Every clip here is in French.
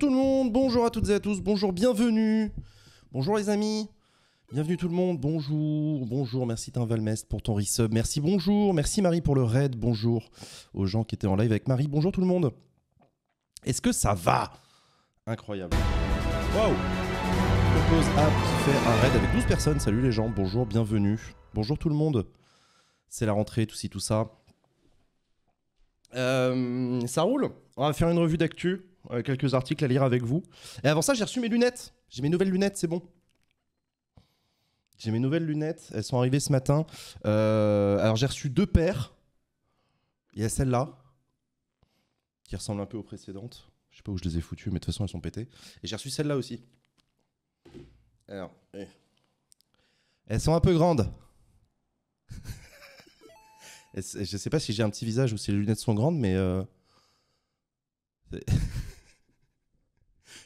Bonjour tout le monde, bonjour à toutes et à tous, bonjour, bienvenue. Bonjour les amis. Bienvenue tout le monde, bonjour, bonjour, merci Tim Valmest pour ton resub, merci bonjour, merci Marie pour le raid, bonjour aux gens qui étaient en live avec Marie, bonjour tout le monde. Est-ce que ça va Incroyable. Waouh Propose App qui fait un raid avec 12 personnes, salut les gens, bonjour, bienvenue, bonjour tout le monde. C'est la rentrée, tout ci, tout ça. Euh, ça roule On va faire une revue d'actu. Euh, quelques articles à lire avec vous. Et avant ça, j'ai reçu mes lunettes. J'ai mes nouvelles lunettes, c'est bon. J'ai mes nouvelles lunettes, elles sont arrivées ce matin. Euh, alors j'ai reçu deux paires. Il y a celle-là, qui ressemble un peu aux précédentes. Je sais pas où je les ai foutues, mais de toute façon elles sont pétées. Et j'ai reçu celle-là aussi. Alors, eh. elles sont un peu grandes. je sais pas si j'ai un petit visage ou si les lunettes sont grandes, mais... Euh,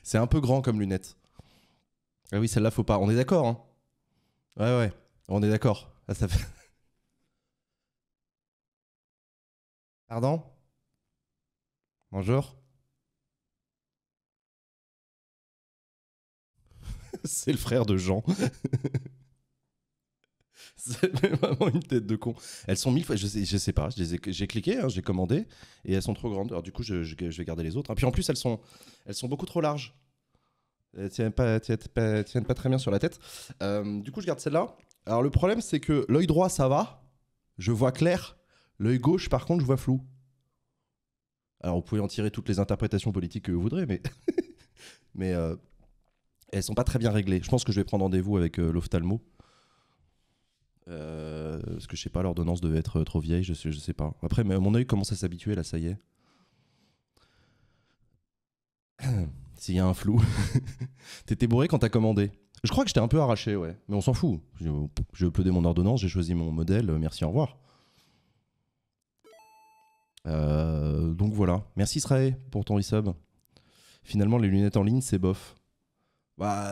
C'est un peu grand comme lunette. Ah oui, celle-là, faut pas. On est d'accord, hein Ouais, ouais, on est d'accord. Ah, ça fait... Pardon Bonjour C'est le frère de Jean. C'est vraiment une tête de con. Elles sont mille fois. Je sais, je sais pas. J'ai cliqué, hein, j'ai commandé et elles sont trop grandes. Alors du coup, je, vais garder les autres. Et puis en plus, elles sont, elles sont beaucoup trop larges. Elles tiennent pas, tiennent pas, pas très bien sur la tête. Euh, du coup, je garde celle-là. Alors le problème, c'est que l'œil droit, ça va. Je vois clair. L'œil gauche, par contre, je vois flou. Alors vous pouvez en tirer toutes les interprétations politiques que vous voudrez, mais, mais euh, elles sont pas très bien réglées. Je pense que je vais prendre rendez-vous avec euh, l'ophtalmo euh, parce que je sais pas, l'ordonnance devait être euh, trop vieille, je sais, sais pas. Après, mais mon œil commence à s'habituer là, ça y est. S'il y a un flou. T'étais bourré quand t'as commandé Je crois que j'étais un peu arraché, ouais. Mais on s'en fout. J'ai uploadé mon ordonnance, j'ai choisi mon modèle, euh, merci, au revoir. donc voilà. Merci Srae pour ton resub. Finalement, les lunettes en ligne, c'est bof. Bah,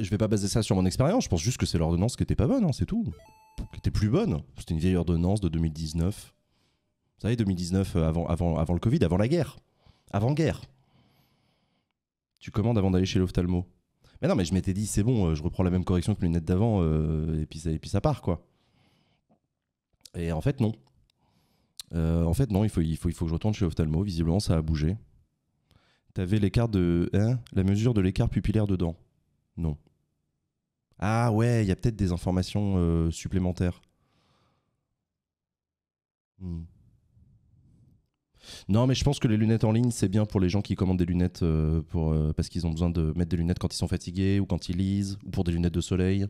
je vais pas baser ça sur mon expérience, je pense juste que c'est l'ordonnance qui était pas bonne, hein, c'est tout qui était plus bonne. C'était une vieille ordonnance de 2019. Vous savez, 2019, euh, avant, avant, avant le Covid, avant la guerre. Avant-guerre. Tu commandes avant d'aller chez l'ophtalmo. Mais non, mais je m'étais dit, c'est bon, euh, je reprends la même correction que les lunettes d'avant, euh, et, puis ça, et puis ça part, quoi. Et en fait, non. en fait, non, il faut, il, faut, il faut que je retourne chez l'ophtalmo, Visiblement, ça a bougé. T'avais l'écart de. Hein, la mesure de l'écart pupillaire dedans. Non. Ah ouais, il y a peut-être des informations euh, supplémentaires. Hmm. Non, mais je pense que les lunettes en ligne, c'est bien pour les gens qui commandent des lunettes euh, pour, euh, parce qu'ils ont besoin de mettre des lunettes quand ils sont fatigués ou quand ils lisent ou pour des lunettes de soleil.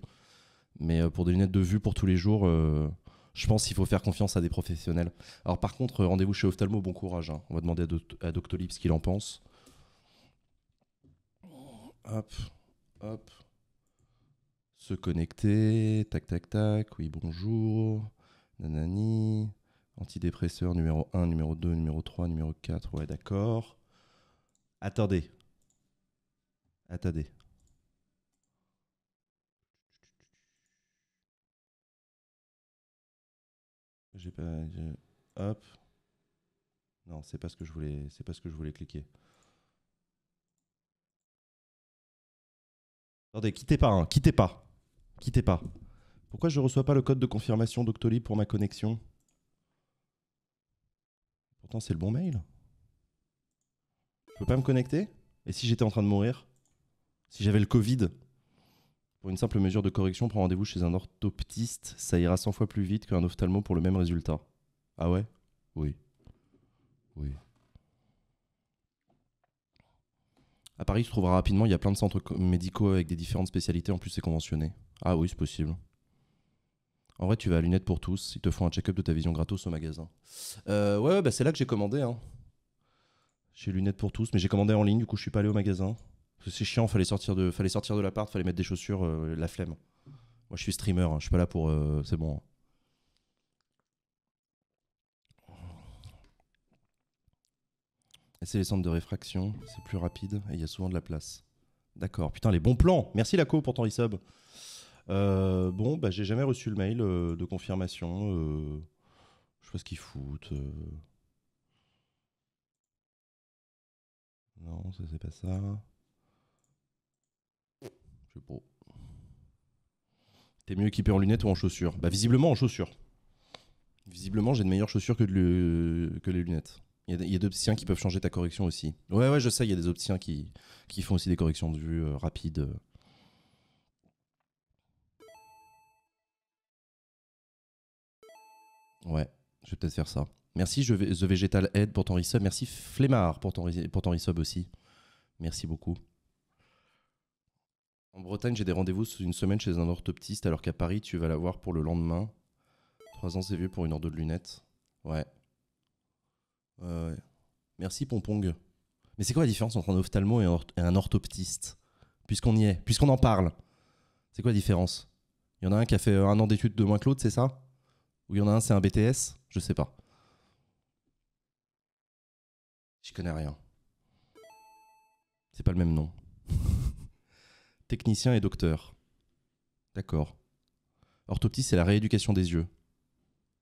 Mais pour des lunettes de vue pour tous les jours, je pense qu'il faut faire confiance à des professionnels. Alors, par contre, rendez-vous chez Ophtalmo, bon courage. Hein. On va demander à, à Doctolib ce qu'il en pense. Hop, hop se connecter, tac tac tac, oui bonjour, nanani, antidépresseur numéro 1, numéro 2, numéro 3, numéro 4, ouais d'accord. Attendez, attendez. J'ai pas. Hop. Non, c'est pas ce que je voulais. C'est pas ce que je voulais cliquer. Attendez, quittez pas, hein, quittez pas. Quittez pas. Pourquoi je ne reçois pas le code de confirmation Doctolib pour ma connexion Pourtant, c'est le bon mail. Je peux pas me connecter Et si j'étais en train de mourir Si j'avais le Covid Pour une simple mesure de correction, prends rendez-vous chez un orthoptiste. Ça ira 100 fois plus vite qu'un ophtalmo pour le même résultat. Ah ouais Oui. Oui. À Paris, tu se trouvera rapidement, il y a plein de centres médicaux avec des différentes spécialités, en plus c'est conventionné. Ah oui, c'est possible. En vrai, tu vas à lunettes pour tous, ils te font un check-up de ta vision gratos au magasin. Euh, ouais, bah c'est là que j'ai commandé. J'ai hein. lunettes pour tous, mais j'ai commandé en ligne, du coup je suis pas allé au magasin. C'est chiant, fallait sortir de, fallait sortir de l'appart, fallait mettre des chaussures, euh, la flemme. Moi je suis streamer, hein. je suis pas là pour... Euh, c'est bon. Hein. C'est les centres de réfraction, c'est plus rapide et il y a souvent de la place. D'accord, putain, les bons plans. Merci Laco pour ton resub. Euh, bon, bah, j'ai jamais reçu le mail euh, de confirmation. Euh, je sais pas ce qu'ils foutent. Non, ça c'est pas ça. Je sais pas. T'es mieux équipé en lunettes ou en chaussures Bah visiblement en chaussures. Visiblement j'ai de meilleures chaussures que, que les lunettes. Il y, a, des opticiens qui peuvent changer ta correction aussi. Ouais, ouais, je sais, il y a des opticiens qui, qui font aussi des corrections de vue euh, rapides. Ouais, je vais peut-être faire ça. Merci je vais, The Vegetal Head pour ton resub. Merci Flemmard pour ton, pour ton resub aussi. Merci beaucoup. En Bretagne, j'ai des rendez-vous sous une semaine chez un orthoptiste, alors qu'à Paris, tu vas l'avoir pour le lendemain. Trois ans, c'est vieux pour une ordre de lunettes. Ouais. Merci Pompong. Mais c'est quoi la différence entre un ophtalmo et un, orthoptiste Puisqu'on y est, puisqu'on en parle. C'est quoi la différence Il y en a un qui a fait un an d'études de moins que l'autre, c'est ça Ou il y en a un, c'est un BTS Je sais pas. Je connais rien. C'est pas le même nom. Technicien et docteur. D'accord. Orthoptiste, c'est la rééducation des yeux.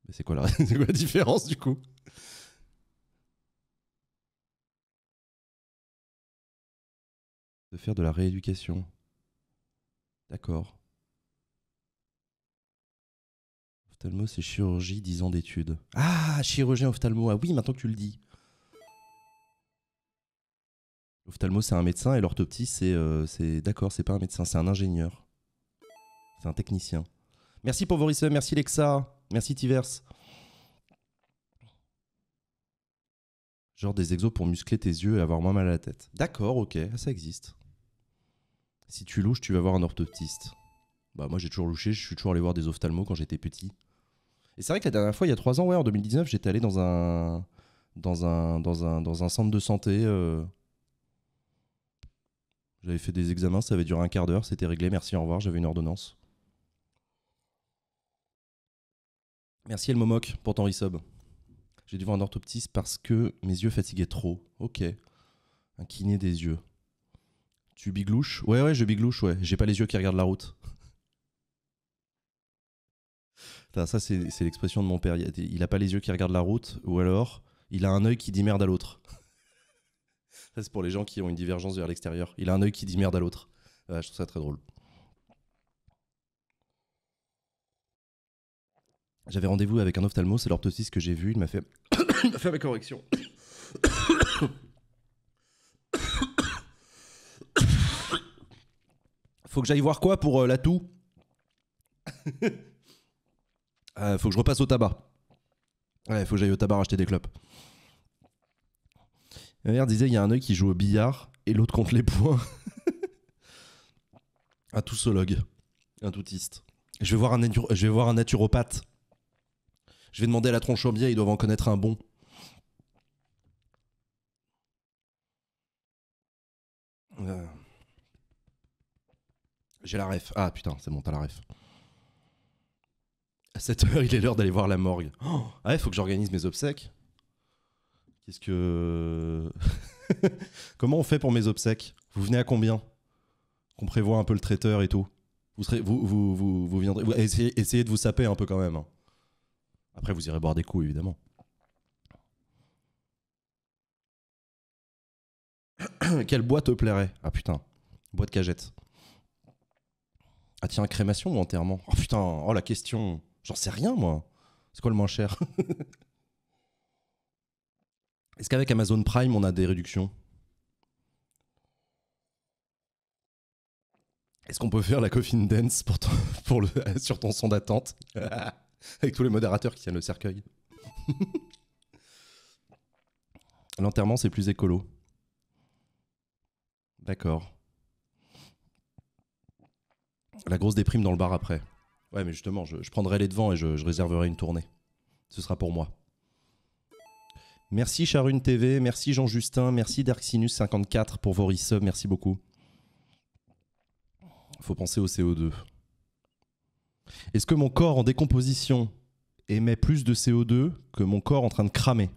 Mais c'est quoi, c'est quoi la différence du coup de faire de la rééducation. D'accord. Ophtalmo, c'est chirurgie, 10 ans d'études. Ah, chirurgien ophtalmo. Ah oui, maintenant que tu le dis. Ophtalmo, c'est un médecin et l'orthoptie, c'est. Euh, d'accord, c'est pas un médecin, c'est un ingénieur. C'est un technicien. Merci pour vos merci Lexa, merci Tiverse. Genre des exos pour muscler tes yeux et avoir moins mal à la tête. D'accord, ok, ça existe. Si tu louches, tu vas voir un orthoptiste. Bah, moi, j'ai toujours louché, je suis toujours allé voir des ophtalmos quand j'étais petit. Et c'est vrai que la dernière fois, il y a trois ans, ouais, en 2019, j'étais allé dans un, dans un, dans un, dans un centre de santé. Euh. J'avais fait des examens, ça avait duré un quart d'heure, c'était réglé, merci, au revoir, j'avais une ordonnance. Merci El Momoc pour ton resub. J'ai dû voir un orthoptiste parce que mes yeux fatiguaient trop. Ok. Un kiné des yeux. Tu biglouches Ouais, ouais, je biglouche, ouais. J'ai pas les yeux qui regardent la route. ça, c'est l'expression de mon père. Il a pas les yeux qui regardent la route, ou alors il a un œil qui dit merde à l'autre. ça, c'est pour les gens qui ont une divergence vers l'extérieur. Il a un œil qui dit merde à l'autre. je trouve ça très drôle. J'avais rendez-vous avec un ophtalmo, c'est l'orthotiste que j'ai vu. Il m'a fait... faire m'a fait ma correction. Faut que j'aille voir quoi pour euh, la toux. Euh, faut que je repasse au tabac. Ouais, faut que j'aille au tabac acheter des clopes. Ma mère disait il y a un œil qui joue au billard et l'autre contre les points. un toussologue, un toutiste. Je vais voir un, naturopathe. Je vais demander à la tronche au biais, ils doivent en connaître un bon. Euh. J'ai la ref. Ah putain, c'est bon, t'as la ref. À 7h, il est l'heure d'aller voir la morgue. Oh, ah, il faut que j'organise mes obsèques. Qu'est-ce que. Comment on fait pour mes obsèques Vous venez à combien Qu'on prévoit un peu le traiteur et tout vous, serez, vous, vous, vous, viendrez. essayez, de vous saper un peu quand même. Hein. Après, vous irez boire des coups, évidemment. Quelle boîte te plairait Ah putain, boîte cagette. Ah tiens, crémation ou enterrement Oh putain, oh la question. J'en sais rien moi. C'est quoi le moins cher Est-ce qu'avec Amazon Prime, on a des réductions Est-ce qu'on peut faire la coffin dance pour, pour le, sur ton son d'attente Avec tous les modérateurs qui tiennent le cercueil. L'enterrement, c'est plus écolo. D'accord. La grosse déprime dans le bar après. Ouais, mais justement, je, prendrai les devants et je, réserverai une tournée. Ce sera pour moi. Merci Charune TV, merci Jean Justin, merci Darksinus54 pour vos resubs, merci beaucoup. Faut penser au CO2. Est-ce que mon corps en décomposition émet plus de CO2 que mon corps en train de cramer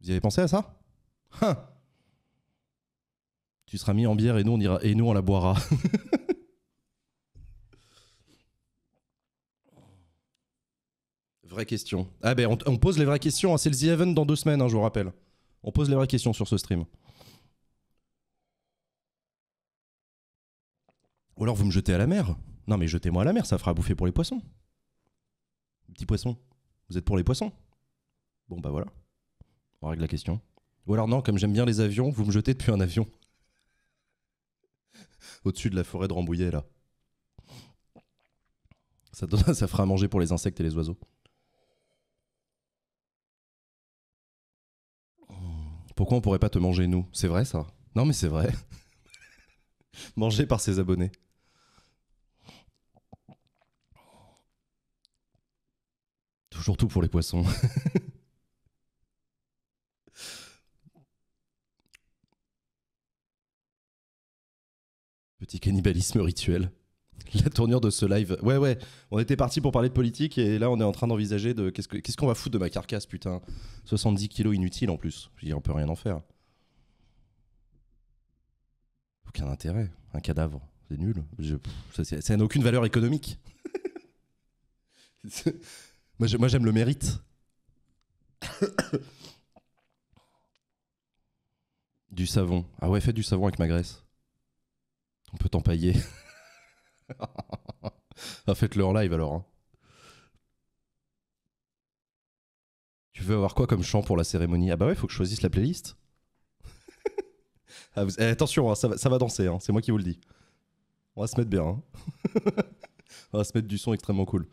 Vous y avez pensé à ça hein tu seras mis en bière et nous on ira et nous on la boira. Vraie question. Ah ben on, pose les vraies questions. C'est le The Event dans deux semaines, hein, je vous rappelle. On pose les vraies questions sur ce stream. Ou alors vous me jetez à la mer. Non mais jetez-moi à la mer, ça fera bouffer pour les poissons. Petit poisson, vous êtes pour les poissons Bon bah voilà. On règle la question. Ou alors non, comme j'aime bien les avions, vous me jetez depuis un avion au-dessus de la forêt de Rambouillet, là. Ça, ça fera manger pour les insectes et les oiseaux. Pourquoi on pourrait pas te manger, nous C'est vrai, ça Non, mais c'est vrai. Manger par ses abonnés. Toujours tout pour les poissons. cannibalisme rituel. La tournure de ce live. Ouais, ouais. On était parti pour parler de politique et là, on est en train d'envisager de qu'est-ce qu'on ce qu'on va foutre de ma carcasse, putain. 70 kilos inutiles en plus. Je dis, on peut rien en faire. Aucun intérêt. Un cadavre, c'est nul. ça, n'a aucune valeur économique. moi, j'aime le mérite. du savon. Ah ouais, faites du savon avec ma graisse. On peut t'empailler. Ah, faites-le en live alors. Hein. Tu veux avoir quoi comme chant pour la cérémonie Ah bah ouais, faut que je choisisse la playlist. Ah, eh, attention, hein, ça, va, danser, hein, c'est moi qui vous le dis. On va se mettre bien. On va se mettre du son extrêmement cool.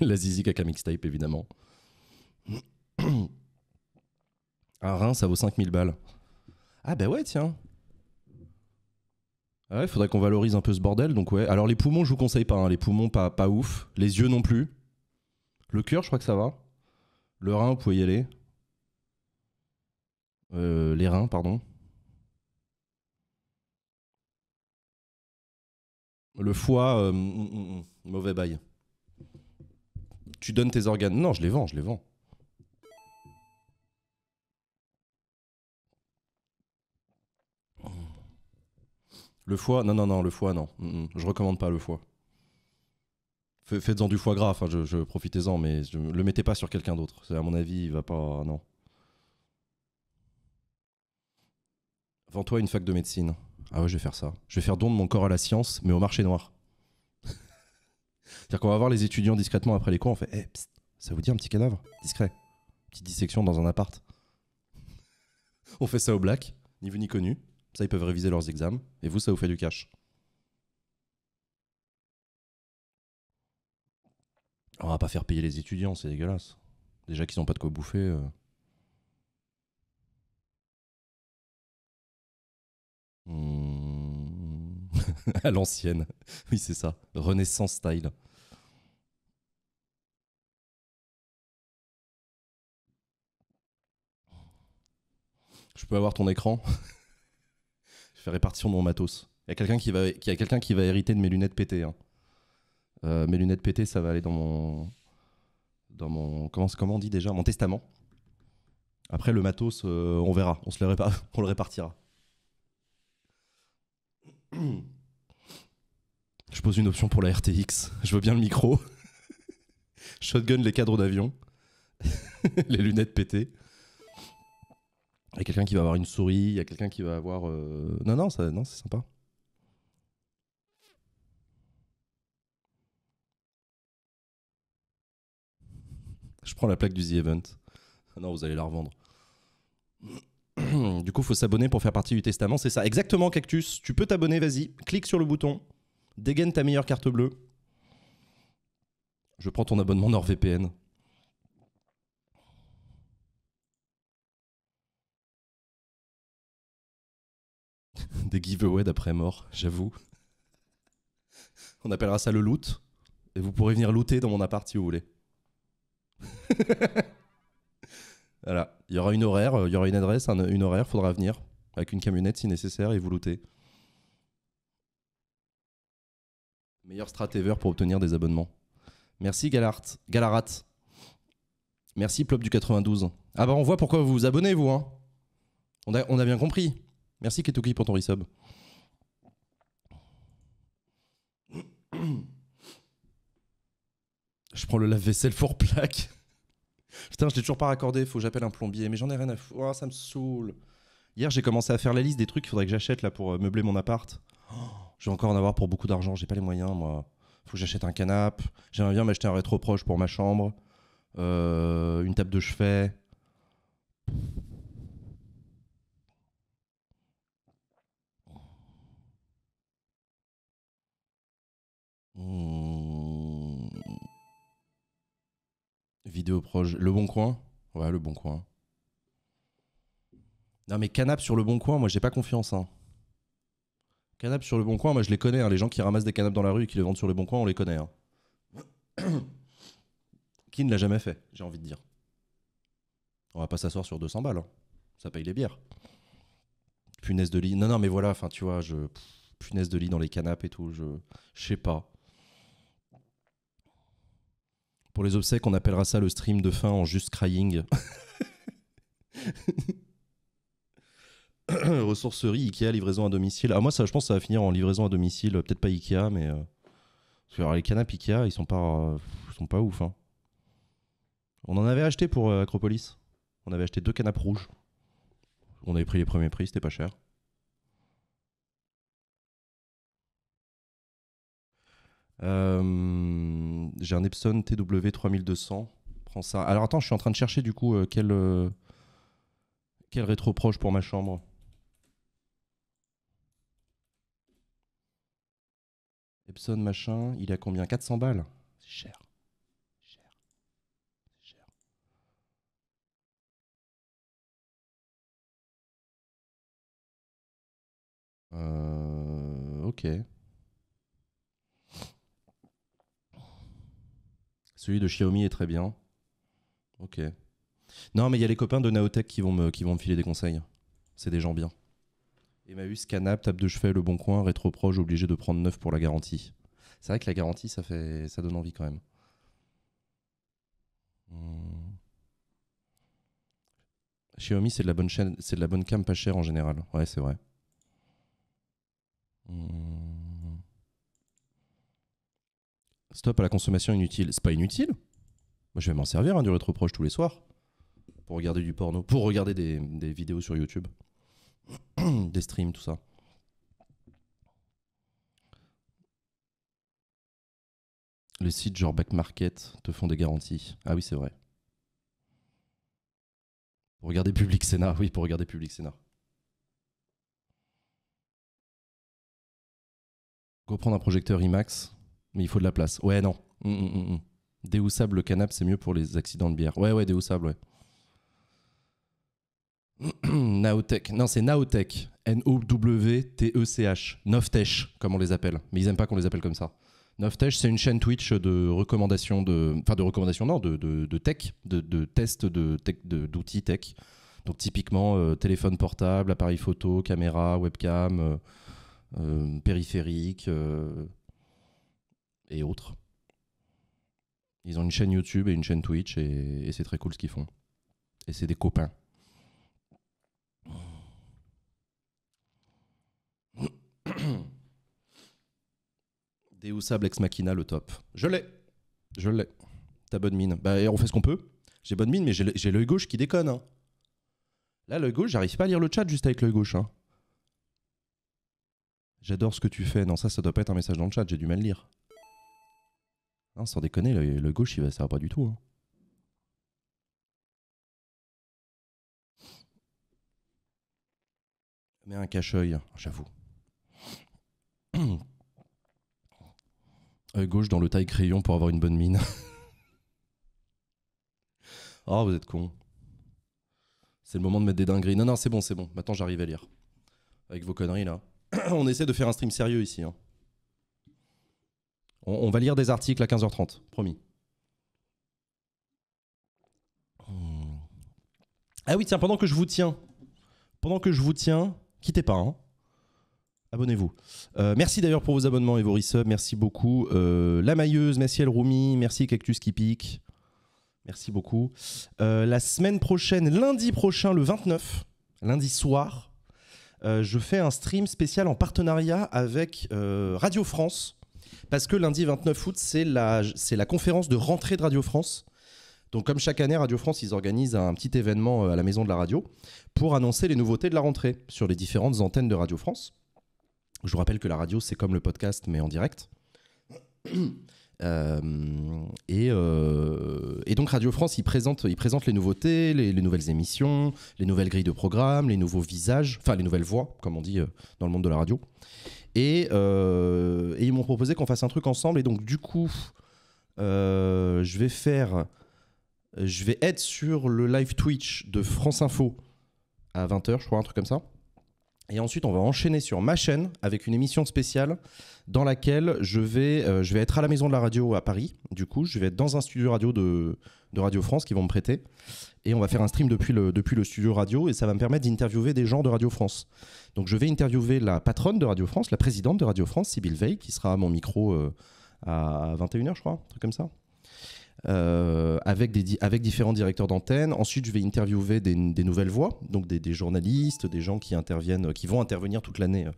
la zizi avec type mixtape, évidemment. Un rein, ça vaut 5000 balles. Ah bah ouais, tiens. Ah faudrait qu'on valorise un peu ce bordel. Donc ouais. Alors les poumons, je vous conseille pas. Hein. Les poumons, pas, pas ouf. Les yeux non plus. Le cœur, je crois que ça va. Le rein, vous pouvez y aller. Euh, les reins, pardon. Le foie, euh, mm, mm, mm, mauvais bail. Tu donnes tes organes. Non, je les vends, je les vends. Le foie, non, non, non, le foie, non. je mm, ne mm. je recommande pas le foie. Faites-en du foie gras, je, je profitez-en, mais je, le mettez pas sur quelqu'un d'autre. À mon avis, il va pas. Non. Vends-toi une fac de médecine. Ah ouais, je vais faire ça. Je vais faire don de mon corps à la science, mais au marché noir. C'est-à-dire qu'on va voir les étudiants discrètement après les cours, on fait eh, ça vous dit un petit cadavre Discret. Petite dissection dans un appart. on fait ça au black, ni vu ni connu. Ça, ils peuvent réviser leurs examens. Et vous, ça vous fait du cash. On va pas faire payer les étudiants, c'est dégueulasse. Déjà qu'ils n'ont pas de quoi bouffer. Euh. Hmm. à l'ancienne. Oui, c'est ça. Renaissance style. Je peux avoir ton écran fais répartition de mon matos. Il y a quelqu'un qui va, qui va hériter de mes lunettes pétées. Hein. Euh, mes lunettes pétées, ça va aller dans mon, dans mon, comment, comment on dit déjà, mon testament. Après le matos, euh, on verra, on se le, on le répartira. Je pose une option pour la RTX. Je veux bien le micro. Shotgun les cadres d'avion. les lunettes pétées. Il y a quelqu'un qui va avoir une souris, il y a quelqu'un qui va avoir. Euh, non, non, ça, non, c'est sympa. Je prends la plaque du The Event. Ah non, vous allez la revendre. Du coup, faut s'abonner pour faire partie du testament, c'est ça. Exactement, Cactus. Tu peux t'abonner, vas-y. Clique sur le bouton. Dégaine ta meilleure carte bleue. Je prends ton abonnement NordVPN. des giveaways d'après mort, j'avoue. On appellera ça le loot. Et vous pourrez venir looter dans mon appart si vous voulez. voilà. Il y aura une horaire, il y aura une adresse, une horaire, faudra venir. Avec une camionnette si nécessaire et vous looter. Meilleur strat pour obtenir des abonnements. Merci Galart, Galarat. Merci Plop du 92. Ah bah on voit pourquoi vous vous abonnez vous. Hein. on a bien compris. Merci Ketuki pour ton resub. Je prends le lave-vaisselle four plaque. Putain, je l'ai toujours pas raccordé, faut que j'appelle un plombier, mais j'en ai rien à foutre. Oh, ça me saoule. Hier, j'ai commencé à faire la liste des trucs qu'il faudrait que j'achète là pour euh, meubler mon appart. je vais encore en avoir pour beaucoup d'argent, j'ai pas les moyens moi. Faut que j'achète un canapé, j'aimerais bien m'acheter un rétro proche pour ma chambre, euh, une table de chevet. Hmm. Vidéo proche. Le Bon Coin Ouais, Le Bon Coin. Non, mais canapes sur Le Bon Coin, moi, j'ai pas confiance. Hein. Canap sur Le Bon Coin, moi, je les connais. Hein. Les gens qui ramassent des canapes dans la rue et qui les vendent sur Le Bon Coin, on les connaît. Hein. qui ne l'a jamais fait, j'ai envie de dire. On va pas s'asseoir sur 200 balles. Hein. Ça paye les bières. Punaise de lit. Non, non, mais voilà, enfin, tu vois, je. Punaise de lit dans les canapes et tout, Je sais pas. Pour les obsèques, on appellera ça le stream de fin en juste crying. Ressourcerie, Ikea, livraison à domicile. Ah, moi, ça, je pense que ça va finir en livraison à domicile. Peut-être pas Ikea, mais. Euh, parce que les canapes Ikea, ils sont pas, euh, sont pas ouf. Hein. On en avait acheté pour euh, Acropolis. On avait acheté deux canapes rouges. On avait pris les premiers prix, c'était pas cher. Euh, j'ai un Epson TW3200. Prends ça. Alors attends, je suis en train de chercher du coup euh, quel, euh, quel pour ma chambre. Epson machin, il a combien 400 balles C'est cher. cher. cher. ok. Celui de Xiaomi est très bien. Ok. Non, mais il y a les copains de Naotech qui vont me, qui vont filer des conseils. C'est des gens bien. Emmaüs, Canap, Table de Chevet, Le Bon Coin, proche, obligé de prendre neuf pour la garantie. C'est vrai que la garantie, ça, fait, ça donne envie quand même. Hmm. Xiaomi, c'est de la bonne chaîne, c'est de la bonne cam pas chère en général. Ouais, c'est vrai. Hmm. Stop à la consommation inutile. C'est pas inutile. Moi, je vais m'en servir hein, du rétroproche tous les soirs pour regarder du porno, pour regarder des, des vidéos sur YouTube, des streams, tout ça. Les sites genre Back Market te font des garanties. Ah oui, c'est vrai. Pour regarder Public Sénat, oui, pour regarder Public Sénat. Reprendre un projecteur IMAX, mais il faut de la place. Ouais, non. Hum, hum, hum, déhoussable le canapé c'est mieux pour les accidents de bière. Ouais, ouais, déhoussable, ouais. Naotech. Non, c'est Naotech. N-O-W-T-E-C-H. Noftech, comme on les appelle. Mais ils aiment pas qu'on les appelle comme ça. Novtech, c'est une chaîne Twitch de recommandations de. Enfin, de recommandations, non, de, de, de tech, de, de tests d'outils tech, Donc, typiquement, euh, téléphone portable, appareil photo, caméra, webcam, euh, euh, périphérique et autres. Ils ont une chaîne YouTube et une chaîne Twitch et, c'est très cool ce qu'ils font. Et c'est des copains. Deus Ex Machina, le top. Je l'ai. Je l'ai. T'as bonne mine. Bah, on fait ce qu'on peut. J'ai bonne mine, mais j'ai l'œil gauche qui déconne. Hein. Là, l'œil gauche, j'arrive pas à lire le chat juste avec l'œil gauche. Hein. J'adore ce que tu fais. Non, ça, ça doit pas être un message dans le chat. J'ai du mal à lire sans déconner, le, gauche, il va, ça pas du tout. Hein. Mets un cache-œil, j'avoue. Œil euh, gauche dans le taille-crayon pour avoir une bonne mine. oh, vous êtes con. C'est le moment de mettre des dingueries. Non, non, c'est bon, c'est bon. Maintenant, j'arrive à lire. Avec vos conneries, là. On essaie de faire un stream sérieux ici. Hein. On, va lire des articles à 15h30, promis. Hmm. Ah oui, tiens, pendant que je vous tiens, pendant que je vous tiens, quittez pas, hein. Abonnez-vous. Euh, merci d'ailleurs pour vos abonnements et vos resubs. Merci beaucoup. Euh, la Mailleuse, merci El Roumi, merci Cactus qui pique. Merci beaucoup. Euh, la semaine prochaine, lundi prochain, le 29, lundi soir, je fais un stream spécial en partenariat avec Radio France parce que lundi 29 août, c'est la, c'est la conférence de rentrée de Radio France. Donc, comme chaque année, Radio France, ils organisent un petit événement euh, à la Maison de la Radio pour annoncer les nouveautés de la rentrée sur les différentes antennes de Radio France. Je vous rappelle que la radio, c'est comme le podcast, mais en direct. Euh, et, euh, et, donc Radio France, ils présentent, ils présentent les nouveautés, les, les, nouvelles émissions, les nouvelles grilles de programmes, les nouveaux visages, enfin les nouvelles voix, comme on dit dans le monde de la radio. Euh, et, ils m'ont proposé qu'on fasse un truc ensemble. Et donc, du coup, euh, je vais faire. Je vais être sur le live Twitch de France Info à 20h, je crois, un truc comme ça. Et ensuite, on va enchaîner sur ma chaîne avec une émission spéciale dans laquelle je vais, euh, je vais être à la maison de la radio à Paris. Du coup, je vais être dans un studio radio de, Radio France qui vont me prêter. Et on va faire un stream depuis le, depuis le studio radio et ça va me permettre d'interviewer des gens de Radio France. Donc, je vais interviewer la patronne de Radio France, la présidente de Radio France, Sybille Veil, qui sera à mon micro euh, à 21h, je crois, un truc comme ça. Euh, avec, des, avec différents directeurs d'antenne. Ensuite, je vais interviewer des, nouvelles voix, donc des, journalistes, des gens qui interviennent, qui vont intervenir toute l'année euh,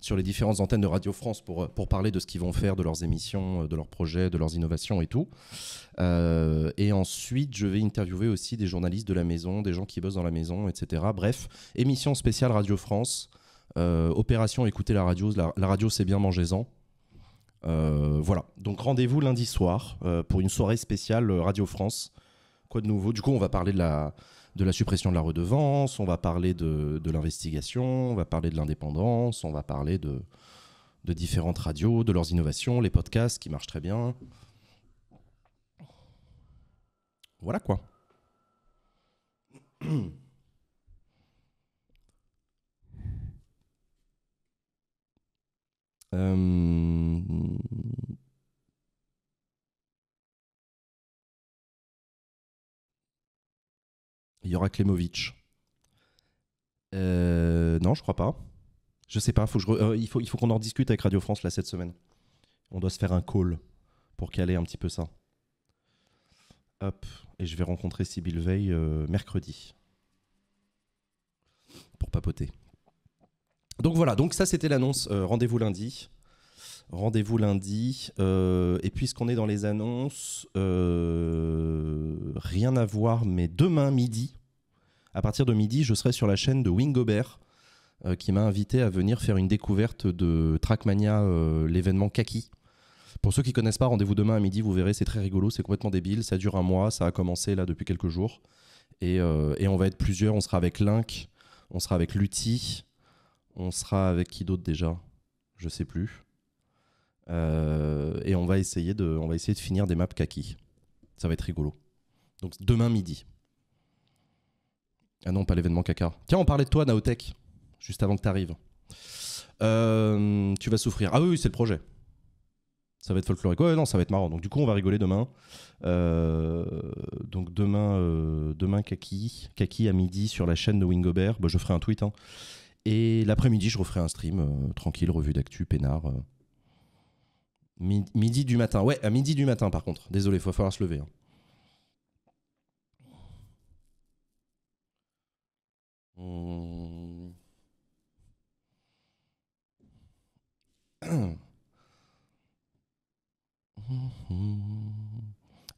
sur les différentes antennes de Radio France pour, euh, pour parler de ce qu'ils vont faire, de leurs émissions, de leurs projets, de leurs innovations et tout. et ensuite, je vais interviewer aussi des journalistes de la maison, des gens qui bossent dans la maison, etc. Bref, émission spéciale Radio France. opération écoutez la radio, la, la radio c'est bien, mangez-en. Euh, voilà, donc rendez-vous lundi soir euh, pour une soirée spéciale euh, Radio France. Quoi de nouveau Du coup, on va parler de la, suppression de la redevance, on va parler de, l'investigation, on va parler de l'indépendance, on va parler de, de différentes radios, de leurs innovations, les podcasts qui marchent très bien. Voilà quoi. Euh... aura Klemovic. Euh, non, je crois pas. Je sais pas. Euh, il faut, qu'on en discute avec Radio France là cette semaine. On doit se faire un call pour caler un petit peu ça. Hop. Et je vais rencontrer Sibyl Veil euh, mercredi pour papoter. Donc voilà, donc ça c'était l'annonce. Euh, rendez-vous lundi. Rendez-vous lundi. Euh, et puisqu'on est dans les annonces, euh, rien à voir, mais demain midi, à partir de midi, je serai sur la chaîne de Wingobert, qui m'a invité à venir faire une découverte de Trackmania, l'événement Kaki. Pour ceux qui connaissent pas, rendez-vous demain à midi, vous verrez, c'est très rigolo, c'est complètement débile, ça dure un mois, ça a commencé là depuis quelques jours. Et, et on va être plusieurs, on sera avec Link, on sera avec Lutti, on sera avec qui d'autre déjà Je sais plus. Euh, et on va, essayer de, on va essayer de finir des maps kaki. Ça va être rigolo. Donc demain midi. Ah non, pas l'événement caca. Tiens, on parlait de toi, Naotech, juste avant que tu arrives. Euh, tu vas souffrir. Ah oui, c'est le projet. Ça va être folklorique. Ouais, non, ça va être marrant. Donc du coup, on va rigoler demain. Euh, donc demain, demain Kaki, Kaki à midi sur la chaîne de Wingobert. Bah, je ferai un tweet. Hein. Et l'après-midi, je referai un stream euh, tranquille, revue d'actu, peinard. Euh. midi du matin. Ouais, à midi du matin, par contre. Désolé, il va falloir se lever. Hein. Hum.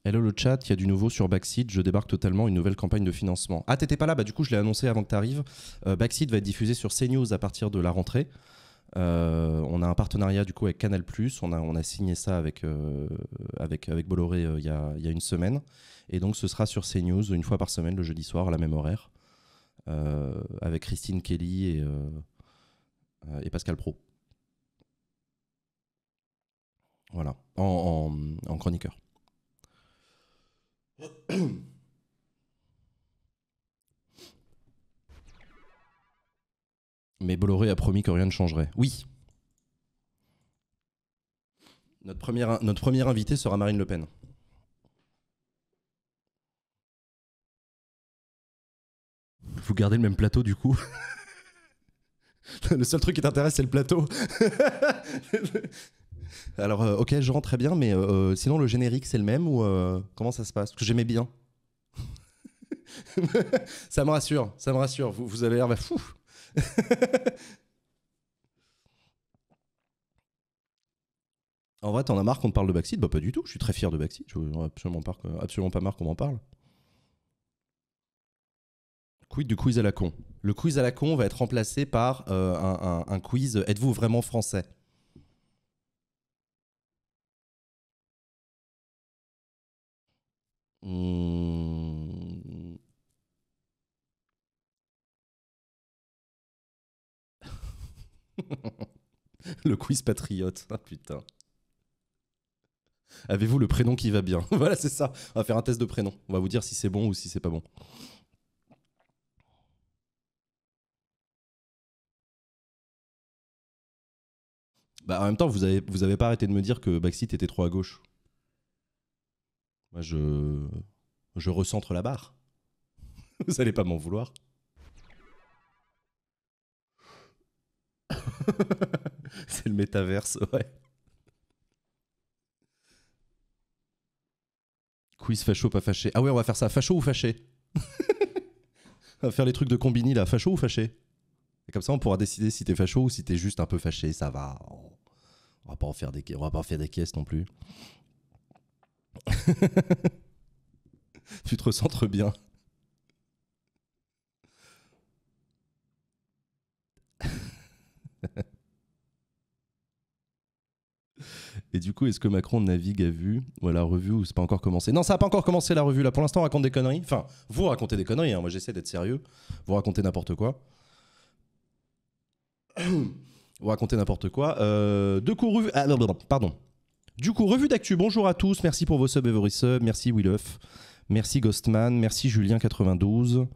Hello le chat, il y a du nouveau sur Backseat, je débarque totalement une nouvelle campagne de financement. Ah, t'étais pas là, bah du coup je l'ai annoncé avant que t'arrives. Euh, Backseat va être diffusé sur CNews à partir de la rentrée. Euh, on a un partenariat du coup avec Canal+, on a, on a signé ça avec, euh, avec, avec Bolloré euh, il y a, une semaine. Et donc ce sera sur CNews une fois par semaine le jeudi soir à la même horaire. avec Christine Kelly et, et Pascal Pro. Voilà, en chroniqueur. Mais Bolloré a promis que rien ne changerait. Oui. Notre première, notre première sera Marine Le Pen. Vous gardez le même plateau du coup Le seul truc qui t'intéresse, c'est le plateau. Alors, euh, ok, je rentre très bien, mais euh, euh, sinon, le générique, c'est le même ou comment ça se passe que j'aimais bien. ça me rassure, ça me rassure. Vous, avez l'air bah, fou. en vrai, t'en as marre qu'on parle de Backseat Bah, pas du tout. Je suis très fier de Backseat. Je absolument, pas, absolument pas marre qu'on m'en parle. Quid du quiz à la con Le quiz à la con va être remplacé par un quiz Êtes-vous vraiment français Hmm. le quiz patriote, ah, putain. Avez-vous le prénom qui va bien Voilà, c'est ça. On va faire un test de prénom. On va vous dire si c'est bon ou si c'est pas bon. Bah, en même temps, vous avez, vous avez pas arrêté de me dire que Baxit était trop à gauche. Moi, je, je recentre la barre. Vous allez pas m'en vouloir. C'est le métaverse, ouais. Quiz facho, pas fâché. Ah ouais, on va faire ça. Facho ou fâché On va faire les trucs de combini là. Facho ou fâché Et comme ça, on pourra décider si t'es facho ou si t'es juste un peu fâché. Ça va. On va pas en faire des, on va pas en faire des caisses non plus. tu te recentres bien. Et du coup, est-ce que Macron navigue à vue ou à la revue ou c'est pas encore commencé Non, ça a pas encore commencé la revue. Là, pour l'instant, on raconte des conneries. Enfin, vous racontez des conneries. Hein. Moi, j'essaie d'être sérieux. Vous racontez n'importe quoi. vous racontez n'importe quoi. Euh, de couru. Ah, non, pardon. Du coup, revue d'actu, bonjour à tous, merci pour vos subs et vos resubs, merci Willough, merci Ghostman, merci Julien92,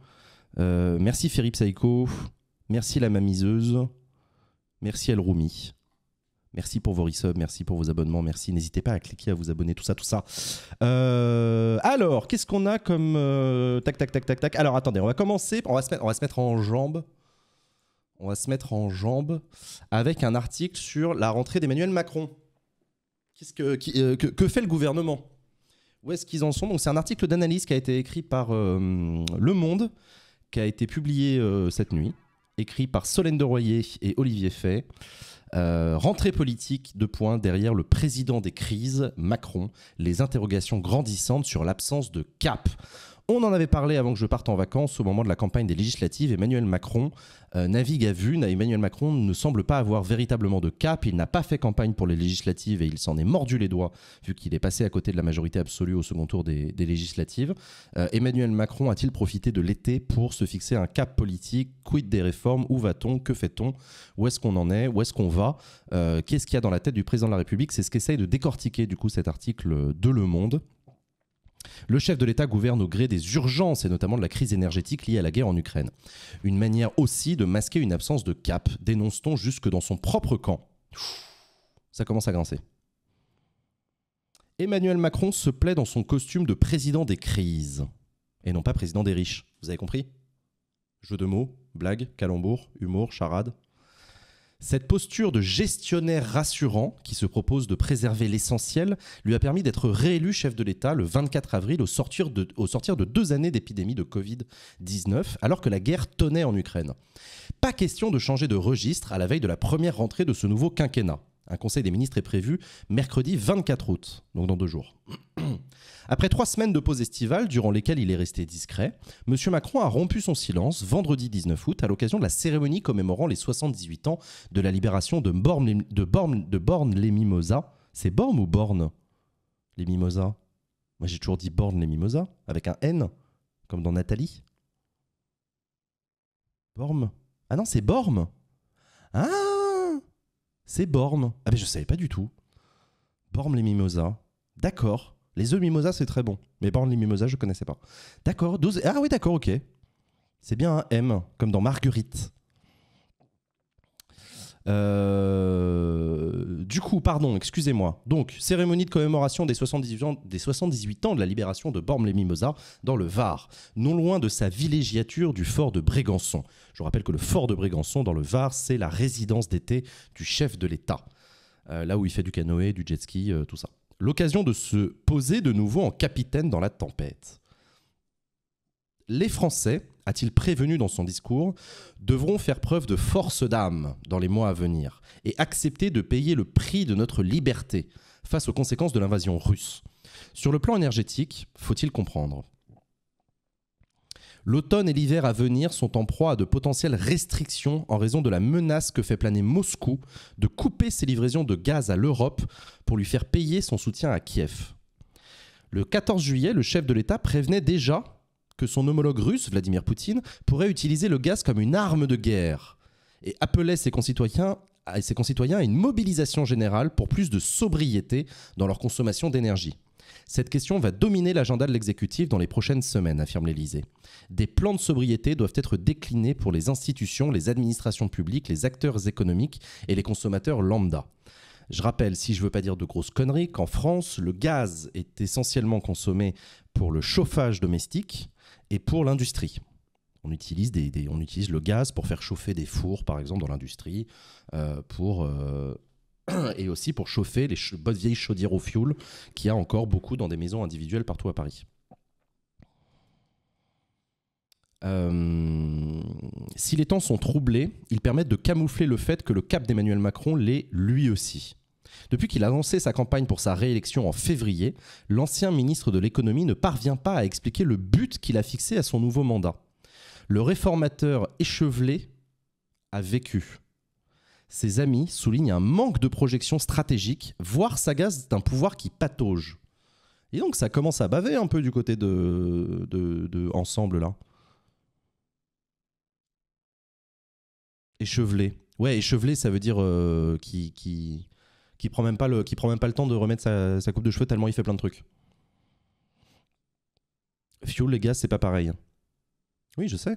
merci Ferry Psycho, merci La Mamiseuse, merci El Merci pour vos resubs, merci pour vos abonnements, merci. N'hésitez pas à cliquer, à vous abonner, tout ça, tout ça. alors, qu'est-ce qu'on a comme... tac, tac, tac, tac, tac. Alors, attendez, on va commencer, on va se mettre, on va se mettre en jambes. On va se mettre en jambes avec un article sur la rentrée d'Emmanuel Macron. Euh, que, que, fait le gouvernement Où est-ce qu'ils en sont Donc c'est un article d'analyse qui a été écrit par euh, Le Monde, qui a été publié euh, cette nuit, écrit par Solène de Royer et Olivier Fay. rentrée politique de points derrière le président des crises, Macron, les interrogations grandissantes sur l'absence de cap. On en avait parlé avant que je parte en vacances au moment de la campagne des législatives. Emmanuel Macron euh, navigue à vue. Emmanuel Macron ne semble pas avoir véritablement de cap. Il n'a pas fait campagne pour les législatives et il s'en est mordu les doigts vu qu'il est passé à côté de la majorité absolue au second tour des, législatives. Euh, Emmanuel Macron a-t-il profité de l'été pour se fixer un cap politique Quid des réformes Où va-t-on Que fait-on Où est-ce qu'on en est Où est-ce qu'on va euh, Qu'est-ce qu'il y a dans la tête du président de la République C'est ce qu'essaye de décortiquer du coup cet article de Le Monde. Le chef de l'État gouverne au gré des urgences et notamment de la crise énergétique liée à la guerre en Ukraine. Une manière aussi de masquer une absence de cap, dénonce-t-on jusque dans son propre camp. Ça commence à grincer. Emmanuel Macron se plaît dans son costume de président des crises et non pas président des riches. Vous avez compris Jeu de mots, blague, calembour, humour, charade, cette posture de gestionnaire rassurant, qui se propose de préserver l'essentiel, lui a permis d'être réélu chef de l'État le 24 avril au sortir de, deux années d'épidémie de Covid-19, alors que la guerre tonnait en Ukraine. Pas question de changer de registre à la veille de la première rentrée de ce nouveau quinquennat. Un conseil des ministres est prévu mercredi 24 août, donc dans deux jours. Après trois semaines de pause estivale, durant lesquelles il est resté discret, M. Macron a rompu son silence vendredi 19 août à l'occasion de la cérémonie commémorant les 78 ans de la libération de Borne, les Mimosas. C'est Borne ou Borne Les Mimosas Moi j'ai toujours dit Borne les Mimosas, avec un N, comme dans Nathalie. Borne Ah non, c'est Borne hein ah c'est borme. Ah ben je savais pas du tout. Borme les mimosas. D'accord. Les œufs mimosas, c'est très bon. Mais borme les mimosas, je connaissais pas. D'accord. Ah oui, d'accord, ok. C'est bien un M, comme dans Marguerite. Euh, du coup, pardon, excusez-moi. Donc, cérémonie de commémoration des 78, ans, des ans de la libération de Bormes-les-Mimosas dans le Var, non loin de sa villégiature du fort de Brégançon. Je rappelle que le fort de Brégançon dans le Var, c'est la résidence d'été du chef de l'État. Euh, là où il fait du canoë, du jet ski, euh, tout ça. L'occasion de se poser de nouveau en capitaine dans la tempête. Les Français, a-t-il prévenu dans son discours, devront faire preuve de force d'âme dans les mois à venir et accepter de payer le prix de notre liberté face aux conséquences de l'invasion russe. Sur le plan énergétique, faut-il comprendre L'automne et l'hiver à venir sont en proie à de potentielles restrictions en raison de la menace que fait planer Moscou de couper ses livraisons de gaz à l'Europe pour lui faire payer son soutien à Kiev. Le 14 juillet, le chef de l'État prévenait déjà que son homologue russe, Vladimir Poutine, pourrait utiliser le gaz comme une arme de guerre et appelait ses concitoyens à ses concitoyens à une mobilisation générale pour plus de sobriété dans leur consommation d'énergie. Cette question va dominer l'agenda de l'exécutif dans les prochaines semaines, affirme l'Elysée. Des plans de sobriété doivent être déclinés pour les institutions, les administrations publiques, les acteurs économiques et les consommateurs lambda. Je rappelle, si je ne veux pas dire de grosses conneries, qu'en France, le gaz est essentiellement consommé pour le chauffage domestique, et pour l'industrie. On utilise, on utilise le gaz pour faire chauffer des fours, par exemple, dans l'industrie, euh, euh, et aussi pour chauffer les bonnes vieilles chaudières au fioul qu'il y a encore beaucoup dans des maisons individuelles partout à Paris. Euh, si les temps sont troublés, ils permettent de camoufler le fait que le cap d'Emmanuel Macron l'est lui aussi. Depuis qu'il a lancé sa campagne pour sa réélection en février, l'ancien ministre de l'économie ne parvient pas à expliquer le but qu'il a fixé à son nouveau mandat. Le réformateur échevelé a vécu. Ses amis soulignent un manque de projection stratégique, voire sagace d'un pouvoir qui patauge. Et donc ça commence à baver un peu du côté de, ensemble là. Échevelé. Ouais, échevelé, ça veut dire euh, qui, qui prend même pas le, qui prend même pas le temps de remettre sa, coupe de cheveux tellement il fait plein de trucs. Fuel et gaz, c'est pas pareil. Oui, je sais.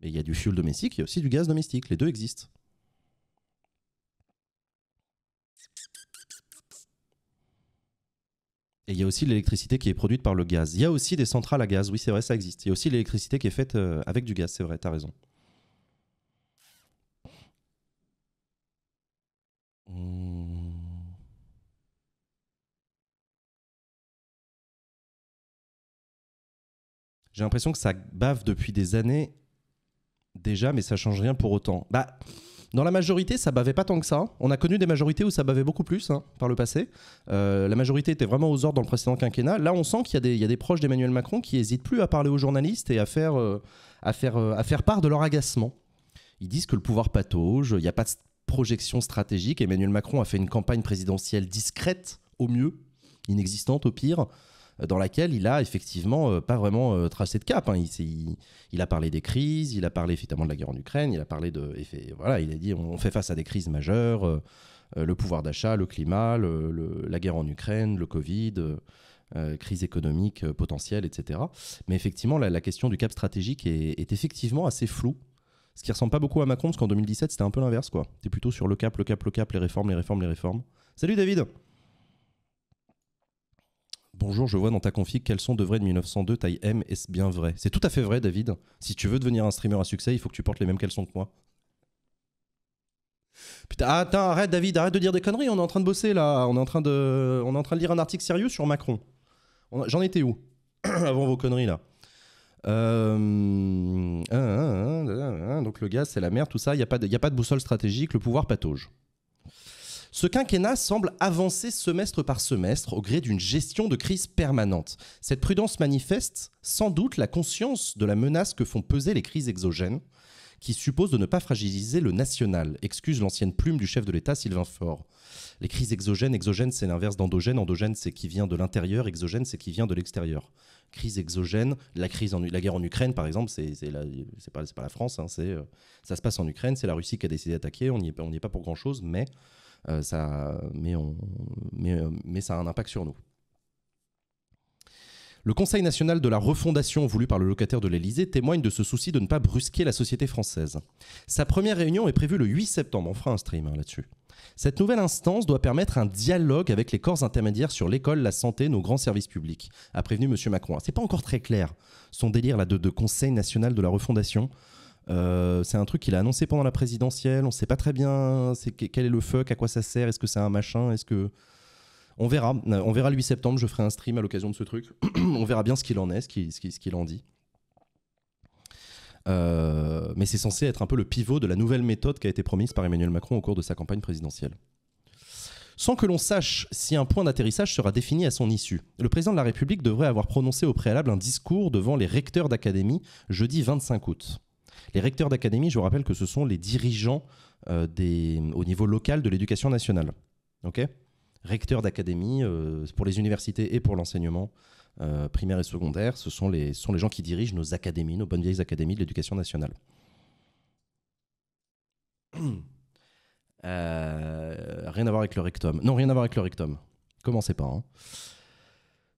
Mais il y a du fuel domestique, il y a aussi du gaz domestique. Les deux existent. Et il y a aussi l'électricité qui est produite par le gaz. Il y a aussi des centrales à gaz, oui c'est vrai, ça existe. Il y a aussi l'électricité qui est faite euh, avec du gaz, c'est vrai, t'as raison. J'ai l'impression que ça bave depuis des années déjà, mais ça change rien pour autant. Bah, dans la majorité, ça bavait pas tant que ça. On a connu des majorités où ça bavait beaucoup plus hein, par le passé. Euh, la majorité était vraiment aux ordres dans le précédent quinquennat. Là, on sent qu'il y, a des proches d'Emmanuel Macron qui hésitent plus à parler aux journalistes et à faire, euh, à faire, euh, à faire part de leur agacement. Ils disent que le pouvoir patauge, il n'y a pas de projection stratégique. Emmanuel Macron a fait une campagne présidentielle discrète, au mieux, inexistante au pire, euh, dans laquelle il a effectivement euh, pas vraiment euh, tracé de cap. Hein. Il, a parlé des crises, il a parlé effectivement de la guerre en Ukraine, il a parlé de. voilà, il a dit on, fait face à des crises majeures, le pouvoir d'achat, le climat, la guerre en Ukraine, le Covid. crise économique potentielle, etc. Mais effectivement, la, question du cap stratégique est, est effectivement assez floue ce qui ressemble pas beaucoup à Macron, parce qu'en 2017, c'était un peu l'inverse, quoi. T'es plutôt sur le cap, le cap, le cap, les réformes, les réformes, les réformes. Salut David Bonjour, je vois dans ta config quels sont de vrais de 1902 taille M, est-ce bien vrai C'est tout à fait vrai, David. Si tu veux devenir un streamer à succès, il faut que tu portes les mêmes sont que moi. Putain, attends, arrête David, arrête de dire des conneries, on est en train de bosser là, on est en train de, on est en train de lire un article sérieux sur Macron. J'en étais où Avant vos conneries là donc le gaz, c'est la mer, tout ça. Il n'y a, pas de, a pas de boussole stratégique, le pouvoir patauge. Ce quinquennat semble avancer semestre par semestre au gré d'une gestion de crise permanente. Cette prudence manifeste sans doute la conscience de la menace que font peser les crises exogènes, qui supposent de ne pas fragiliser le national, excuse l'ancienne plume du chef de l'État Sylvain Faure. Les crises exogènes, exogènes c'est l'inverse d'endogène, endogène c'est qui vient de l'intérieur, exogène c'est qui vient de l'extérieur. Crise exogène, La, crise en, la guerre en Ukraine, par exemple, c'est pas, pas la France, hein, c'est euh, ça se passe en Ukraine, c'est la Russie qui a décidé d'attaquer, on n'y est, pas pour grand-chose, mais, euh, ça, mais, euh, mais, ça a un impact sur nous. Le Conseil national de la refondation voulu par le locataire de l'Elysée témoigne de ce souci de ne pas brusquer la société française. Sa première réunion est prévue le 8 septembre, on fera un stream hein, là-dessus. Cette nouvelle instance doit permettre un dialogue avec les corps intermédiaires sur l'école, la santé, nos grands services publics, a prévenu M. Macron. C'est pas encore très clair son délire de, Conseil national de la refondation. Euh, c'est un truc qu'il a annoncé pendant la présidentielle. On ne sait pas très bien quel est le fuck, à quoi ça sert, est-ce que c'est un machin, est-ce que. On verra. Euh, on verra le 8 septembre, je ferai un stream à l'occasion de ce truc. On verra bien ce qu'il en est, ce qu'il en dit. Euh, mais c'est censé être un peu le pivot de la nouvelle méthode qui a été promise par Emmanuel Macron au cours de sa campagne présidentielle. Sans que l'on sache si un point d'atterrissage sera défini à son issue, le président de la République devrait avoir prononcé au préalable un discours devant les recteurs d'académie jeudi 25 août. Les recteurs d'académie, je vous rappelle que ce sont les dirigeants euh, au niveau local de l'éducation nationale. Recteurs d'académie euh, pour les universités et pour l'enseignement, euh, primaires et secondaire, ce sont, les, sont les gens qui dirigent nos académies, nos bonnes vieilles académies de l'éducation nationale. Euh, rien à voir avec le rectum. Non, rien à voir avec le rectum. Commencez pas. Hein.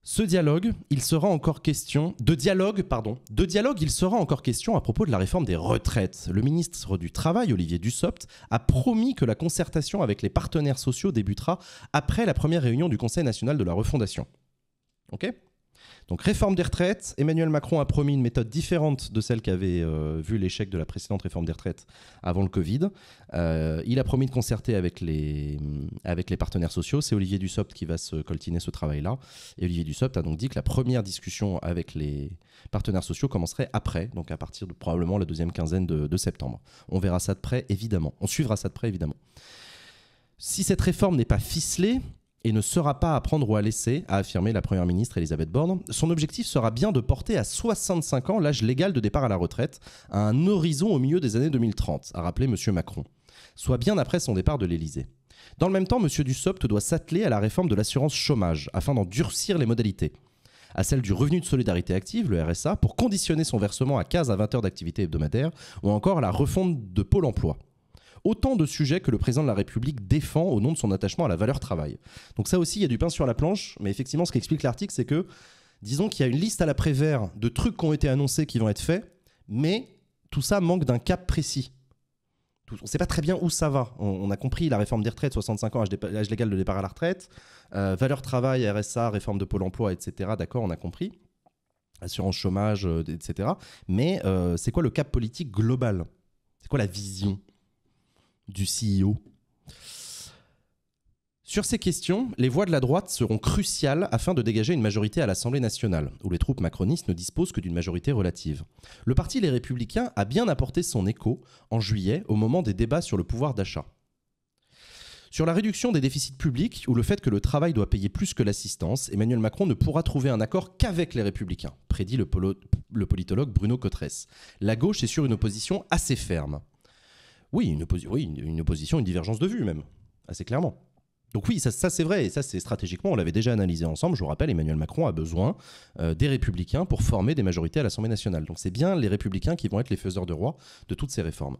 Ce dialogue, il sera encore question de dialogue, pardon, de dialogue, il sera encore question à propos de la réforme des retraites. Le ministre du Travail, Olivier Dussopt, a promis que la concertation avec les partenaires sociaux débutera après la première réunion du Conseil national de la refondation. OK donc réforme des retraites, Emmanuel Macron a promis une méthode différente de celle qu'avait euh, vu l'échec de la précédente réforme des retraites avant le Covid. Euh, il a promis de concerter avec les, avec les partenaires sociaux. C'est Olivier Dussopt qui va se coltiner ce travail-là. Et Olivier Dussopt a donc dit que la première discussion avec les partenaires sociaux commencerait après, donc à partir de probablement la deuxième quinzaine de, de septembre. On verra ça de près, évidemment. On suivra ça de près, évidemment. Si cette réforme n'est pas ficelée, et ne sera pas à prendre ou à laisser, a affirmé la Première ministre Elisabeth Borne. Son objectif sera bien de porter à 65 ans l'âge légal de départ à la retraite, à un horizon au milieu des années 2030, a rappelé M. Macron, soit bien après son départ de l'Élysée. Dans le même temps, M. Dussopt doit s'atteler à la réforme de l'assurance chômage, afin d'en durcir les modalités à celle du revenu de solidarité active, le RSA, pour conditionner son versement à 15 à 20 heures d'activité hebdomadaire, ou encore à la refonte de Pôle emploi. Autant de sujets que le président de la République défend au nom de son attachement à la valeur travail. Donc ça aussi, il y a du pain sur la planche, mais effectivement, ce qu'explique l'article, c'est que, disons qu'il y a une liste à la Prévert de trucs qui ont été annoncés qui vont être faits, mais tout ça manque d'un cap précis. on ne sait pas très bien où ça va. On, a compris la réforme des retraites, 65 ans, âge, légal de départ à la retraite, euh, valeur travail, RSA, réforme de Pôle emploi, etc. D'accord, on a compris assurance chômage, euh, etc. Mais euh, c'est quoi le cap politique global C'est quoi la vision du CEO. Sur ces questions, les voix de la droite seront cruciales afin de dégager une majorité à l'Assemblée nationale, où les troupes macronistes ne disposent que d'une majorité relative. Le parti Les Républicains a bien apporté son écho en juillet au moment des débats sur le pouvoir d'achat. Sur la réduction des déficits publics ou le fait que le travail doit payer plus que l'assistance, Emmanuel Macron ne pourra trouver un accord qu'avec les républicains, prédit le, politologue Bruno Cotresse. La gauche est sur une opposition assez ferme. Oui, une, oui une, opposition, une divergence de vue même, assez clairement. Donc oui, ça, c'est vrai, et ça c'est stratégiquement, on l'avait déjà analysé ensemble, je vous rappelle, Emmanuel Macron a besoin euh, des républicains pour former des majorités à l'Assemblée nationale. Donc c'est bien les républicains qui vont être les faiseurs de roi de toutes ces réformes.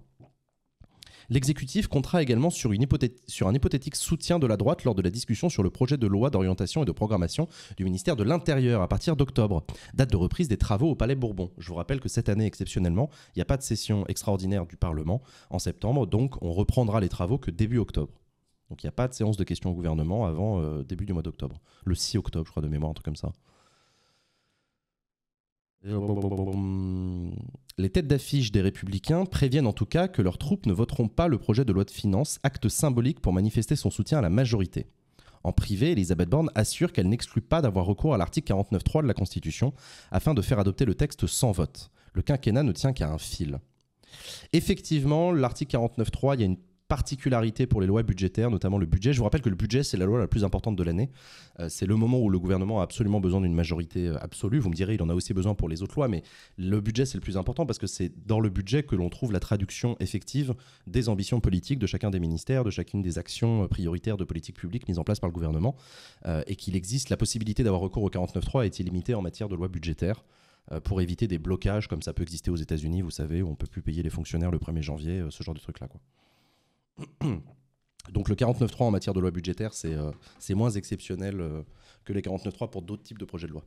L'exécutif comptera également sur, un hypothétique soutien de la droite lors de la discussion sur le projet de loi d'orientation et de programmation du ministère de l'Intérieur à partir d'octobre, date de reprise des travaux au Palais Bourbon. Je vous rappelle que cette année, exceptionnellement, il n'y a pas de session extraordinaire du Parlement en septembre, donc on reprendra les travaux que début octobre. Donc il n'y a pas de séance de questions au gouvernement avant euh, début du mois d'octobre. Le 6 octobre, je crois, de mémoire, un truc comme ça les têtes d'affiche des républicains préviennent en tout cas que leurs troupes ne voteront pas le projet de loi de finances, acte symbolique pour manifester son soutien à la majorité. En privé, Elisabeth Borne assure qu'elle n'exclut pas d'avoir recours à l'article 49.3 de la Constitution afin de faire adopter le texte sans vote. Le quinquennat ne tient qu'à un fil. Effectivement, l'article 49.3, il y a une particularité pour les lois budgétaires, notamment le budget. Je vous rappelle que le budget, c'est la loi la plus importante de l'année. Euh, c'est le moment où le gouvernement a absolument besoin d'une majorité euh, absolue. Vous me direz, il en a aussi besoin pour les autres lois, mais le budget, c'est le plus important parce que c'est dans le budget que l'on trouve la traduction effective des ambitions politiques de chacun des ministères, de chacune des actions euh, prioritaires de politique publique mises en place par le gouvernement, et qu'il existe la possibilité d'avoir recours au 49.3 est illimitée en matière de loi budgétaire pour éviter des blocages comme ça peut exister aux États-Unis, vous savez, où on peut plus payer les fonctionnaires le 1er janvier, ce genre de truc-là. Quoi. Donc le 49.3 en matière de loi budgétaire, c'est euh, moins exceptionnel euh, que les 49.3 pour d'autres types de projets de loi.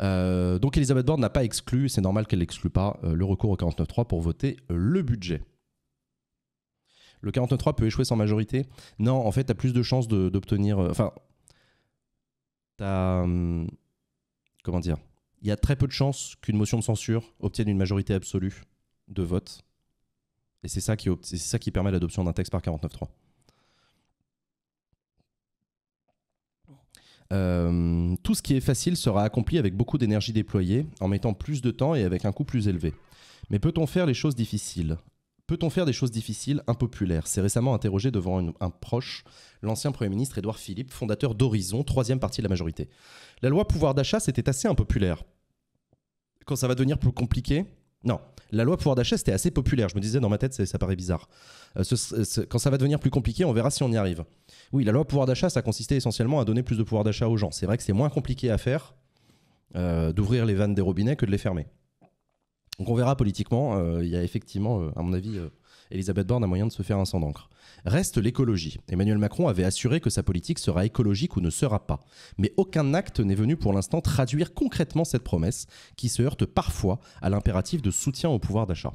Euh, donc Elisabeth Borne n'a pas exclu, c'est normal qu'elle n'exclue pas le recours au 49.3 pour voter le budget. Le 49.3 peut échouer sans majorité Non, en fait, tu as plus de chances d'obtenir... Enfin, tu as... Hum, comment dire Il y a très peu de chances qu'une motion de censure obtienne une majorité absolue de vote et c'est ça qui, permet l'adoption d'un texte par 49.3. Euh, tout ce qui est facile sera accompli avec beaucoup d'énergie déployée, en mettant plus de temps et avec un coût plus élevé. Mais peut-on faire les choses difficiles Peut-on faire des choses difficiles, impopulaires C'est récemment interrogé devant un proche, l'ancien Premier ministre Édouard Philippe, fondateur d'Horizon, troisième partie de la majorité. La loi pouvoir d'achat, c'était assez impopulaire. Quand ça va devenir plus compliqué, non, la loi pouvoir d'achat, c'était assez populaire. Je me disais dans ma tête, ça, paraît bizarre. Euh, quand ça va devenir plus compliqué, on verra si on y arrive. Oui, la loi pouvoir d'achat, ça consistait essentiellement à donner plus de pouvoir d'achat aux gens. C'est vrai que c'est moins compliqué à faire euh, d'ouvrir les vannes des robinets que de les fermer. Donc on verra politiquement. Euh, il y a effectivement, à mon avis, Elisabeth Borne a moyen de se faire un sang d'encre reste l'écologie. Emmanuel Macron avait assuré que sa politique sera écologique ou ne sera pas. Mais aucun acte n'est venu pour l'instant traduire concrètement cette promesse, qui se heurte parfois à l'impératif de soutien au pouvoir d'achat.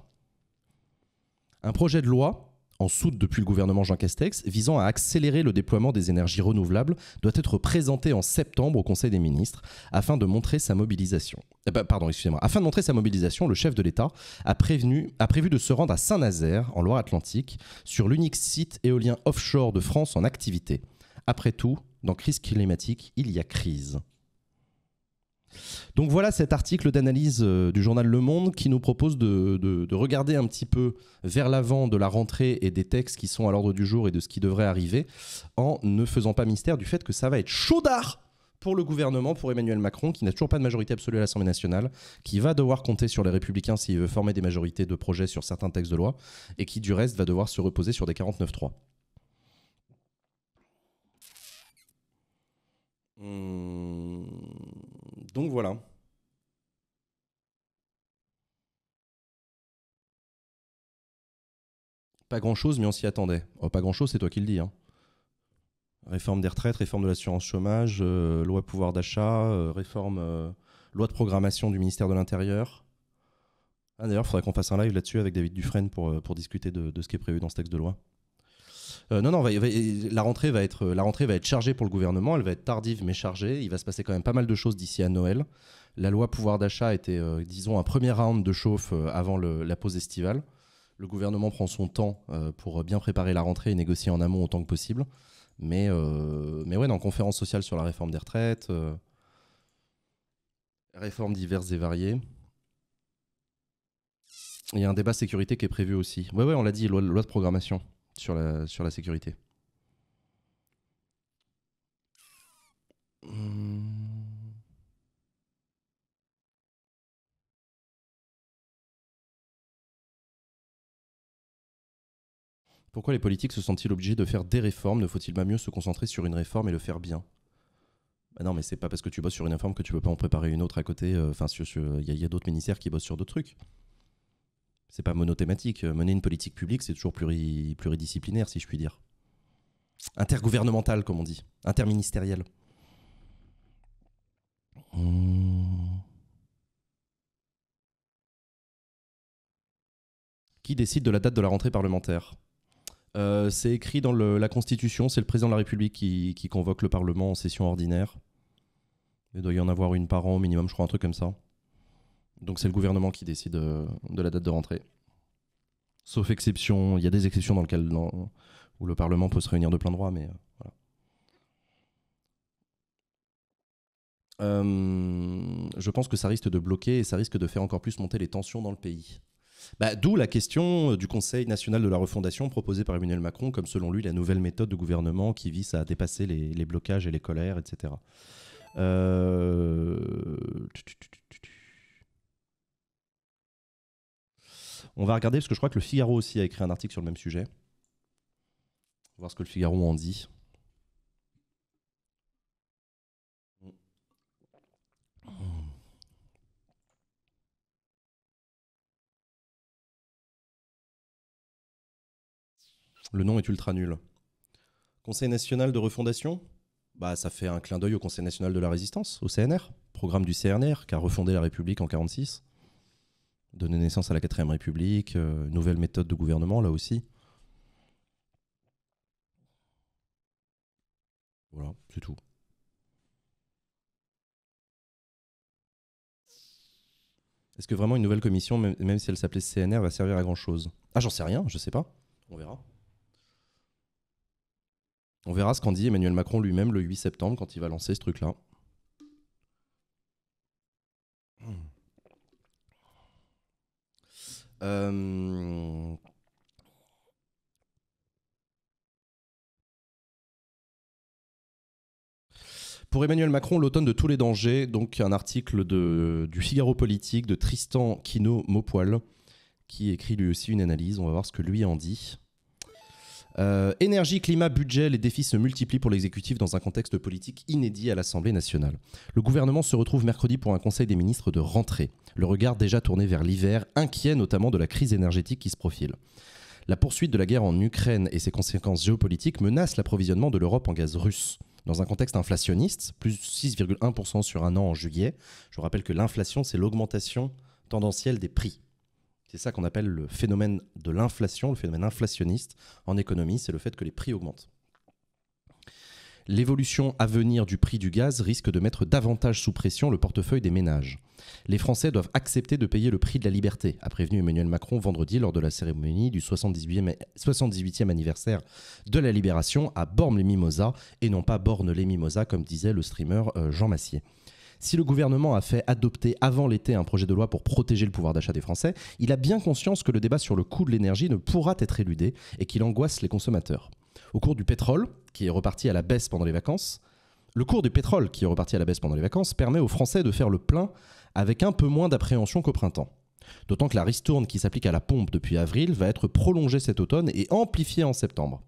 Un projet de loi en soute depuis le gouvernement Jean Castex visant à accélérer le déploiement des énergies renouvelables doit être présenté en septembre au Conseil des ministres afin de montrer sa mobilisation. Eh ben, pardon, excusez-moi. Afin de montrer sa mobilisation, le chef de l'État a prévu de se rendre à Saint-Nazaire, en Loire-Atlantique, sur l'unique site éolien offshore de France en activité. Après tout, dans crise climatique, il y a crise. Donc voilà cet article d'analyse euh, du journal Le Monde qui nous propose de, regarder un petit peu vers l'avant de la rentrée et des textes qui sont à l'ordre du jour et de ce qui devrait arriver en ne faisant pas mystère du fait que ça va être chaudard pour le gouvernement, pour Emmanuel Macron, qui n'a toujours pas de majorité absolue à l'Assemblée nationale, qui va devoir compter sur les républicains s'il veut former des majorités de projets sur certains textes de loi, et qui du reste va devoir se reposer sur des 49-3. Donc voilà. Pas grand-chose, mais on s'y attendait. Oh, pas grand-chose, c'est toi qui le dis. Hein. Réforme des retraites, réforme de l'assurance chômage, euh, loi pouvoir d'achat, euh, réforme, euh, loi de programmation du ministère de l'Intérieur. Ah, D'ailleurs, il faudrait qu'on fasse un live là-dessus avec David Dufresne pour, discuter de ce qui est prévu dans ce texte de loi. Euh, non, non, la, rentrée va être, la rentrée va être chargée pour le gouvernement, elle va être tardive mais chargée, il va se passer quand même pas mal de choses d'ici à Noël. La loi pouvoir d'achat était, euh, disons, un premier round de chauffe euh, avant la pause estivale. Le gouvernement prend son temps pour bien préparer la rentrée et négocier en amont autant que possible. Mais, mais ouais, en conférence sociale sur la réforme des retraites, réformes diverses et variées. Il y a un débat sécurité qui est prévu aussi. Ouais, ouais, on l'a dit, loi de programmation sur la, sur la sécurité Pourquoi les politiques se sentent ils obligés de faire des réformes Ne faut-il pas mieux se concentrer sur une réforme et le faire bien bah Non, mais c'est pas parce que tu bosses sur une réforme que tu peux pas en préparer une autre à côté. Euh, enfin, il y a d'autres ministères qui bossent sur d'autres trucs. C'est pas monothématique. Mener une politique publique, c'est toujours pluridisciplinaire, si je puis dire. Intergouvernemental, comme on dit. Interministériel. Hmm. Qui décide de la date de la rentrée parlementaire euh, C'est écrit dans la Constitution, c'est le président de la République qui convoque le Parlement en session ordinaire. Il doit y en avoir une par an au minimum, je crois, un truc comme ça. Donc c'est le gouvernement qui décide euh, de la date de rentrée. Sauf exception, il y a des exceptions dans lesquelles où le Parlement peut se réunir de plein droit, mais euh, voilà. Euh, je pense que ça risque de bloquer et ça risque de faire encore plus monter les tensions dans le pays. Bah, d'où la question du Conseil national de la refondation proposé par Emmanuel Macron comme selon lui la nouvelle méthode de gouvernement qui vise à dépasser les, blocages et les colères, etc. Euh... On va regarder, parce que je crois que le Figaro aussi a écrit un article sur le même sujet. On va voir ce que le Figaro en dit. Le nom est ultra nul. Conseil national de refondation bah, Ça fait un clin d'œil au Conseil national de la résistance, au CNR, programme du CNR qui a refondé la République en 1946. Donner naissance à la 4ème République, euh, nouvelle méthode de gouvernement là aussi. Voilà, c'est tout. Est-ce que vraiment une nouvelle commission, même, si elle s'appelait CNR, va servir à grand chose Ah, j'en sais rien, je sais pas. On verra. On verra ce qu'en dit Emmanuel Macron lui-même le 8 septembre quand il va lancer ce truc-là. Hmm. Euh, Pour Emmanuel Macron, l'automne de tous les dangers, donc un article de, du Figaro Politique de Tristan kino Maupoil, qui écrit lui aussi une analyse. On va voir ce que lui en dit. Euh, énergie, climat, budget, les défis se multiplient pour l'exécutif dans un contexte politique inédit à l'Assemblée nationale. Le gouvernement se retrouve mercredi pour un Conseil des ministres de rentrée, le regard déjà tourné vers l'hiver, inquiet notamment de la crise énergétique qui se profile. La poursuite de la guerre en Ukraine et ses conséquences géopolitiques menacent l'approvisionnement de l'Europe en gaz russe. Dans un contexte inflationniste, plus 6,1% sur un an en juillet, je rappelle que l'inflation, c'est l'augmentation tendancielle des prix. C'est ça qu'on appelle le phénomène de l'inflation, le phénomène inflationniste en économie, c'est le fait que les prix augmentent. L'évolution à venir du prix du gaz risque de mettre davantage sous pression le portefeuille des ménages. Les Français doivent accepter de payer le prix de la liberté, a prévenu Emmanuel Macron vendredi lors de la cérémonie du 78e, e anniversaire de la libération à borne les mimosas et non pas Borne-les-Mimosas comme disait le streamer euh, Jean Massier. Si le gouvernement a fait adopter avant l'été un projet de loi pour protéger le pouvoir d'achat des Français, il a bien conscience que le débat sur le coût de l'énergie ne pourra être éludé et qu'il angoisse les consommateurs. Au cours du pétrole, qui est reparti à la baisse pendant les vacances, le cours du pétrole, qui est reparti à la baisse pendant les vacances, permet aux Français de faire le plein avec un peu moins d'appréhension qu'au printemps. D'autant que la ristourne qui s'applique à la pompe depuis avril va être prolongée cet automne et amplifiée en septembre.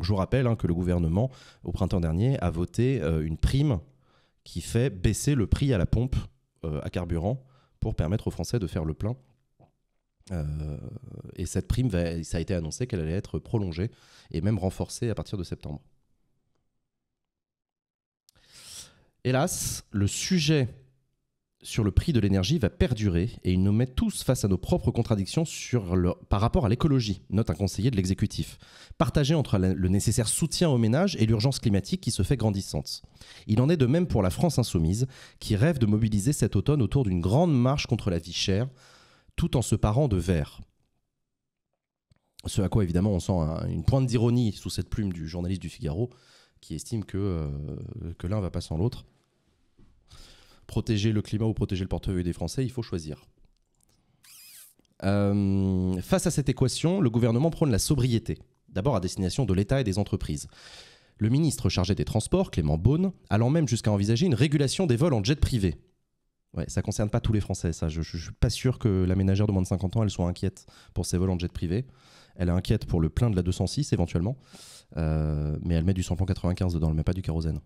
je vous rappelle hein, que le gouvernement, au printemps dernier, a voté euh, une prime qui fait baisser le prix à la pompe euh, à carburant pour permettre aux Français de faire le plein. Euh, et cette prime, ça a été annoncé qu'elle allait être prolongée et même renforcée à partir de septembre. Hélas, le sujet sur le prix de l'énergie va perdurer et ils nous mettent tous face à nos propres contradictions par rapport à l'écologie, note un conseiller de l'exécutif, partagé entre le nécessaire soutien aux ménages et l'urgence climatique qui se fait grandissante. Il en est de même pour la France insoumise, qui rêve de mobiliser cet automne autour d'une grande marche contre la vie chère, tout en se parant de verre. Ce à quoi évidemment on sent une pointe d'ironie sous cette plume du journaliste du Figaro, qui estime que, euh, que l'un va pas sans l'autre protéger le climat ou protéger le portefeuille des Français, il faut choisir. Euh, face à cette équation, le gouvernement prône la sobriété, d'abord à destination de l'État et des entreprises. Le ministre chargé des Transports, Clément Beaune, allant même jusqu'à envisager une régulation des vols en jet privé. Ouais, ça concerne pas tous les Français, ça. Je, je, suis pas sûr que la ménagère de moins de 50 ans, elle soit inquiète pour ces vols en jet privé. Elle est inquiète pour le plein de la 206 éventuellement, euh, mais elle met du 195 dedans, elle met pas du kérosène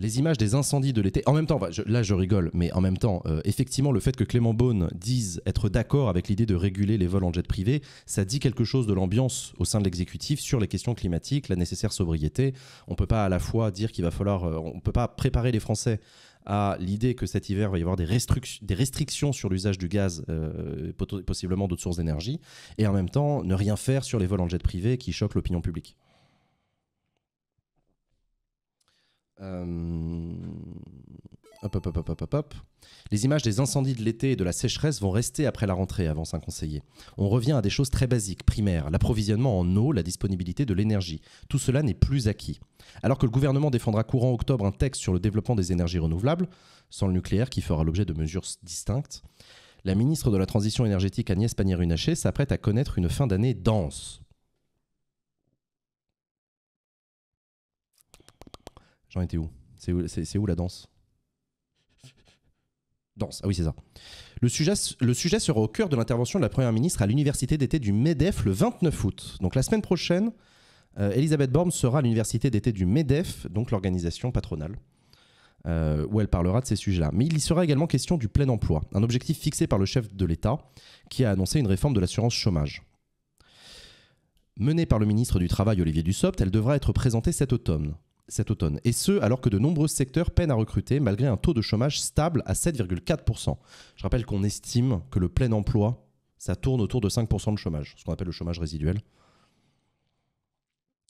les images des incendies de l'été. En même temps, là je rigole, mais en même temps, euh, effectivement, le fait que Clément Beaune dise être d'accord avec l'idée de réguler les vols en jet privé, ça dit quelque chose de l'ambiance au sein de l'exécutif sur les questions climatiques, la nécessaire sobriété. On peut pas à la fois dire qu'il va falloir, euh, on peut pas préparer les Français à l'idée que cet hiver va y avoir des, des restrictions sur l'usage du gaz, euh, possiblement d'autres sources d'énergie, et en même temps ne rien faire sur les vols en jet privé qui choquent l'opinion publique. Euh, hop, Les images des incendies de l'été et de la sécheresse vont rester après la rentrée, avance un conseiller. On revient à des choses très basiques, primaires, l'approvisionnement en eau, la disponibilité de l'énergie. Tout cela n'est plus acquis. Alors que le gouvernement défendra courant octobre un texte sur le développement des énergies renouvelables, sans le nucléaire qui fera l'objet de mesures distinctes, la ministre de la Transition énergétique Agnès Pannier-Runacher s'apprête à connaître une fin d'année dense J'en étais où C'est où, la danse Danse, ah oui, c'est ça. Le sujet, sera au cœur de l'intervention de la Première ministre à l'université d'été du MEDEF le 29 août. Donc la semaine prochaine, euh, Elisabeth Borne sera à l'université d'été du MEDEF, donc l'organisation patronale. Euh, où elle parlera de ces sujets-là. Mais il y sera également question du plein emploi, un objectif fixé par le chef de l'État qui a annoncé une réforme de l'assurance chômage. Menée par le ministre du Travail Olivier Dussopt, elle devra être présentée cet automne cet automne. Et ce, alors que de nombreux secteurs peinent à recruter malgré un taux de chômage stable à 7,4%. Je rappelle qu'on estime que le plein emploi, ça tourne autour de 5% de chômage, ce qu'on appelle le chômage résiduel.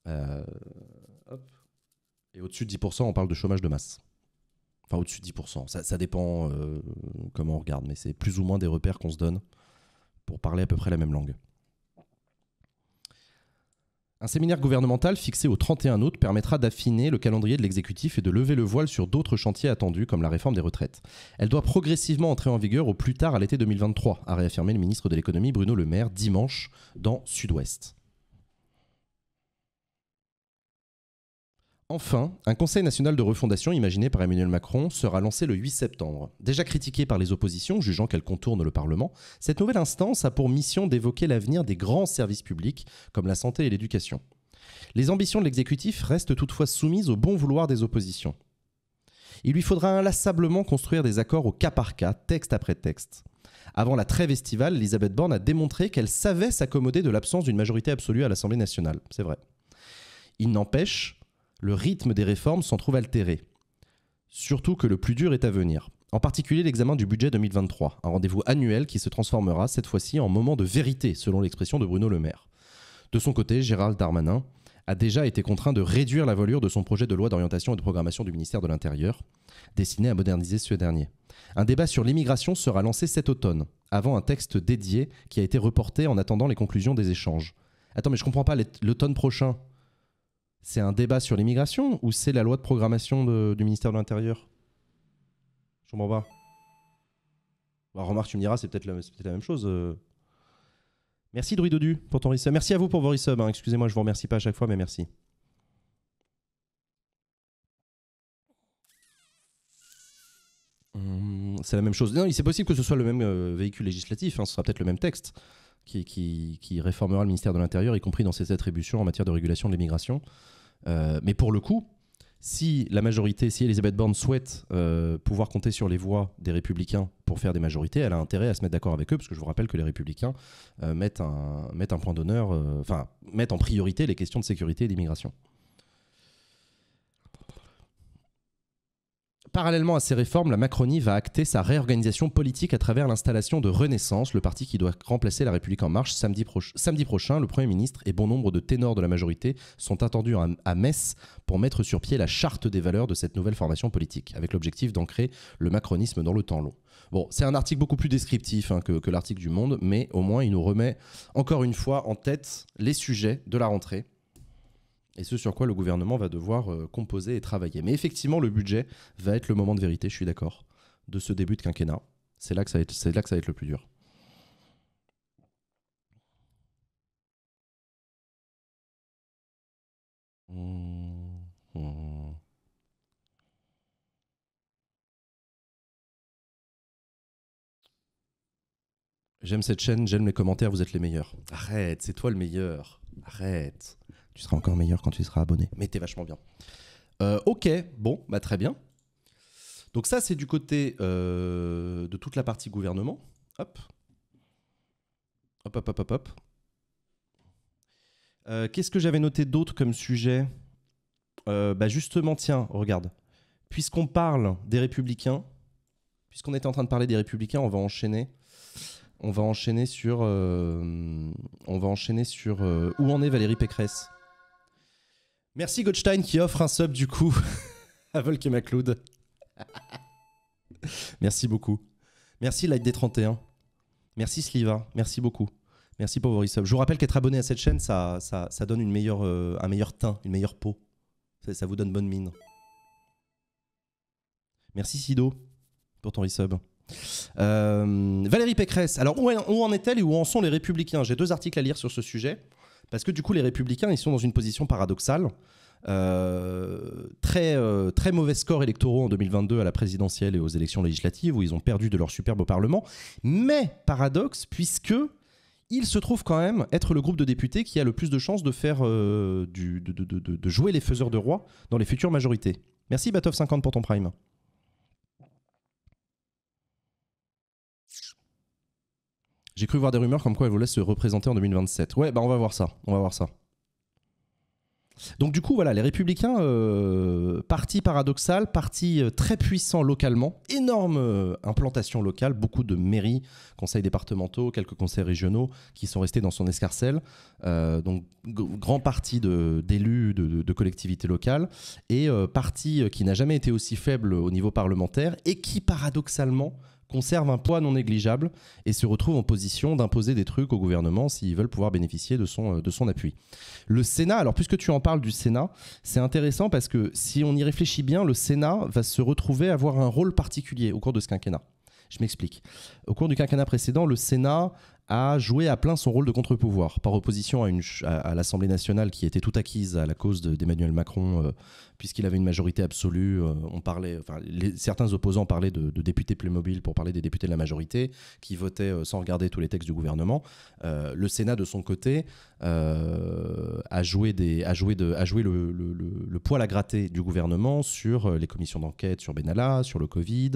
Euh, Et au-dessus de 10%, on parle de chômage de masse. Enfin, au-dessus de 10%. Ça, dépend euh, comment on regarde, mais c'est plus ou moins des repères qu'on se donne pour parler à peu près la même langue. Un séminaire gouvernemental fixé au 31 août permettra d'affiner le calendrier de l'exécutif et de lever le voile sur d'autres chantiers attendus comme la réforme des retraites. Elle doit progressivement entrer en vigueur au plus tard à l'été 2023, a réaffirmé le ministre de l'économie Bruno Le Maire dimanche dans Sud-Ouest. Enfin, un Conseil national de refondation imaginé par Emmanuel Macron sera lancé le 8 septembre. Déjà critiqué par les oppositions, jugeant qu'elle contourne le Parlement, cette nouvelle instance a pour mission d'évoquer l'avenir des grands services publics, comme la santé et l'éducation. Les ambitions de l'exécutif restent toutefois soumises au bon vouloir des oppositions. Il lui faudra inlassablement construire des accords au cas par cas, texte après texte. Avant la trêve estivale, Elisabeth Borne a démontré qu'elle savait s'accommoder de l'absence d'une majorité absolue à l'Assemblée nationale. C'est vrai. Il n'empêche, le rythme des réformes s'en trouve altéré. Surtout que le plus dur est à venir. En particulier l'examen du budget 2023, un rendez-vous annuel qui se transformera cette fois-ci en moment de vérité, selon l'expression de Bruno Le Maire. De son côté, Gérald Darmanin a déjà été contraint de réduire la volure de son projet de loi d'orientation et de programmation du ministère de l'Intérieur, destiné à moderniser ce dernier. Un débat sur l'immigration sera lancé cet automne, avant un texte dédié qui a été reporté en attendant les conclusions des échanges. Attends, mais je comprends pas, l'automne prochain, c'est un débat sur l'immigration ou c'est la loi de programmation du ministère de l'Intérieur Je comprends pas. remarque, bah, tu me diras, c'est peut-être la, même chose. Euh. Merci Druidodu pour ton resub. Merci à vous pour vos resubs. Hein. Excusez-moi, je vous remercie pas à chaque fois, mais merci. c'est la même chose. Non, c'est possible que ce soit le même euh, véhicule législatif, hein, ce sera peut-être le même texte qui, qui, réformera le ministère de l'Intérieur, y compris dans ses attributions en matière de régulation de l'immigration. Euh, mais pour le coup, si la majorité, si Elisabeth Borne souhaite euh, pouvoir compter sur les voix des républicains pour faire des majorités, elle a intérêt à se mettre d'accord avec eux, parce que je vous rappelle que les républicains mettent, un, mettent un point d'honneur, enfin, mettent en priorité les questions de sécurité et d'immigration. Parallèlement à ces réformes, la Macronie va acter sa réorganisation politique à travers l'installation de Renaissance, le parti qui doit remplacer la République en marche samedi, prochain. Le Premier ministre et bon nombre de ténors de la majorité sont attendus à, Metz pour mettre sur pied la charte des valeurs de cette nouvelle formation politique, avec l'objectif d'ancrer le macronisme dans le temps long. Bon, c'est un article beaucoup plus descriptif hein, que l'article du Monde, mais au moins il nous remet encore une fois en tête les sujets de la rentrée et ce sur quoi le gouvernement va devoir euh, composer et travailler. Mais effectivement, le budget va être le moment de vérité, je suis d'accord, de ce début de quinquennat. C'est là, que ça va être, le plus dur. J'aime cette chaîne, j'aime les commentaires, vous êtes les meilleurs. Arrête, c'est toi le meilleur. Arrête. Tu seras encore meilleur quand tu seras abonné. Mais t'es vachement bien. Euh, ok, bon, bah très bien. Donc ça, c'est du côté euh, de toute la partie gouvernement. Hop. Hop, hop, hop, hop, hop. Euh, qu'est-ce que j'avais noté d'autre comme sujet Bah justement, tiens, regarde. Puisqu'on parle des républicains, puisqu'on était en train de parler des républicains, on va enchaîner. On va enchaîner sur, on va enchaîner sur où en est Valérie Pécresse Merci Goldstein qui offre un sub du coup à Volk et Merci beaucoup. Merci lightd 31. Merci Sliva. Merci beaucoup. Merci pour vos resubs. Je vous rappelle qu'être abonné à cette chaîne, ça, ça, donne une meilleure, euh, un meilleur teint, une meilleure peau. Ça, vous donne bonne mine. Merci Sido pour ton resub. Euh, Valérie Pécresse, alors où en est-elle et où en sont les républicains J'ai deux articles à lire sur ce sujet. Parce que du coup, les républicains, ils sont dans une position paradoxale. Euh, très, euh, très mauvais score électoraux en 2022 à la présidentielle et aux élections législatives où ils ont perdu de leur superbe au Parlement. Mais paradoxe, puisque il se trouvent quand même être le groupe de députés qui a le plus de chances de, faire, euh, de, jouer les faiseurs de roi dans les futures majorités. Merci Batov50 pour ton prime. J'ai cru voir des rumeurs comme quoi elle voulait se représenter en 2027. Ouais, ben on va voir ça. On va voir ça. Donc du coup, voilà, les républicains, euh, parti paradoxal, parti euh, très puissant localement, énorme euh, implantation locale, beaucoup de mairies, conseils départementaux, quelques conseils régionaux qui sont restés dans son escarcelle, donc grand parti d'élus, de, collectivités locales, et parti qui n'a jamais été aussi faible au niveau parlementaire, et qui paradoxalement conserve un poids non négligeable et se retrouve en position d'imposer des trucs au gouvernement s'ils veulent pouvoir bénéficier de son, euh, de son appui. Le Sénat, alors puisque tu en parles du Sénat, c'est intéressant parce que si on y réfléchit bien, le Sénat va se retrouver à avoir un rôle particulier au cours de ce quinquennat. Je m'explique. Au cours du quinquennat précédent, le Sénat a joué à plein son rôle de contre-pouvoir, par opposition à, à l'Assemblée nationale qui était toute acquise à la cause d'Emmanuel Macron euh, puisqu'il avait une majorité absolue. Euh, on parlait, enfin, certains opposants parlaient de, députés députés mobiles pour parler des députés de la majorité qui votaient euh, sans regarder tous les textes du gouvernement. Euh, le Sénat, de son côté, a joué, des, a joué, de, a joué le, le, le, poil à gratter du gouvernement sur les commissions d'enquête sur Benalla, sur le Covid,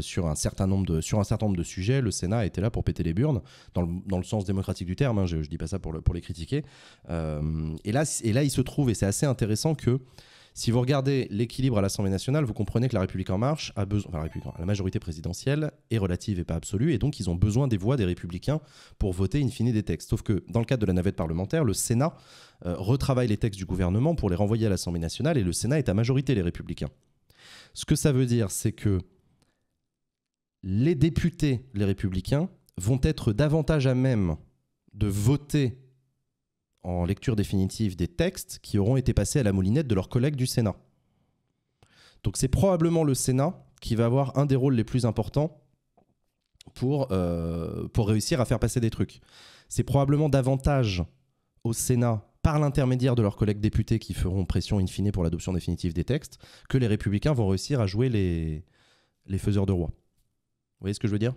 sur, un certain nombre de, sur un certain nombre de sujets. Le Sénat était là pour péter les burnes, dans le, dans le sens démocratique du terme, hein, je ne dis pas ça pour, le, pour les critiquer. et, là, et là, il se trouve, et c'est assez intéressant que si vous regardez l'équilibre à l'Assemblée nationale, vous comprenez que la République en marche a besoin, la, majorité présidentielle est relative et pas absolue, et donc ils ont besoin des voix des républicains pour voter in fine des textes. Sauf que dans le cadre de la navette parlementaire, le Sénat euh, retravaille les textes du gouvernement pour les renvoyer à l'Assemblée nationale, et le Sénat est à majorité les républicains. Ce que ça veut dire, c'est que les députés, les républicains, vont être davantage à même de voter en lecture définitive des textes qui auront été passés à la moulinette de leurs collègues du Sénat. Donc c'est probablement le Sénat qui va avoir un des rôles les plus importants pour, euh, pour réussir à faire passer des trucs. C'est probablement davantage au Sénat, par l'intermédiaire de leurs collègues députés qui feront pression in fine pour l'adoption définitive des textes, que les républicains vont réussir à jouer les, les faiseurs de roi. Vous voyez ce que je veux dire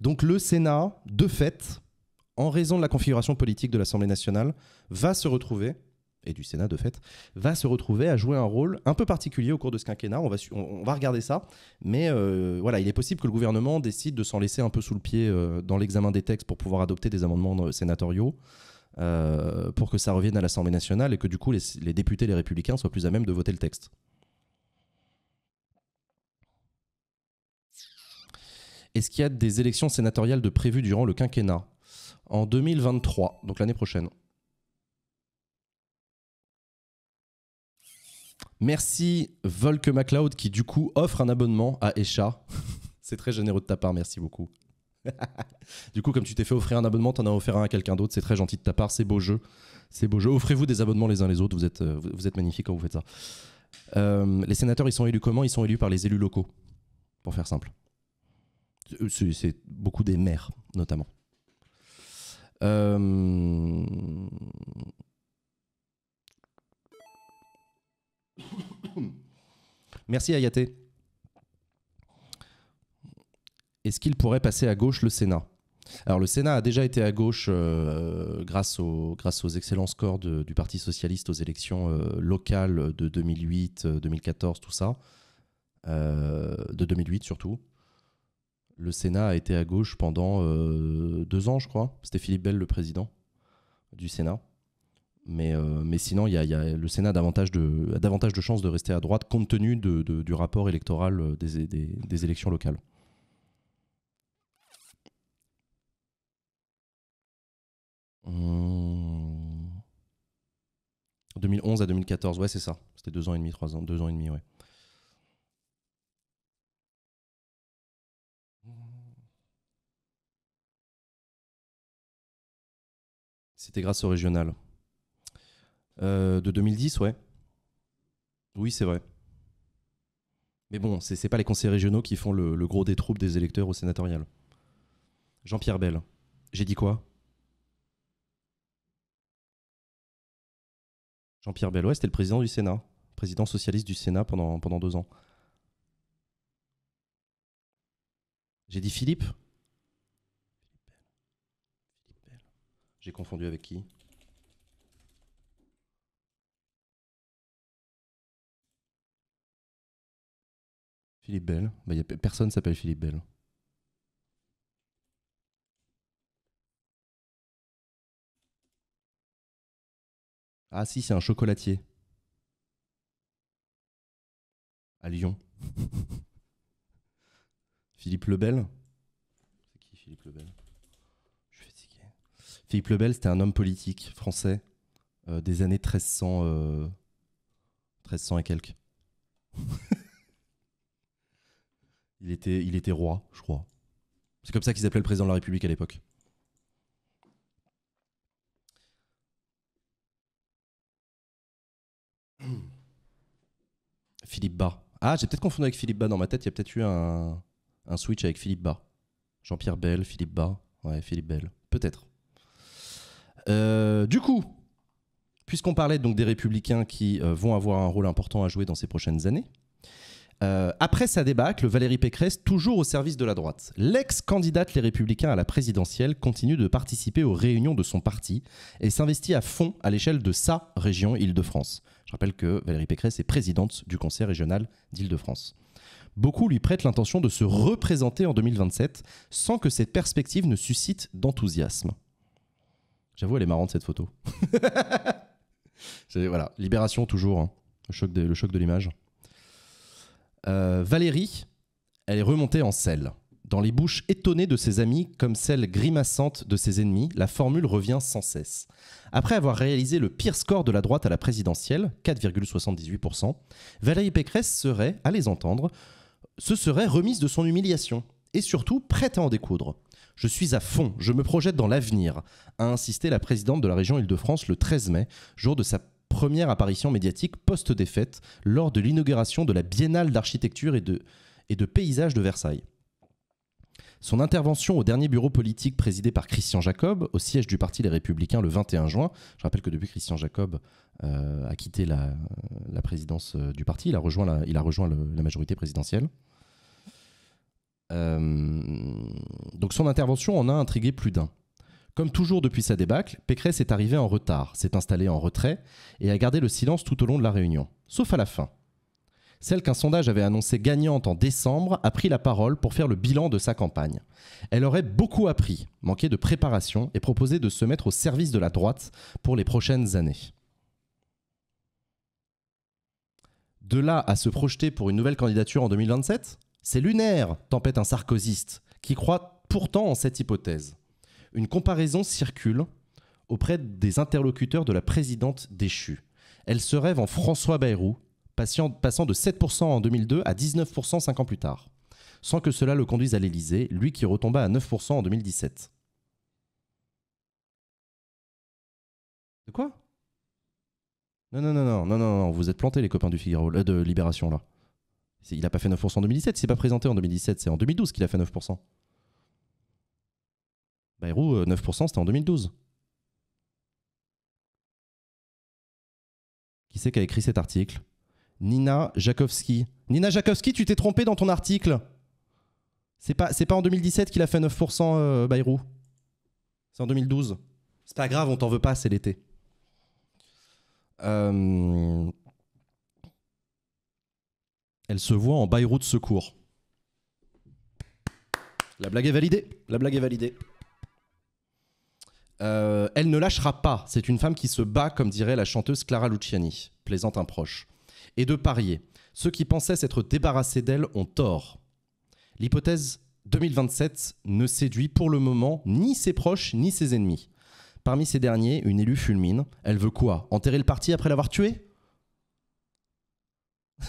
Donc le Sénat, de fait, en raison de la configuration politique de l'Assemblée nationale, va se retrouver, et du Sénat de fait, va se retrouver à jouer un rôle un peu particulier au cours de ce quinquennat. On va, regarder ça, mais euh, voilà, il est possible que le gouvernement décide de s'en laisser un peu sous le pied euh, dans l'examen des textes pour pouvoir adopter des amendements euh, sénatoriaux. pour que ça revienne à l'Assemblée nationale et que du coup les, les députés, les républicains soient plus à même de voter le texte. Est-ce qu'il y a des élections sénatoriales de prévues durant le quinquennat en 2023, donc l'année prochaine. Merci Volk MacLeod qui du coup offre un abonnement à Echa. C'est très généreux de ta part, merci beaucoup. du coup, comme tu t'es fait offrir un abonnement, t'en as offert un à quelqu'un d'autre. C'est très gentil de ta part, c'est beau jeu. C'est beau jeu. Offrez-vous des abonnements les uns les autres. Vous êtes, euh, vous êtes magnifiques quand vous faites ça. Euh, les sénateurs, ils sont élus comment Ils sont élus par les élus locaux, pour faire simple. C'est beaucoup des maires, notamment. Euh, Merci Ayaté. Est-ce qu'il pourrait passer à gauche le Sénat alors le Sénat a déjà été à gauche euh, grâce, aux excellents scores du Parti socialiste aux élections euh, locales de 2008, 2014, tout ça, de 2008 surtout le Sénat a été à gauche pendant euh, deux ans, je crois. C'était Philippe Bell, le président du Sénat. Mais, euh, mais sinon, le Sénat a davantage, de, davantage de chances de rester à droite compte tenu du rapport électoral euh, des, élections locales. 2011 hum. à 2014, ouais, c'est ça. C'était deux ans et demi, trois ans, deux ans et demi, ouais. C'était grâce au régional. Euh, de 2010, ouais. Oui, c'est vrai. Mais bon, c'est pas les conseils régionaux qui font le, gros des troupes des électeurs au sénatorial. Jean-Pierre Bell. J'ai dit quoi Jean-Pierre ouais, c'était le président du Sénat, président socialiste du Sénat pendant, pendant deux ans. J'ai dit Philippe J'ai confondu avec qui Philippe Bell. Bah, y personne s'appelle Philippe Bell. Ah si, c'est un chocolatier. À Lyon. Philippe Lebel C'est qui Philippe Lebel Philippe Lebel, c'était un homme politique français euh, des années 1300, euh, et quelques. il, était, il était roi, je crois. C'est comme ça qu'ils appelaient le président de la République à l'époque. Philippe Bas. Ah, j'ai peut-être confondu avec Philippe Bas dans ma tête. Il y a peut-être eu un, un switch avec Philippe Bas. Jean-Pierre Bell, Philippe Bas. Ouais, Philippe Bell. Peut-être. Euh, du coup, puisqu'on parlait donc des républicains qui euh, vont avoir un rôle important à jouer dans ces prochaines années, euh, après sa débâcle, Valérie Pécresse, toujours au service de la droite, l'ex-candidate Les Républicains à la présidentielle, continue de participer aux réunions de son parti et s'investit à fond à l'échelle de sa région Île-de-France. Je rappelle que Valérie Pécresse est présidente du Conseil régional d'Île-de-France. Beaucoup lui prêtent l'intention de se représenter en 2027 sans que cette perspective ne suscite d'enthousiasme. J'avoue, elle est marrante cette photo. voilà, libération toujours, hein. le, choc de, le choc de l'image. Euh, Valérie, elle est remontée en selle. Dans les bouches étonnées de ses amis, comme celles grimaçantes de ses ennemis, la formule revient sans cesse. Après avoir réalisé le pire score de la droite à la présidentielle, 4,78%, Valérie Pécresse serait, à les entendre, se serait remise de son humiliation et surtout prête à en découdre. Je suis à fond, je me projette dans l'avenir, a insisté la présidente de la région Île-de-France le 13 mai, jour de sa première apparition médiatique post-défaite, lors de l'inauguration de la Biennale d'architecture et de, et de paysage de Versailles. Son intervention au dernier bureau politique présidé par Christian Jacob, au siège du Parti Les Républicains le 21 juin, je rappelle que depuis Christian Jacob euh, a quitté la, présidence euh, du parti, il a rejoint la, il a rejoint la majorité présidentielle. Euh, donc son intervention en a intrigué plus d'un. Comme toujours depuis sa débâcle, Pécresse est arrivé en retard, s'est installée en retrait et a gardé le silence tout au long de la réunion, sauf à la fin. Celle qu'un sondage avait annoncée gagnante en décembre a pris la parole pour faire le bilan de sa campagne. Elle aurait beaucoup appris, manqué de préparation et proposé de se mettre au service de la droite pour les prochaines années. De là à se projeter pour une nouvelle candidature en 2027, c'est lunaire, tempête un sarkozyste, qui croit pourtant en cette hypothèse. Une comparaison circule auprès des interlocuteurs de la présidente déchue. Elle se rêve en François Bayrou, passant de 7% en 2002 à 19% 5 ans plus tard, sans que cela le conduise à l'Élysée, lui qui retomba à 9% en 2017. De quoi non, non, non, non, non, non, vous êtes plantés les copains du Figaro, euh, de Libération là. Il n'a pas fait 9% en 2017, il s'est pas présenté en 2017, c'est en 2012 qu'il a fait 9%. Bayrou, euh, 9%, c'était en 2012. Qui c'est qui a écrit cet article Nina Jakovski. Nina Jakovski, tu t'es trompée dans ton article. C'est pas, c'est pas en 2017 qu'il a fait 9% euh, Bayrou. C'est en 2012. C'est pas grave, on t'en veut pas, c'est l'été. Euh, elle se voit en Bayrou de secours. La blague est validée. La blague est validée. Euh, elle ne lâchera pas. C'est une femme qui se bat, comme dirait la chanteuse Clara Luciani, plaisante un proche. Et de parier. Ceux qui pensaient s'être débarrassés d'elle ont tort. L'hypothèse 2027 ne séduit pour le moment ni ses proches ni ses ennemis. Parmi ces derniers, une élue fulmine. Elle veut quoi Enterrer le parti après l'avoir tué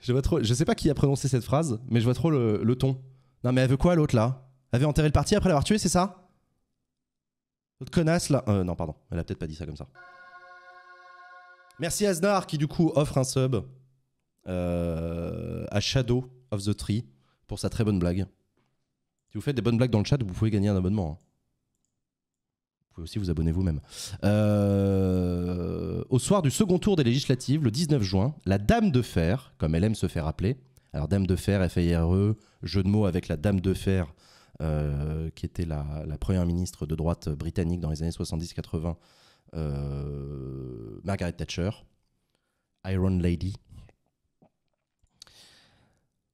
je, vois trop, je sais pas qui a prononcé cette phrase, mais je vois trop le ton. Non mais elle veut quoi l'autre là avait enterré le parti après l'avoir tué, c'est ça L'autre connasse là. Euh, non, pardon, elle a peut-être pas dit ça comme ça. Merci Aznar qui du coup offre un sub euh, à Shadow of the Tree pour sa très bonne blague. Si vous faites des bonnes blagues dans le chat, vous pouvez gagner un abonnement. Hein. Vous pouvez aussi vous abonner vous-même. Euh, au soir du second tour des législatives, le 19 juin, la Dame de Fer, comme elle aime se faire appeler, alors Dame de Fer, F-A-R-E, jeu de mots avec la Dame de Fer euh, qui était la, première ministre de droite britannique dans les années 70-80, euh, Margaret Thatcher, Iron Lady.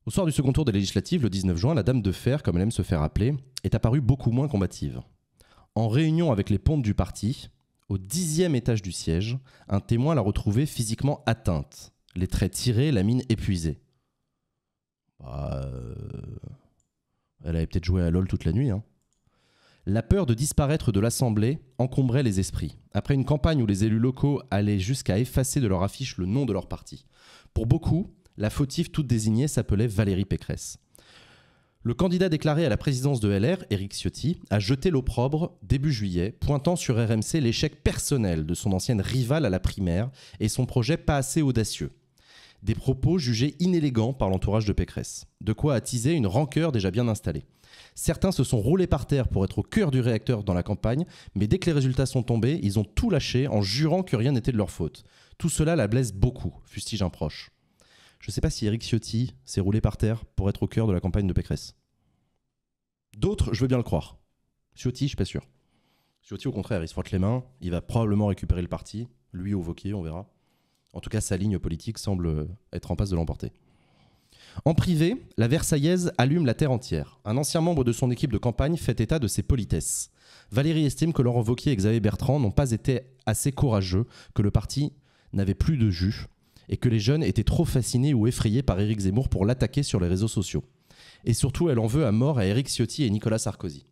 Au soir du second tour des législatives, le 19 juin, la dame de fer, comme elle aime se faire appeler, est apparue beaucoup moins combative. En réunion avec les pontes du parti, au dixième étage du siège, un témoin l'a retrouvée physiquement atteinte, les traits tirés, la mine épuisée. Bah euh, elle avait peut-être joué à LOL toute la nuit. Hein. La peur de disparaître de l'Assemblée encombrait les esprits. Après une campagne où les élus locaux allaient jusqu'à effacer de leur affiche le nom de leur parti. Pour beaucoup, la fautive toute désignée s'appelait Valérie Pécresse. Le candidat déclaré à la présidence de LR, Éric Ciotti, a jeté l'opprobre début juillet, pointant sur RMC l'échec personnel de son ancienne rivale à la primaire et son projet pas assez audacieux des propos jugés inélégants par l'entourage de Pécresse, de quoi attiser une rancœur déjà bien installée. Certains se sont roulés par terre pour être au cœur du réacteur dans la campagne, mais dès que les résultats sont tombés, ils ont tout lâché en jurant que rien n'était de leur faute. Tout cela la blesse beaucoup, fustige un proche. Je ne sais pas si Eric Ciotti s'est roulé par terre pour être au cœur de la campagne de Pécresse. D'autres, je veux bien le croire. Ciotti, je ne suis pas sûr. Ciotti, au contraire, il se frotte les mains, il va probablement récupérer le parti, lui ou Vauquier, on verra. En tout cas, sa ligne politique semble être en passe de l'emporter. En privé, la Versaillaise allume la terre entière. Un ancien membre de son équipe de campagne fait état de ses politesses. Valérie estime que Laurent Vauquier et Xavier Bertrand n'ont pas été assez courageux, que le parti n'avait plus de jus, et que les jeunes étaient trop fascinés ou effrayés par Éric Zemmour pour l'attaquer sur les réseaux sociaux. Et surtout, elle en veut à mort à Éric Ciotti et Nicolas Sarkozy.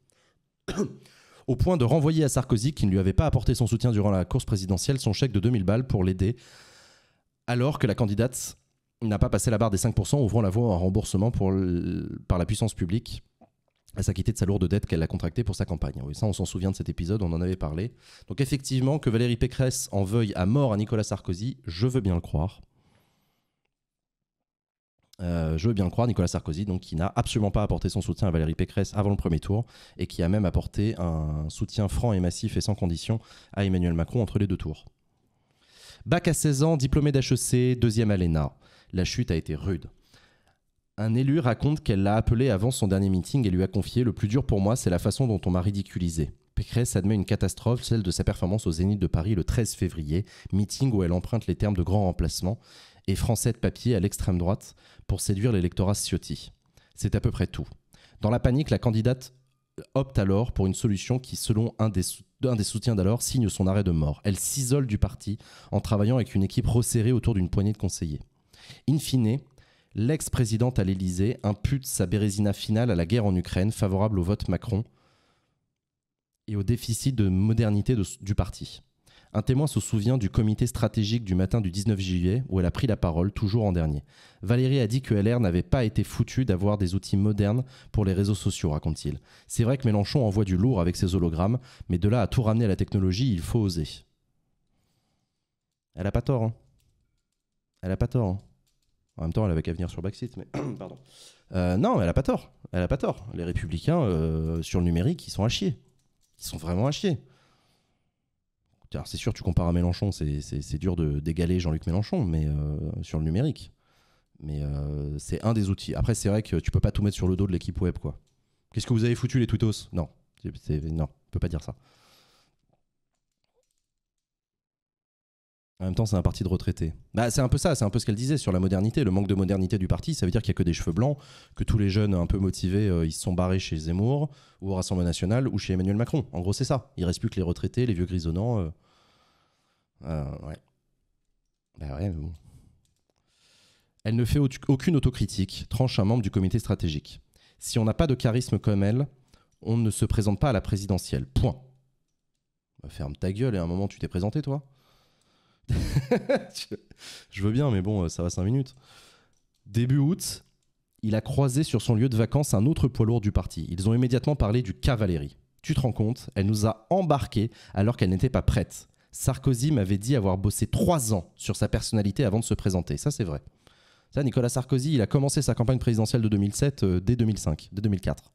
Au point de renvoyer à Sarkozy, qui ne lui avait pas apporté son soutien durant la course présidentielle, son chèque de 2000 balles pour l'aider alors que la candidate n'a pas passé la barre des 5%, ouvrant la voie à un remboursement par la puissance publique à s'acquitter de sa lourde dette qu'elle a contractée pour sa campagne. Oui, ça, on s'en souvient de cet épisode, on en avait parlé. Donc effectivement, que Valérie Pécresse en veuille à mort à Nicolas Sarkozy, je veux bien le croire. Euh, je veux bien le croire, Nicolas Sarkozy, donc, qui n'a absolument pas apporté son soutien à Valérie Pécresse avant le premier tour et qui a même apporté un soutien franc et massif et sans condition à Emmanuel Macron entre les deux tours. Bac à 16 ans, diplômé d'HEC, deuxième à l'ENA. La chute a été rude. Un élu raconte qu'elle l'a appelé avant son dernier meeting et lui a confié Le plus dur pour moi, c'est la façon dont on m'a ridiculisé. Pécresse admet une catastrophe, celle de sa performance au Zénith de Paris le 13 février, meeting où elle emprunte les termes de grand remplacement et français de papier à l'extrême droite pour séduire l'électorat Ciotti. C'est à peu près tout. Dans la panique, la candidate opte alors pour une solution qui, selon un des un des soutiens d'alors signe son arrêt de mort. Elle s'isole du parti en travaillant avec une équipe resserrée autour d'une poignée de conseillers. In fine, l'ex-présidente à l'Élysée impute sa bérésina finale à la guerre en Ukraine, favorable au vote Macron et au déficit de modernité du parti. Un témoin se souvient du comité stratégique du matin du 19 juillet où elle a pris la parole, toujours en dernier. Valérie a dit que LR n'avait pas été foutu d'avoir des outils modernes pour les réseaux sociaux, raconte-t-il. C'est vrai que Mélenchon envoie du lourd avec ses hologrammes, mais de là à tout ramener à la technologie, il faut oser. Elle a pas tort. Hein. Elle a pas tort. Hein. En même temps, elle avait qu'à venir sur Baxit. mais pardon. Euh, non, elle a pas tort. Elle a pas tort. Les républicains euh, sur le numérique, ils sont à chier. Ils sont vraiment à chier c'est sûr, tu compares à Mélenchon, c'est dur de d'égaler Jean-Luc Mélenchon, mais euh, sur le numérique. Mais euh, c'est un des outils. Après, c'est vrai que tu peux pas tout mettre sur le dos de l'équipe web, quoi. Qu'est-ce que vous avez foutu les twittos Non, non, on peut pas dire ça. En même temps, c'est un parti de retraités. Bah, c'est un peu ça, c'est un peu ce qu'elle disait sur la modernité, le manque de modernité du parti. Ça veut dire qu'il n'y a que des cheveux blancs, que tous les jeunes un peu motivés, euh, ils se sont barrés chez Zemmour, ou au Rassemblement National, ou chez Emmanuel Macron. En gros, c'est ça. Il reste plus que les retraités, les vieux grisonnants. Euh. Euh, ouais. Bah, ouais, Elle ne fait aucune autocritique, tranche un membre du comité stratégique. Si on n'a pas de charisme comme elle, on ne se présente pas à la présidentielle. Point. Bah, ferme ta gueule et à un moment, tu t'es présenté, toi je veux bien, mais bon, euh, ça va 5 minutes. Début août, il a croisé sur son lieu de vacances un autre poids lourd du parti. Ils ont immédiatement parlé du Cavalerie. Tu te rends compte, elle nous a embarqués alors qu'elle n'était pas prête. Sarkozy m'avait dit avoir bossé 3 ans sur sa personnalité avant de se présenter. Ça, c'est vrai. Ça, Nicolas Sarkozy, il a commencé sa campagne présidentielle de 2007 euh, dès 2005, dès 2004.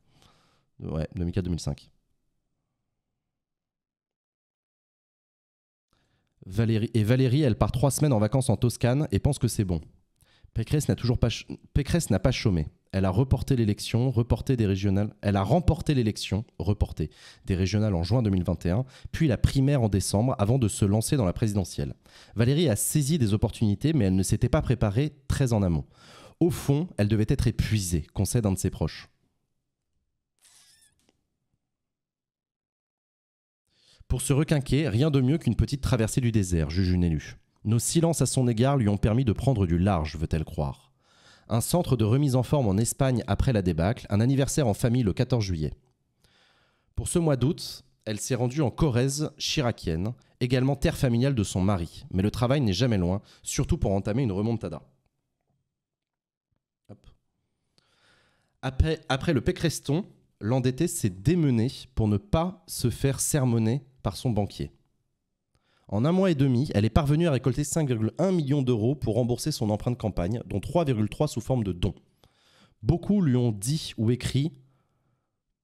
Ouais, 2004-2005. Valérie, et Valérie, elle part trois semaines en vacances en Toscane et pense que c'est bon. Pécresse n'a toujours pas, n'a pas chômé. Elle a reporté l'élection, reporté des régionales. Elle a remporté l'élection, reporté des régionales en juin 2021, puis la primaire en décembre, avant de se lancer dans la présidentielle. Valérie a saisi des opportunités, mais elle ne s'était pas préparée très en amont. Au fond, elle devait être épuisée, concède un de ses proches. Pour se requinquer, rien de mieux qu'une petite traversée du désert, juge une élue. Nos silences à son égard lui ont permis de prendre du large, veut-elle croire. Un centre de remise en forme en Espagne après la débâcle, un anniversaire en famille le 14 juillet. Pour ce mois d'août, elle s'est rendue en Corrèze, chiracienne, également terre familiale de son mari, mais le travail n'est jamais loin, surtout pour entamer une remontada. Après, après le Pécreston, l'endetté s'est démené pour ne pas se faire sermonner par son banquier. En un mois et demi, elle est parvenue à récolter 5,1 millions d'euros pour rembourser son emprunt de campagne, dont 3,3 sous forme de dons. Beaucoup lui ont dit ou écrit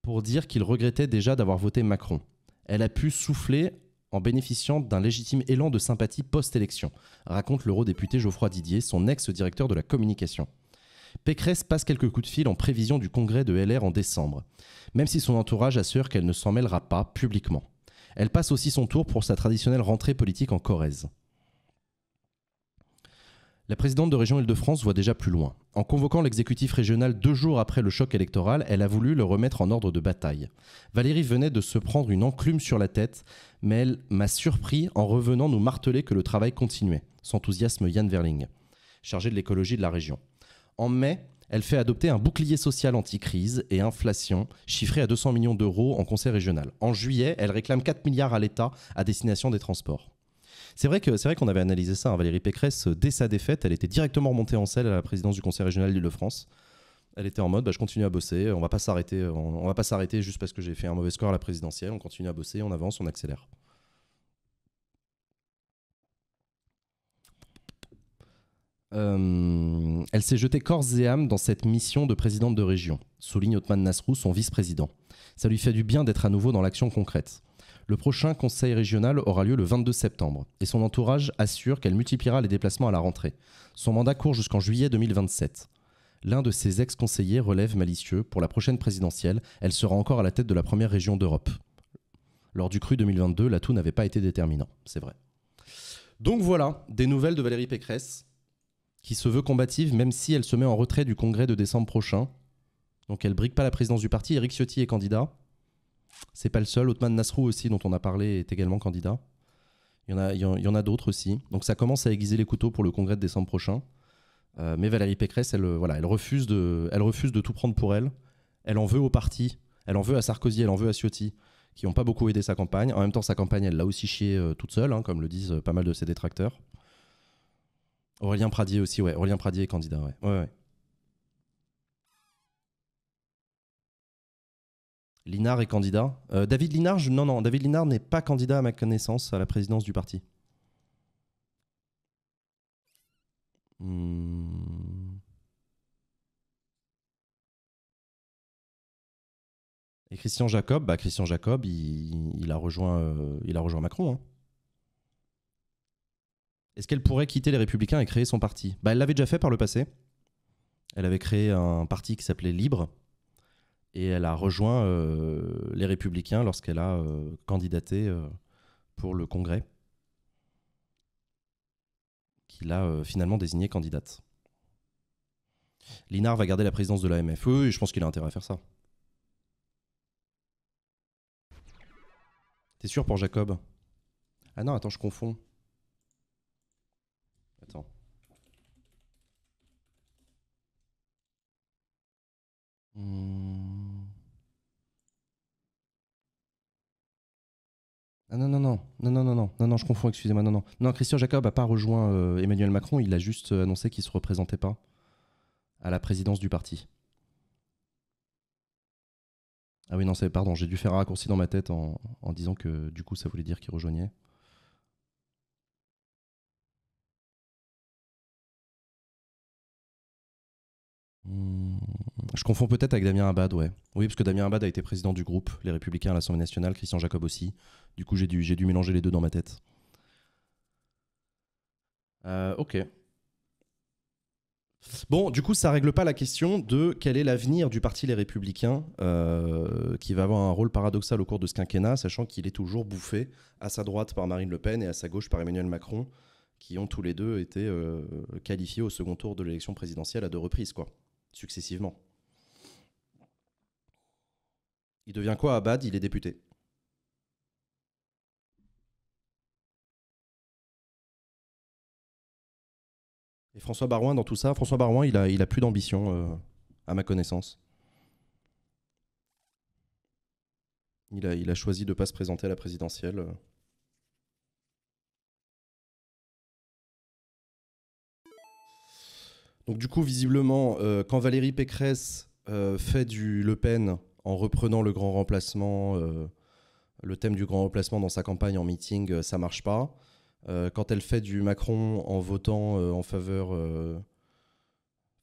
pour dire qu'il regrettait déjà d'avoir voté Macron. Elle a pu souffler en bénéficiant d'un légitime élan de sympathie post-élection, raconte l'eurodéputé Geoffroy Didier, son ex-directeur de la communication. Pécresse passe quelques coups de fil en prévision du congrès de LR en décembre, même si son entourage assure qu'elle ne s'en mêlera pas publiquement. Elle passe aussi son tour pour sa traditionnelle rentrée politique en Corrèze. La présidente de région Île-de-France voit déjà plus loin. En convoquant l'exécutif régional deux jours après le choc électoral, elle a voulu le remettre en ordre de bataille. Valérie venait de se prendre une enclume sur la tête, mais elle m'a surpris en revenant nous marteler que le travail continuait. S'enthousiasme Yann Verling, chargé de l'écologie de la région. En mai, elle fait adopter un bouclier social anti-crise et inflation chiffré à 200 millions d'euros en conseil régional. En juillet, elle réclame 4 milliards à l'État à destination des transports. C'est vrai que c'est vrai qu'on avait analysé ça. Hein, Valérie Pécresse, euh, dès sa défaite, elle était directement remontée en selle à la présidence du Conseil régional lîle de france Elle était en mode, bah, je continue à bosser. On va pas s'arrêter. on, va pas s'arrêter juste parce que j'ai fait un mauvais score à la présidentielle. On continue à bosser, on avance, on accélère. Euh, elle s'est jetée corps et âme dans cette mission de présidente de région, souligne Othman Nasrou, son vice-président. Ça lui fait du bien d'être à nouveau dans l'action concrète. Le prochain conseil régional aura lieu le 22 septembre et son entourage assure qu'elle multipliera les déplacements à la rentrée. Son mandat court jusqu'en juillet 2027. L'un de ses ex-conseillers relève malicieux pour la prochaine présidentielle, elle sera encore à la tête de la première région d'Europe. Lors du cru 2022, l'atout n'avait pas été déterminant, c'est vrai. Donc voilà, des nouvelles de Valérie Pécresse qui se veut combative même si elle se met en retrait du congrès de décembre prochain. Donc elle brique pas la présidence du parti. Eric Ciotti est candidat. C'est pas le seul. Othman Nasrou aussi, dont on a parlé, est également candidat. Il y en a, il y en a d'autres aussi. Donc ça commence à aiguiser les couteaux pour le congrès de décembre prochain. Euh, mais Valérie Pécresse, elle, voilà, elle, refuse de, elle refuse de tout prendre pour elle. Elle en veut au parti. Elle en veut à Sarkozy, elle en veut à Ciotti, qui n'ont pas beaucoup aidé sa campagne. En même temps, sa campagne, elle l'a aussi chiée euh, toute seule, hein, comme le disent euh, pas mal de ses détracteurs. Aurélien Pradier aussi, ouais. Aurélien Pradier est candidat, ouais. ouais, Linard est candidat. Euh, David Linard, non, non, David Linard n'est pas candidat à ma connaissance à la présidence du parti. Hmm. Et Christian Jacob, bah Christian Jacob, il, a rejoint, euh, il a rejoint Macron. Hein. Est-ce qu'elle pourrait quitter les Républicains et créer son parti bah, Elle l'avait déjà fait par le passé. Elle avait créé un parti qui s'appelait Libre. Et elle a rejoint euh, les Républicains lorsqu'elle a euh, candidaté euh, pour le Congrès, qui l'a finalement désigné candidate. Linard va garder la présidence de la Oui, e et je pense qu'il a intérêt à faire ça. T'es sûr pour Jacob Ah non, attends, je confonds. Hmm. Ah non, non, non, non, non, non, non, non, je confonds, excusez-moi, non, non. Non, Christian Jacob n'a pas rejoint euh, Emmanuel Macron, il a juste euh, annoncé qu'il ne se représentait pas à la présidence du parti. Ah oui, non, c'est, pardon, j'ai dû faire un raccourci dans ma tête en, disant que du coup ça voulait dire qu'il rejoignait. Hmm. Je confonds peut-être avec Damien Abad, ouais. Oui, parce que Damien Abad a été président du groupe Les Républicains à l'Assemblée nationale, Christian Jacob aussi. Du coup, j'ai dû, mélanger les deux dans ma tête. Euh, ok. Bon, du coup, ça règle pas la question de quel est l'avenir du parti Les Républicains, euh, qui va avoir un rôle paradoxal au cours de ce quinquennat, sachant qu'il est toujours bouffé à sa droite par Marine Le Pen et à sa gauche par Emmanuel Macron, qui ont tous les deux été euh, qualifiés au second tour de l'élection présidentielle à deux reprises, quoi, successivement. Il devient quoi Abad Il est député. Et François Barouin, dans tout ça, François Barouin, il a, plus d'ambition, euh, à ma connaissance. Il a, choisi de ne pas se présenter à la présidentielle. Euh. Donc du coup, visiblement, euh, quand Valérie Pécresse fait du Le Pen en reprenant le grand remplacement, euh, le thème du grand remplacement dans sa campagne en meeting, euh, ça marche pas. Euh, quand elle fait du Macron en votant en faveur,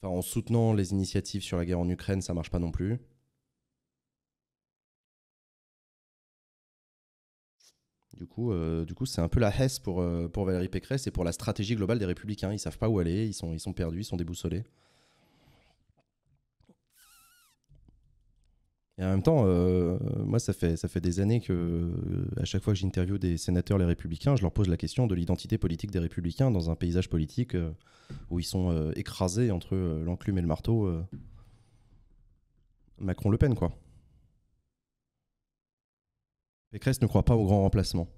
enfin en soutenant les initiatives sur la guerre en Ukraine, ça marche pas non plus. Du coup, c'est un peu la hesse pour, Valérie Pécresse et pour la stratégie globale des Républicains. Ils savent pas où aller, ils sont, ils sont perdus, ils sont déboussolés. Et en même temps, euh, moi, ça fait, ça fait des années que, euh, à chaque fois que j'interviewe des sénateurs les républicains, je leur pose la question de l'identité politique des républicains dans un paysage politique euh, où ils sont écrasés entre l'enclume et le marteau. Macron-Le Pen, quoi. Pécresse ne croit pas au grand remplacement.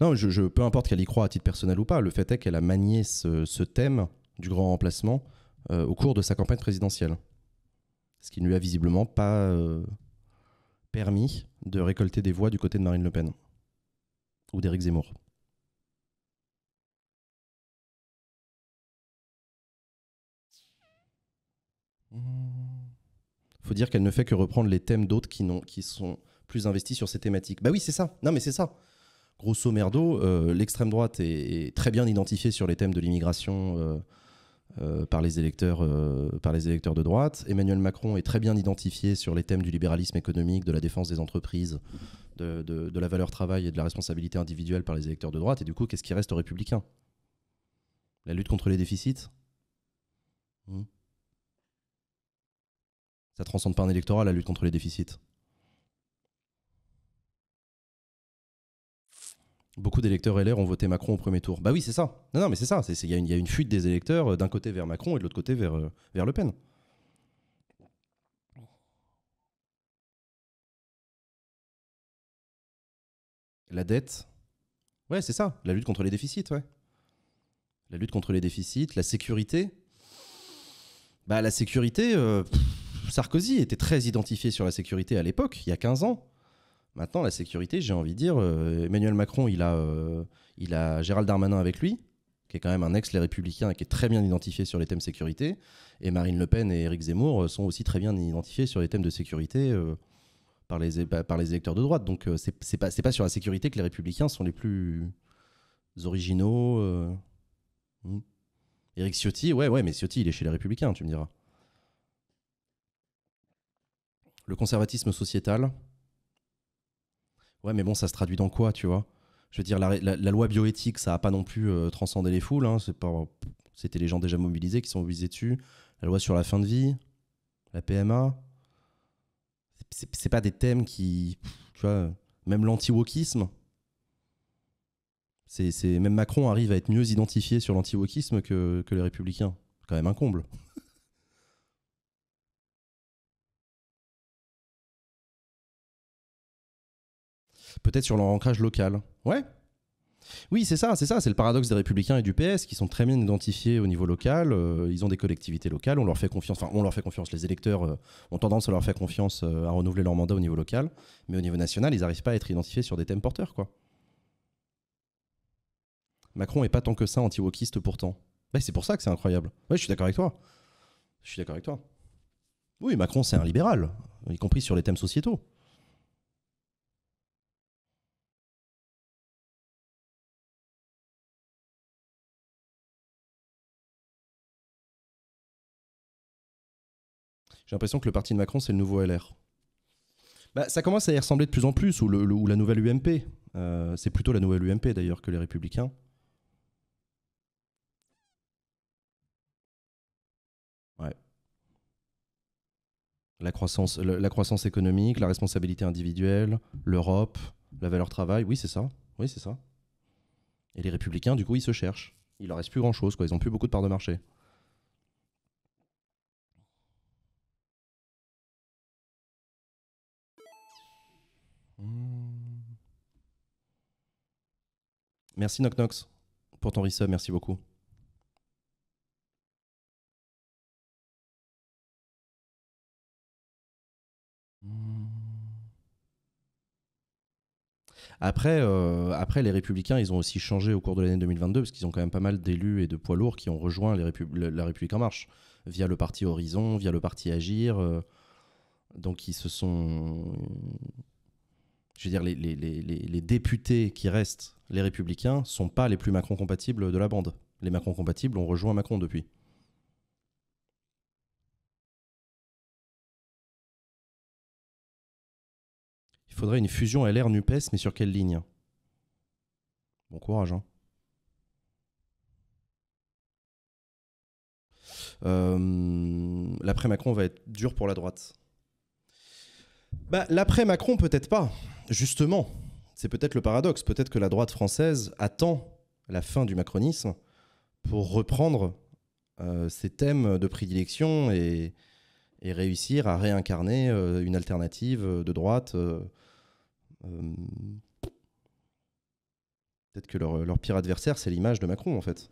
Non, je, peu importe qu'elle y croit à titre personnel ou pas, le fait est qu'elle a manié ce, ce, thème du grand remplacement au cours de sa campagne présidentielle. Ce qui ne lui a visiblement pas permis de récolter des voix du côté de Marine Le Pen ou d'Éric Zemmour. Faut dire qu'elle ne fait que reprendre les thèmes d'autres qui, qui sont plus investis sur ces thématiques. Bah oui, c'est ça. Non, mais c'est ça. Grosso merdo, euh, l'extrême droite est, très bien identifiée sur les thèmes de l'immigration. Euh, euh, par, les électeurs, euh, par les électeurs de droite. Emmanuel Macron est très bien identifié sur les thèmes du libéralisme économique, de la défense des entreprises, de, la valeur travail et de la responsabilité individuelle par les électeurs de droite. Et du coup, qu'est-ce qui reste aux républicains La lutte contre les déficits hmm Ça transcende pas un électorat, la lutte contre les déficits. Beaucoup d'électeurs LR ont voté Macron au premier tour. Bah oui, c'est ça. Non, non, mais c'est ça. Il y, a une fuite des électeurs euh, d'un côté vers Macron et de l'autre côté euh, vers, Le Pen. La dette. Ouais, c'est ça. La lutte contre les déficits, ouais. La lutte contre les déficits, la sécurité. Bah, la sécurité, euh, Sarkozy était très identifié sur la sécurité à l'époque, il y a 15 ans. Maintenant, la sécurité, j'ai envie de dire, euh, Emmanuel Macron, il a, euh, il Gérald Darmanin avec lui, qui est quand même un ex-les Républicains et qui est très bien identifié sur les thèmes sécurité. Et Marine Le Pen et Éric Zemmour euh, sont aussi très bien identifiés sur les thèmes de sécurité par, les, électeurs de droite. Donc, ce pas, pas sur la sécurité que les Républicains sont les plus originaux. Hmm. Éric Ciotti, ouais, ouais, mais Ciotti, il est chez les Républicains, tu me diras. Le conservatisme sociétal. Ouais, mais bon, ça se traduit dans quoi, tu vois Je veux dire, la, loi bioéthique, ça n'a pas non plus euh, transcendé les foules. Hein. C'était les gens déjà mobilisés qui sont visés dessus. La loi sur la fin de vie, la PMA. C'est pas des thèmes qui. Tu vois, même l'anti-wokisme. Même Macron arrive à être mieux identifié sur l'anti-wokisme que, que les républicains. C'est quand même un comble. peut-être sur leur ancrage local. Ouais. Oui, c'est ça, c'est ça, c'est le paradoxe des républicains et du PS qui sont très bien identifiés au niveau local. Euh, ils ont des collectivités locales, on leur fait confiance. Enfin, on leur fait confiance. Les électeurs euh, ont tendance à leur faire confiance euh, à renouveler leur mandat au niveau local, mais au niveau national, ils n'arrivent pas à être identifiés sur des thèmes porteurs, quoi. Macron est pas tant que ça anti-wokiste pourtant. c'est pour ça que c'est incroyable. Ouais, je suis d'accord avec toi. Je suis d'accord avec toi. Oui, Macron, c'est un libéral, y compris sur les thèmes sociétaux. J'ai l'impression que le parti de Macron, c'est le nouveau LR. Bah, ça commence à y ressembler de plus en plus, ou, la nouvelle UMP. Euh, c'est plutôt la nouvelle UMP d'ailleurs que les Républicains. Ouais. La croissance, la croissance économique, la responsabilité individuelle, l'Europe, la valeur travail, oui c'est ça, oui c'est ça. Et les Républicains, du coup, ils se cherchent. Il leur reste plus grand chose, quoi. Ils n'ont plus beaucoup de parts de marché. Merci Knock pour ton resub, merci beaucoup. Après, euh, après, les Républicains, ils ont aussi changé au cours de l'année 2022, parce qu'ils ont quand même pas mal d'élus et de poids lourds qui ont rejoint la République en marche, via le parti Horizon, via le parti Agir. Euh, donc ils se sont je veux dire, les, députés qui restent, les républicains, sont pas les plus Macron-compatibles de la bande. Les Macron-compatibles ont rejoint Macron depuis. Il faudrait une fusion LR-NUPES, mais sur quelle ligne Bon courage, hein. euh, l'après Macron va être dur pour la droite. Bah, l'après Macron peut-être pas justement, c'est peut-être le paradoxe, peut-être que la droite française attend la fin du macronisme pour reprendre euh, ses thèmes de prédilection et, réussir à réincarner euh, une alternative de droite. Euh, peut-être que leur, leur pire adversaire, c'est l'image de Macron, en fait.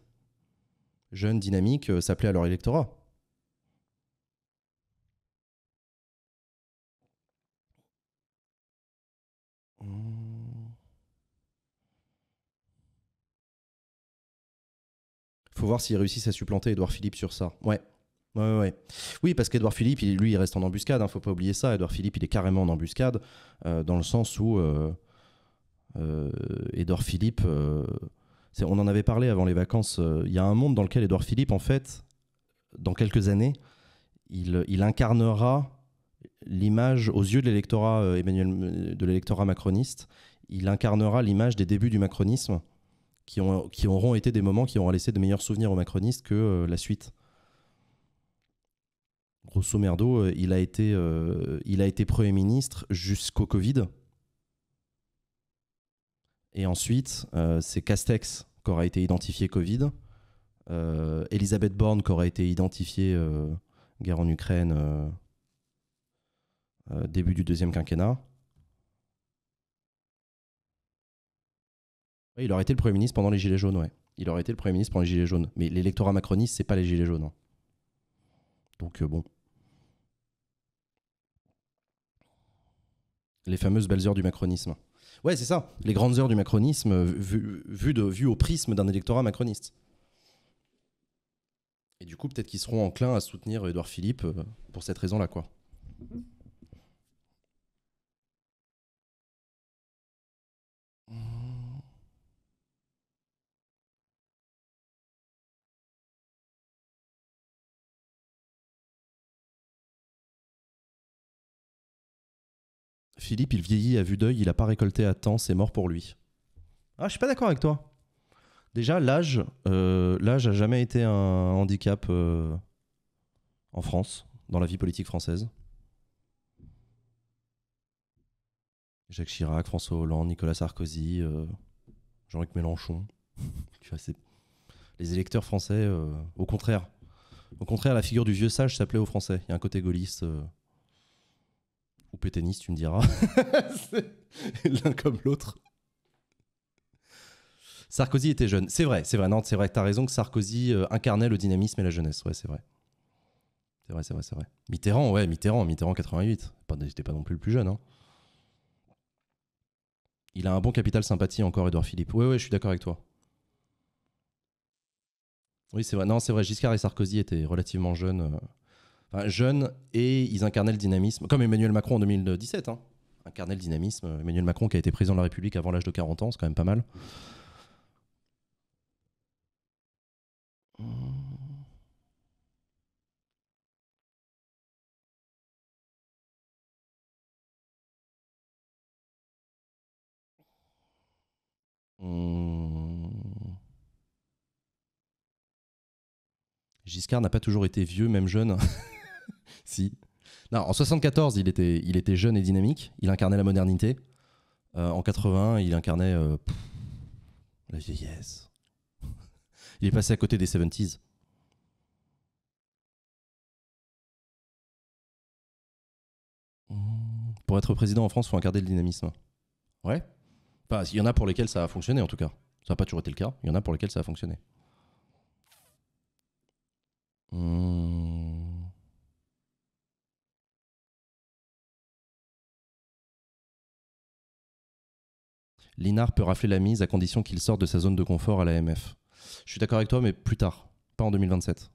Jeune, dynamique, s'appelait à leur électorat. voir s'ils réussissent à supplanter Edouard Philippe sur ça. Ouais. Ouais, Oui, parce qu'Edouard Philippe, lui, il reste en embuscade. ne hein, faut pas oublier ça. Edouard Philippe, il est carrément en embuscade, euh, dans le sens où Edouard euh, euh, Philippe, on en avait parlé avant les vacances. Il y a un monde dans lequel Edouard Philippe, en fait, dans quelques années, il, il incarnera l'image aux yeux de l'électorat Emmanuel, de l'électorat macroniste. Il incarnera l'image des débuts du macronisme qui, ont, qui auront été des moments qui auront laissé de meilleurs souvenirs aux macronistes que euh, la suite. Grosso merdo, euh, il a été, euh, il a été Premier ministre jusqu'au Covid. Et ensuite, c'est Castex qui aura été identifié Covid, Elisabeth Borne qui aura été identifiée guerre en Ukraine début du deuxième quinquennat, il aurait été le Premier ministre pendant les Gilets jaunes, ouais. Il aurait été le Premier ministre pendant les Gilets jaunes. Mais l'électorat macroniste, c'est pas les Gilets jaunes. Hein. Donc euh, bon. Les fameuses belles heures du macronisme. Ouais, c'est ça. Les grandes heures du macronisme vues euh, vu vu au prisme d'un électorat macroniste. Et du coup, peut-être qu'ils seront enclins à soutenir Édouard Philippe euh, pour cette raison-là, quoi. Philippe, il vieillit à vue d'œil, il n'a pas récolté à temps, c'est mort pour lui. Ah, je suis pas d'accord avec toi. Déjà, l'âge, euh, l'âge a jamais été un handicap euh, en France, dans la vie politique française. Jacques Chirac, François Hollande, Nicolas Sarkozy, euh, Jean-Luc Mélenchon. les électeurs français, euh, au contraire. Au contraire, la figure du vieux sage s'appelait aux Français. Il y a un côté gaulliste ou pétainiste, tu me diras. L'un comme l'autre. Sarkozy était jeune. C'est vrai, c'est vrai. Non, c'est vrai que tu as raison que Sarkozy euh, incarnait le dynamisme et la jeunesse. Ouais, c'est vrai. C'est vrai, c'est vrai, c'est vrai. Mitterrand, ouais, Mitterrand, Mitterrand 88. n'était pas non plus le plus jeune. Hein. Il a un bon capital sympathie encore, Edouard Philippe. Ouais, ouais, je suis d'accord avec toi. Oui, c'est vrai. Non, c'est vrai. Giscard et Sarkozy étaient relativement jeunes. Euh, jeunes et ils incarnaient le dynamisme, comme Emmanuel Macron en 2017. Hein, incarnait le dynamisme. Emmanuel Macron qui a été président de la République avant l'âge de 40 ans, c'est quand même pas mal. Giscard n'a pas toujours été vieux, même jeune si. en 74, il était, il était jeune et dynamique. Il incarnait la modernité. Euh, en 80, il incarnait euh, la vieillesse. il est passé à côté des 70s. Hmm, pour être président en France, il faut incarner le dynamisme. Ouais. Enfin, il y en a pour lesquels ça a fonctionné, en tout cas. Ça n'a pas toujours été le cas. Il y en a pour lesquels ça a fonctionné. Hmm. Linard peut rafler la mise à condition qu'il sorte de sa zone de confort à l'AMF. Je suis d'accord avec toi, mais plus tard, pas en 2027.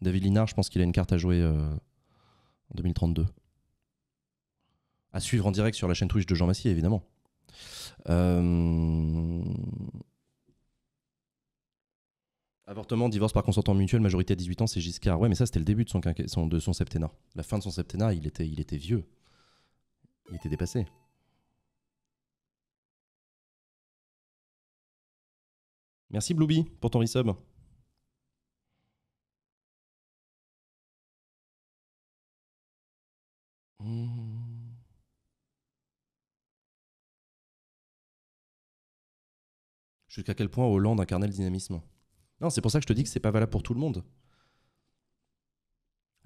David Linard, je pense qu'il a une carte à jouer euh, en 2032. À suivre en direct sur la chaîne Twitch de Jean Massier, évidemment. Euh, avortement, divorce par consentement mutuel, majorité à 18 ans, c'est Giscard. Ouais, mais ça, c'était le début de son, de son septennat. La fin de son septennat, il était, il était vieux. Il était dépassé. Merci Blueby pour ton resub. Hmm. Jusqu'à quel point Hollande incarnait le dynamisme Non, c'est pour ça que je te dis que c'est pas valable pour tout le monde.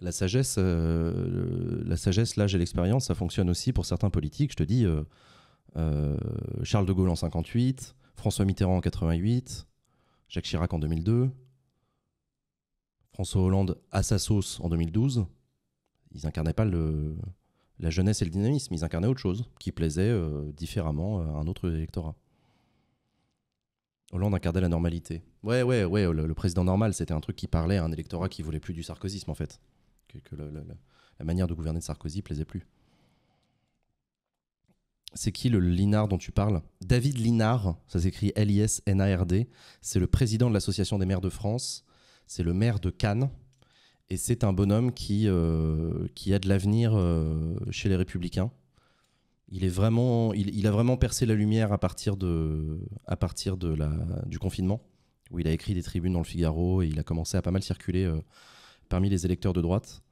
La sagesse, euh, la sagesse, l'âge et l'expérience, ça fonctionne aussi pour certains politiques. Je te dis, euh, euh, Charles de Gaulle en 58, François Mitterrand en 88, Jacques Chirac en 2002, François Hollande à sa sauce en 2012. Ils incarnaient pas le, la jeunesse et le dynamisme, ils incarnaient autre chose qui plaisait euh, différemment euh, à un autre électorat. Hollande incarnait la normalité. Ouais, ouais, ouais, le, président normal, c'était un truc qui parlait à un électorat qui voulait plus du sarkozisme en fait, la manière de gouverner de Sarkozy plaisait plus c'est qui le Linard dont tu parles David Linard, ça s'écrit L-I-S-N-A-R-D. C'est le président de l'Association des maires de France. C'est le maire de Cannes. Et c'est un bonhomme qui, euh, qui a de l'avenir euh, chez les Républicains. Il, est vraiment, il, a vraiment percé la lumière à partir, de, à partir de la, du confinement, où il a écrit des tribunes dans le Figaro et il a commencé à pas mal circuler euh, parmi les électeurs de droite.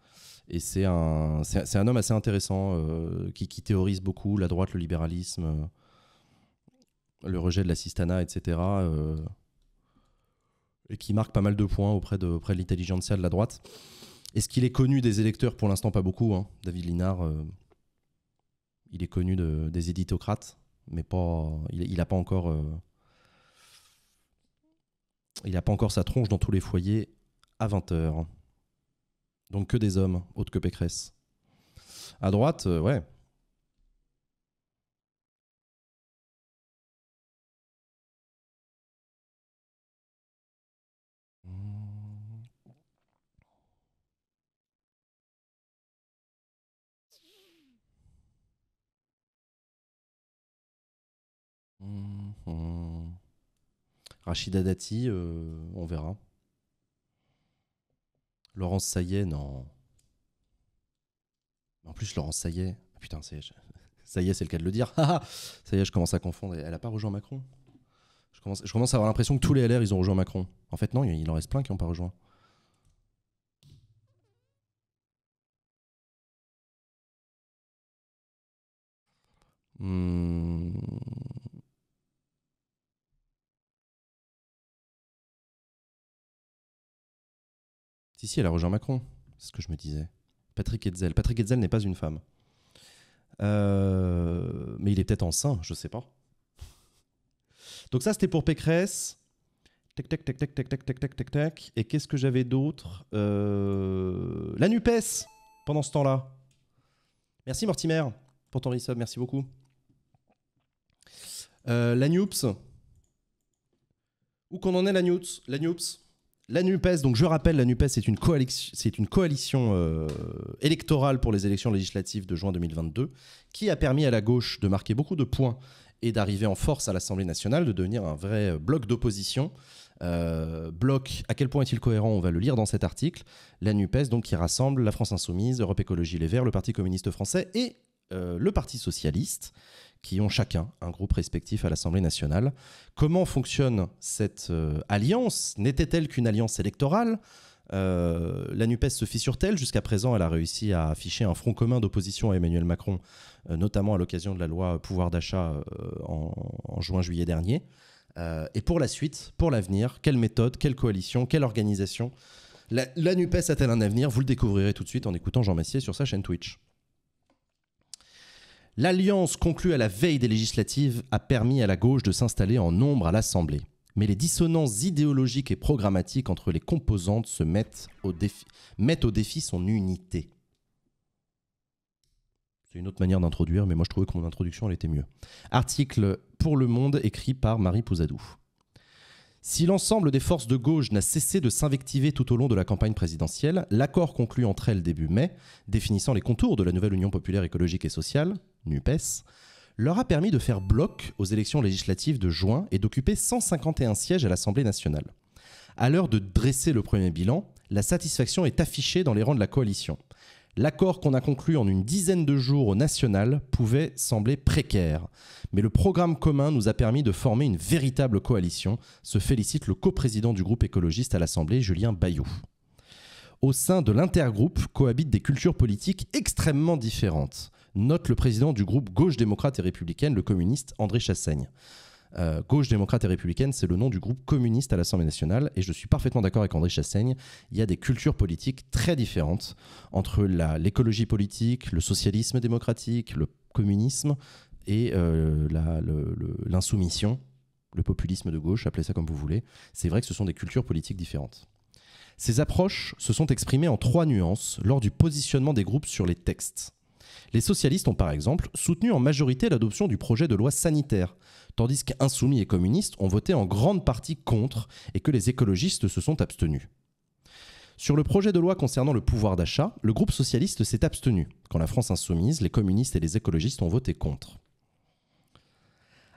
Et c'est un, c'est, un homme assez intéressant euh, qui, théorise beaucoup la droite, le libéralisme, euh, le rejet de la cistana, etc. Euh, et qui marque pas mal de points auprès de, auprès de l'intelligentsia de la droite. Est-ce qu'il est connu des électeurs Pour l'instant, pas beaucoup. Hein, David Linard, il est connu des éditocrates, mais pas, il n'a pas encore. il n'a pas encore sa tronche dans tous les foyers à 20h. Donc que des hommes, autres que Pécresse. À droite, euh, ouais. Rachida Dati, euh, on verra. Laurence Sayet, non. En plus, Laurence Saillet... Ah putain, ça y est, ça y est, c'est le cas de le dire. Ah, ça y est, je commence à confondre. Elle a pas rejoint Macron je commence, je commence à avoir l'impression que tous les LR, ils ont rejoint Macron. En fait, non, il en reste plein qui n'ont pas rejoint. Hmm. Ici, elle a rejoint Macron. C'est ce que je me disais. Patrick Hetzel. Patrick Hetzel n'est pas une femme. Euh, mais il est peut-être enceint, je sais pas. Donc ça, c'était pour Pécresse. Tac, tac, tac, tac, tac, tac, tac, tac, tac, Et qu'est-ce que j'avais d'autre euh, La NUPES, pendant ce temps-là. Merci Mortimer pour ton resub, merci beaucoup. Euh, la NUPES. Où qu'on en est, la NUPES La NUPES la NUPES, donc je rappelle, la NUPES, c'est une, coalition, c'est une coalition euh, électorale pour les élections législatives de juin 2022 qui a permis à la gauche de marquer beaucoup de points et d'arriver en force à l'Assemblée nationale, de devenir un vrai euh, bloc d'opposition. Euh, bloc, à quel point est-il cohérent On va le lire dans cet article. La NUPES, donc, qui rassemble la France Insoumise, Europe Écologie Les Verts, le Parti communiste français et le Parti socialiste, qui ont chacun un groupe respectif à l'Assemblée nationale. Comment fonctionne cette euh, alliance N'était-elle qu'une alliance électorale euh, la NUPES se fissure-t-elle Jusqu'à présent, elle a réussi à afficher un front commun d'opposition à Emmanuel Macron, euh, notamment à l'occasion de la loi pouvoir d'achat en, juin-juillet dernier. et pour la suite, pour l'avenir, quelle méthode, quelle coalition, quelle organisation la, la NUPES a-t-elle un avenir Vous le découvrirez tout de suite en écoutant Jean Massier sur sa chaîne Twitch. L'alliance conclue à la veille des législatives a permis à la gauche de s'installer en nombre à l'Assemblée. Mais les dissonances idéologiques et programmatiques entre les composantes se mettent au défi, mettent au défi son unité. C'est une autre manière d'introduire, mais moi je trouvais que mon introduction elle était mieux. Article pour Le Monde écrit par Marie Pouzadou. Si l'ensemble des forces de gauche n'a cessé de s'invectiver tout au long de la campagne présidentielle, l'accord conclu entre elles début mai, définissant les contours de la nouvelle Union populaire écologique et sociale, NUPES, leur a permis de faire bloc aux élections législatives de juin et d'occuper 151 sièges à l'Assemblée nationale. À l'heure de dresser le premier bilan, la satisfaction est affichée dans les rangs de la coalition. L'accord qu'on a conclu en une dizaine de jours au national pouvait sembler précaire, mais le programme commun nous a permis de former une véritable coalition, se félicite le coprésident du groupe écologiste à l'Assemblée, Julien Bayou. Au sein de l'intergroupe cohabitent des cultures politiques extrêmement différentes, note le président du groupe Gauche démocrate et républicaine, le communiste André Chassaigne. Euh, gauche démocrate et républicaine, c'est le nom du groupe communiste à l'Assemblée nationale. Et je suis parfaitement d'accord avec André Chassaigne. Il y a des cultures politiques très différentes entre l'écologie politique, le socialisme démocratique, le communisme et euh, l'insoumission, le populisme de gauche, appelez ça comme vous voulez. C'est vrai que ce sont des cultures politiques différentes. Ces approches se sont exprimées en trois nuances lors du positionnement des groupes sur les textes. Les socialistes ont par exemple soutenu en majorité l'adoption du projet de loi sanitaire, tandis qu'insoumis et communistes ont voté en grande partie contre et que les écologistes se sont abstenus. Sur le projet de loi concernant le pouvoir d'achat, le groupe socialiste s'est abstenu, quand la France insoumise, les communistes et les écologistes ont voté contre.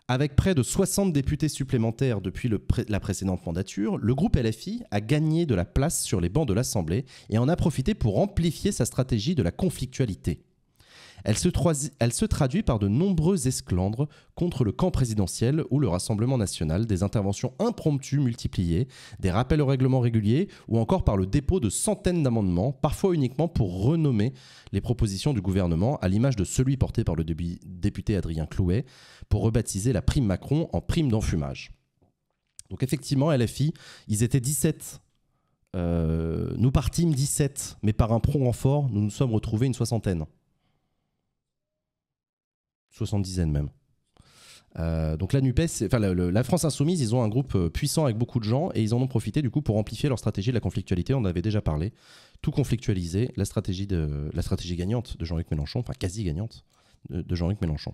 Avec près de 60 députés supplémentaires depuis la précédente mandature, le groupe LFI a gagné de la place sur les bancs de l'Assemblée et en a profité pour amplifier sa stratégie de la conflictualité. Elle se, traduit par de nombreux esclandres contre le camp présidentiel ou le Rassemblement national, des interventions impromptues multipliées, des rappels au règlement réguliers ou encore par le dépôt de centaines d'amendements, parfois uniquement pour renommer les propositions du gouvernement à l'image de celui porté par le député Adrien Clouet pour rebaptiser la prime Macron en prime d'enfumage. Donc effectivement, LFI, ils étaient 17 euh, nous partîmes 17, mais par un prompt renfort, nous nous sommes retrouvés une soixantaine. 70 même. Euh, donc la NUPES, enfin la, France Insoumise, ils ont un groupe euh, puissant avec beaucoup de gens et ils en ont profité du coup pour amplifier leur stratégie de la conflictualité. On en avait déjà parlé. Tout conflictualiser, la stratégie, de, la stratégie gagnante de Jean-Luc Mélenchon, enfin quasi gagnante de Jean-Luc Mélenchon.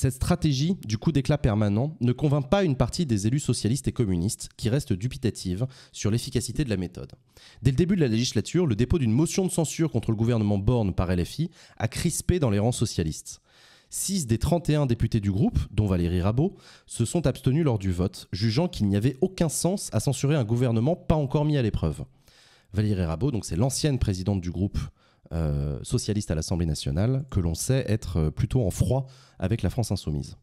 Cette stratégie du coup d'éclat permanent ne convainc pas une partie des élus socialistes et communistes qui restent dubitatives sur l'efficacité de la méthode. Dès le début de la législature, le dépôt d'une motion de censure contre le gouvernement Borne par LFI a crispé dans les rangs socialistes. Six des 31 députés du groupe, dont Valérie Rabault, se sont abstenus lors du vote, jugeant qu'il n'y avait aucun sens à censurer un gouvernement pas encore mis à l'épreuve. Valérie Rabault, donc c'est l'ancienne présidente du groupe euh, socialiste à l'Assemblée nationale, que l'on sait être euh, plutôt en froid avec la France insoumise.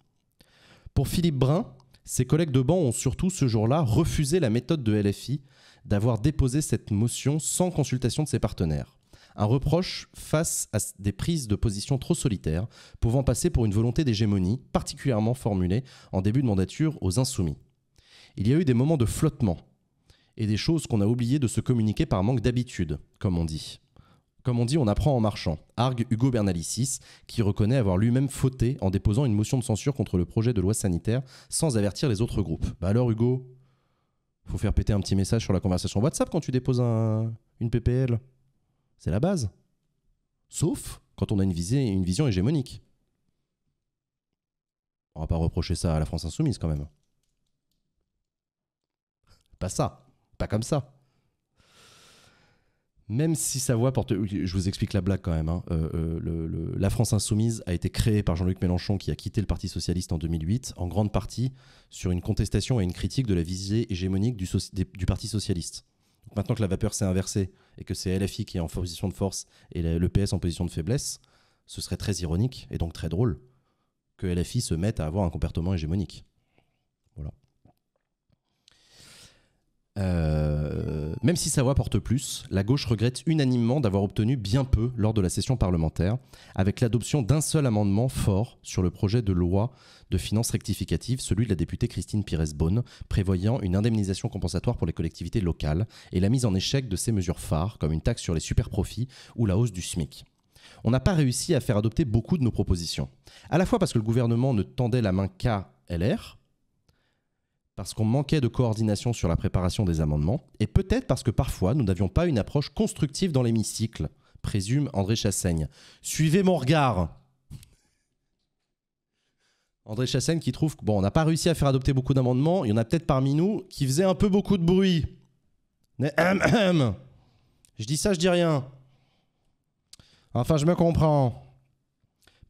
Pour Philippe Brun, ses collègues de banc ont surtout ce jour-là refusé la méthode de LFI d'avoir déposé cette motion sans consultation de ses partenaires. Un reproche face à des prises de position trop solitaires, pouvant passer pour une volonté d'hégémonie, particulièrement formulée en début de mandature aux insoumis. Il y a eu des moments de flottement et des choses qu'on a oublié de se communiquer par manque d'habitude, comme on dit. Comme on dit, on apprend en marchant. Argue Hugo Bernalicis, qui reconnaît avoir lui-même fauté en déposant une motion de censure contre le projet de loi sanitaire sans avertir les autres groupes. Bah alors Hugo, faut faire péter un petit message sur la conversation WhatsApp quand tu déposes une PPL. C'est la base. Sauf quand on a une, visée, une vision hégémonique. On va pas reprocher ça à la France insoumise quand même. Pas ça, pas comme ça même si sa voix porte. Je vous explique la blague quand même. Hein. Euh, euh, la France Insoumise a été créée par Jean-Luc Mélenchon, qui a quitté le Parti Socialiste en 2008, en grande partie sur une contestation et une critique de la visée hégémonique du, Parti Socialiste. maintenant que la vapeur s'est inversée et que c'est LFI qui est en position de force et le PS en position de faiblesse, ce serait très ironique et donc très drôle que LFI se mette à avoir un comportement hégémonique. Euh, même si sa voix porte plus, la gauche regrette unanimement d'avoir obtenu bien peu lors de la session parlementaire, avec l'adoption d'un seul amendement fort sur le projet de loi de finances rectificative, celui de la députée Christine pires bonne prévoyant une indemnisation compensatoire pour les collectivités locales et la mise en échec de ces mesures phares, comme une taxe sur les superprofits ou la hausse du SMIC. On n'a pas réussi à faire adopter beaucoup de nos propositions, à la fois parce que le gouvernement ne tendait la main qu'à LR, parce qu'on manquait de coordination sur la préparation des amendements, et peut-être parce que parfois nous n'avions pas une approche constructive dans l'hémicycle, présume André Chassaigne. Suivez mon regard André Chassaigne qui trouve bon, on n'a pas réussi à faire adopter beaucoup d'amendements, il y en a peut-être parmi nous qui faisaient un peu beaucoup de bruit. Mais, Je dis ça, je dis rien. Enfin, je me comprends.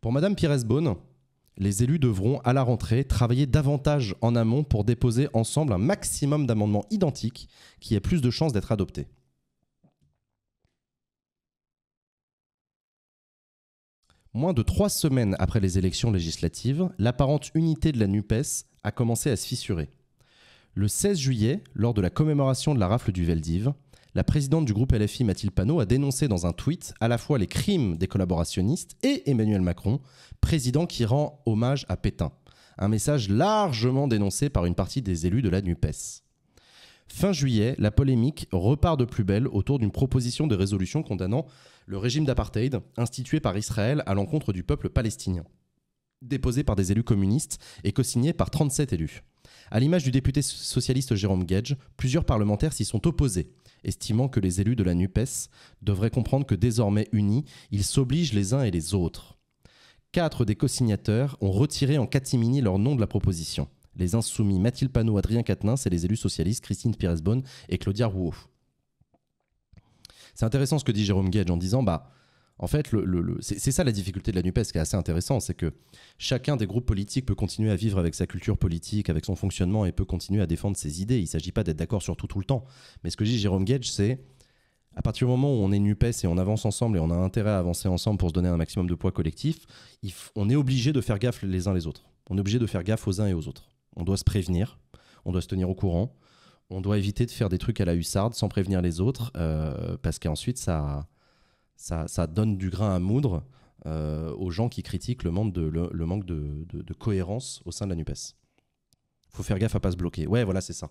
Pour Madame pires bonne les élus devront, à la rentrée, travailler davantage en amont pour déposer ensemble un maximum d'amendements identiques qui aient plus de chances d'être adoptés. Moins de trois semaines après les élections législatives, l'apparente unité de la NUPES a commencé à se fissurer. Le 16 juillet, lors de la commémoration de la rafle du Veldive, la présidente du groupe LFI, Mathilde Panot, a dénoncé dans un tweet à la fois les crimes des collaborationnistes et Emmanuel Macron, président qui rend hommage à Pétain. Un message largement dénoncé par une partie des élus de la NUPES. Fin juillet, la polémique repart de plus belle autour d'une proposition de résolution condamnant le régime d'apartheid institué par Israël à l'encontre du peuple palestinien, déposée par des élus communistes et co signé par 37 élus. À l'image du député socialiste Jérôme Gage, plusieurs parlementaires s'y sont opposés, estimant que les élus de la NUPES devraient comprendre que désormais unis, ils s'obligent les uns et les autres. Quatre des co signateurs ont retiré en catimini leur nom de la proposition. Les insoumis Mathilde Panot, Adrien Quatennens et les élus socialistes Christine pires et Claudia Rouault. C'est intéressant ce que dit Jérôme Gage en disant bah, en fait, c'est ça la difficulté de la NUPES, ce qui est assez intéressant, c'est que chacun des groupes politiques peut continuer à vivre avec sa culture politique, avec son fonctionnement, et peut continuer à défendre ses idées. Il ne s'agit pas d'être d'accord sur tout tout le temps. Mais ce que dit Jérôme Gage, c'est à partir du moment où on est NUPES et on avance ensemble, et on a intérêt à avancer ensemble pour se donner un maximum de poids collectif, on est obligé de faire gaffe les uns les autres. On est obligé de faire gaffe aux uns et aux autres. On doit se prévenir, on doit se tenir au courant, on doit éviter de faire des trucs à la hussarde sans prévenir les autres, euh, parce qu'ensuite ça ça, donne du grain à moudre euh, aux gens qui critiquent le manque, de, le, manque de, cohérence au sein de la NUPES. Faut faire gaffe à pas se bloquer. Ouais, voilà, c'est ça.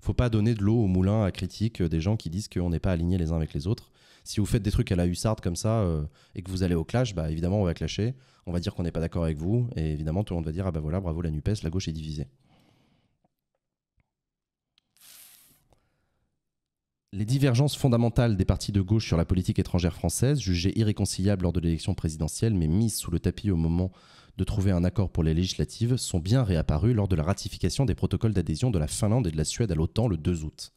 Faut pas donner de l'eau au moulin à critique euh, des gens qui disent qu'on n'est pas alignés les uns avec les autres. Si vous faites des trucs à la hussarde comme ça euh, et que vous allez au clash, bah évidemment on va clasher, on va dire qu'on n'est pas d'accord avec vous et évidemment tout le monde va dire ah bah voilà bravo la Nupes, la gauche est divisée. les divergences fondamentales des partis de gauche sur la politique étrangère française, jugées irréconciliables lors de l'élection présidentielle mais mises sous le tapis au moment de trouver un accord pour les législatives, sont bien réapparues lors de la ratification des protocoles d'adhésion de la Finlande et de la Suède à l'OTAN le 2 août.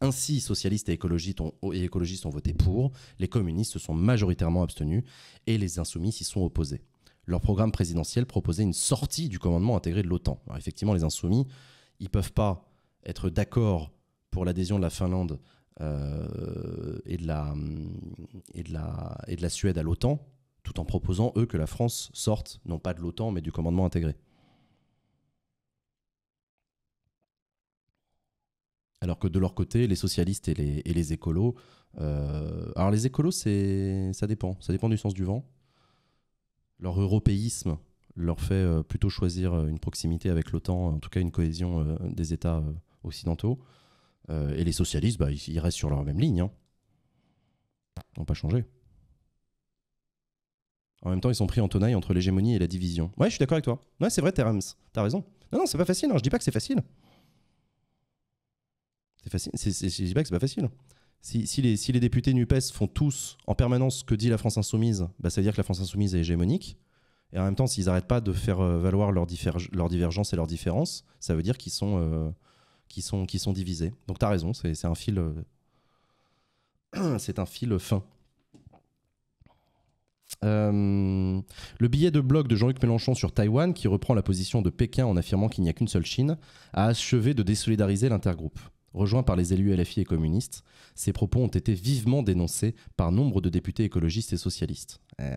Ainsi, socialistes et écologistes, ont, voté pour, les communistes se sont majoritairement abstenus et les insoumis s'y sont opposés. Leur programme présidentiel proposait une sortie du commandement intégré de l'OTAN. Alors effectivement, les insoumis, ils ne peuvent pas être d'accord pour l'adhésion de la Finlande euh, et, de la, hum, et, de la, et de la Suède à l'OTAN, tout en proposant, eux, que la France sorte, non pas de l'OTAN, mais du commandement intégré. Alors que de leur côté, les socialistes et les, et les écolos. Euh, alors les écolos, ça dépend. Ça dépend du sens du vent. Leur européisme leur fait euh, plutôt choisir une proximité avec l'OTAN, en tout cas une cohésion des États occidentaux. Euh, et les socialistes, bah, ils, restent sur leur même ligne. Hein. Ils n'ont pas changé. En même temps, ils sont pris en tenaille entre l'hégémonie et la division. Ouais, je suis d'accord avec toi. Ouais, c'est vrai, Tu T'as raison. Non, non, c'est pas facile. Je hein. Je dis pas que c'est facile. C'est facile. dis pas que c'est pas facile. Si, les, si, les, députés NUPES font tous en permanence ce que dit la France Insoumise, bah, ça veut dire que la France Insoumise est hégémonique. Et en même temps, s'ils n'arrêtent pas de faire euh, valoir leurs leur divergences et leurs différences, ça veut dire qu'ils sont, euh, qui sont, qui sont divisés. Donc tu as raison, c'est un fil. Euh, c'est un fil fin. Euh, le billet de blog de Jean-Luc Mélenchon sur Taïwan, qui reprend la position de Pékin en affirmant qu'il n'y a qu'une seule Chine, a achevé de désolidariser l'intergroupe. Rejoint par les élus LFI et communistes, ses propos ont été vivement dénoncés par nombre de députés écologistes et socialistes. Eh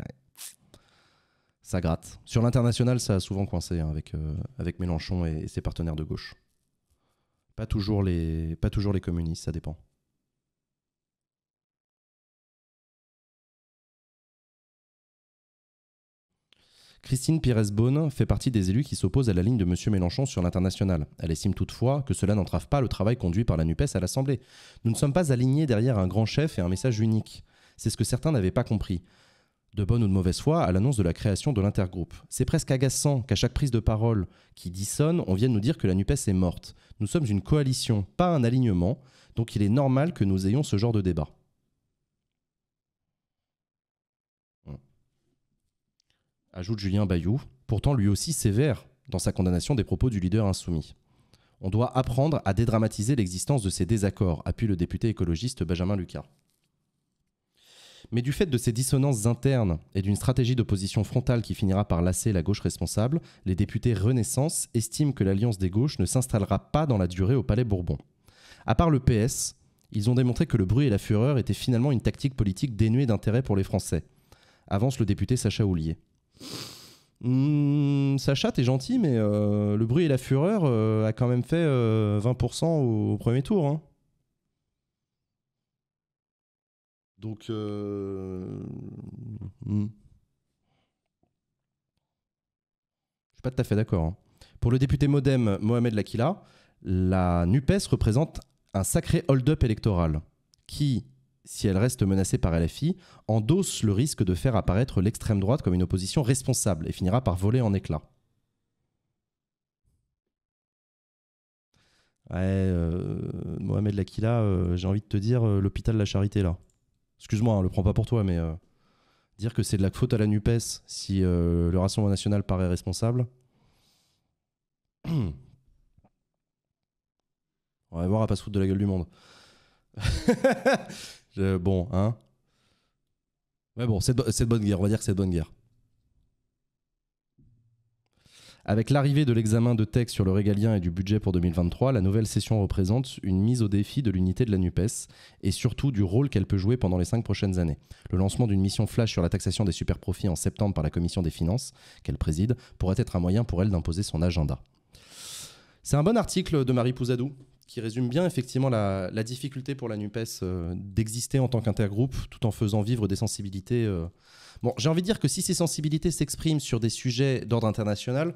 ça gratte. Sur l'international, ça a souvent coincé hein, avec, euh, avec Mélenchon et ses partenaires de gauche. Pas toujours les, communistes, ça dépend. Christine Pires-Beaune fait partie des élus qui s'opposent à la ligne de M. Mélenchon sur l'international. Elle estime toutefois que cela n'entrave pas le travail conduit par la NUPES à l'Assemblée. Nous ne sommes pas alignés derrière un grand chef et un message unique. C'est ce que certains n'avaient pas compris de bonne ou de mauvaise foi, à l'annonce de la création de l'intergroupe. C'est presque agaçant qu'à chaque prise de parole qui dissonne, on vienne nous dire que la NUPES est morte. Nous sommes une coalition, pas un alignement, donc il est normal que nous ayons ce genre de débat. Ajoute Julien Bayou, pourtant lui aussi sévère dans sa condamnation des propos du leader insoumis. On doit apprendre à dédramatiser l'existence de ces désaccords, appuie le député écologiste Benjamin Lucas. Mais du fait de ces dissonances internes et d'une stratégie d'opposition frontale qui finira par lasser la gauche responsable, les députés Renaissance estiment que l'alliance des gauches ne s'installera pas dans la durée au Palais Bourbon. À part le PS, ils ont démontré que le bruit et la fureur étaient finalement une tactique politique dénuée d'intérêt pour les Français, avance le député Sacha Oulier. Hmm, Sacha, t'es gentil, mais euh, le bruit et la fureur euh, a quand même fait 20% euh, au, premier tour. Hein. Donc. Euh... ne hmm. Je suis pas tout à fait d'accord. Hein. Pour le député modem Mohamed Lakila, la NUPES représente un sacré hold-up électoral qui, si elle reste menacée par LFI, endosse le risque de faire apparaître l'extrême droite comme une opposition responsable et finira par voler en éclats. Euh, Mohamed Lakila, euh, j'ai envie de te dire, euh, l'hôpital de la charité là excuse-moi, hein, le prends pas pour toi, mais euh, dire que c'est de la faute à la NUPES si euh, le Rassemblement national paraît responsable. on va voir à pas se foutre de la gueule du monde. bon, hein. Mais bon, c'est bonne guerre, on va dire que c'est de bonne guerre. Avec l'arrivée de l'examen de texte sur le régalien et du budget pour 2023, la nouvelle session représente une mise au défi de l'unité de la NUPES et surtout du rôle qu'elle peut jouer pendant les cinq prochaines années. Le lancement d'une mission flash sur la taxation des superprofits en septembre par la Commission des finances, qu'elle préside, pourrait être un moyen pour elle d'imposer son agenda. C'est un bon article de Marie Pouzadou qui résume bien effectivement la, difficulté pour la NUPES euh, d'exister en tant qu'intergroupe tout en faisant vivre des sensibilités. Euh. Bon, j'ai envie de dire que si ces sensibilités s'expriment sur des sujets d'ordre international,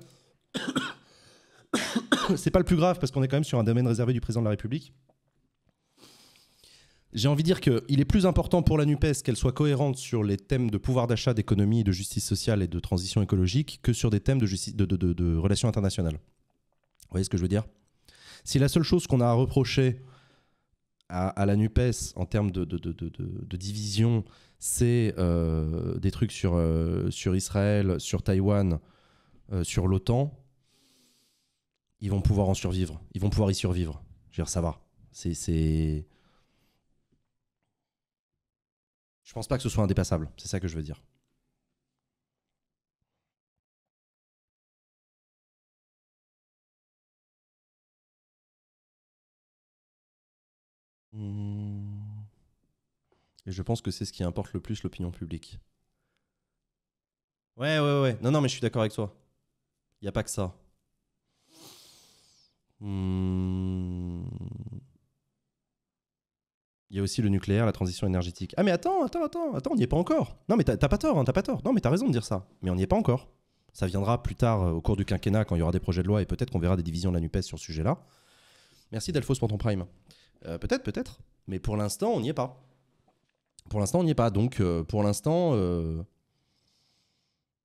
c'est pas le plus grave parce qu'on est quand même sur un domaine réservé du président de la République. J'ai envie de dire qu'il est plus important pour la NUPES qu'elle soit cohérente sur les thèmes de pouvoir d'achat, d'économie, de justice sociale et de transition écologique que sur des thèmes de, justice, de, relations internationales. Vous voyez ce que je veux dire Si la seule chose qu'on a à reprocher à, la NUPES en termes de, division, c'est euh, des trucs sur, euh, sur Israël, sur Taïwan, euh, sur l'OTAN, ils vont pouvoir en survivre. Ils vont pouvoir y survivre. Je veux dire, ça va. C'est. Je pense pas que ce soit indépassable. C'est ça que je veux dire. Hmm. Et je pense que c'est ce qui importe le plus l'opinion publique. Ouais, ouais, ouais. Non, non, mais je suis d'accord avec toi. Il n'y a pas que ça. Hmm. Il y a aussi le nucléaire, la transition énergétique. Ah mais attends, attends, attends, attends, on n'y est pas encore. Non mais t'as pas tort, hein, t'as pas tort. Non mais t'as raison de dire ça. Mais on n'y est pas encore. Ça viendra plus tard euh, au cours du quinquennat quand il y aura des projets de loi et peut-être qu'on verra des divisions de la NUPES sur ce sujet-là. Merci Delphos pour ton prime. Euh, peut-être, peut-être. Mais pour l'instant, on n'y est pas. Pour l'instant, on n'y est pas. Donc euh, pour l'instant,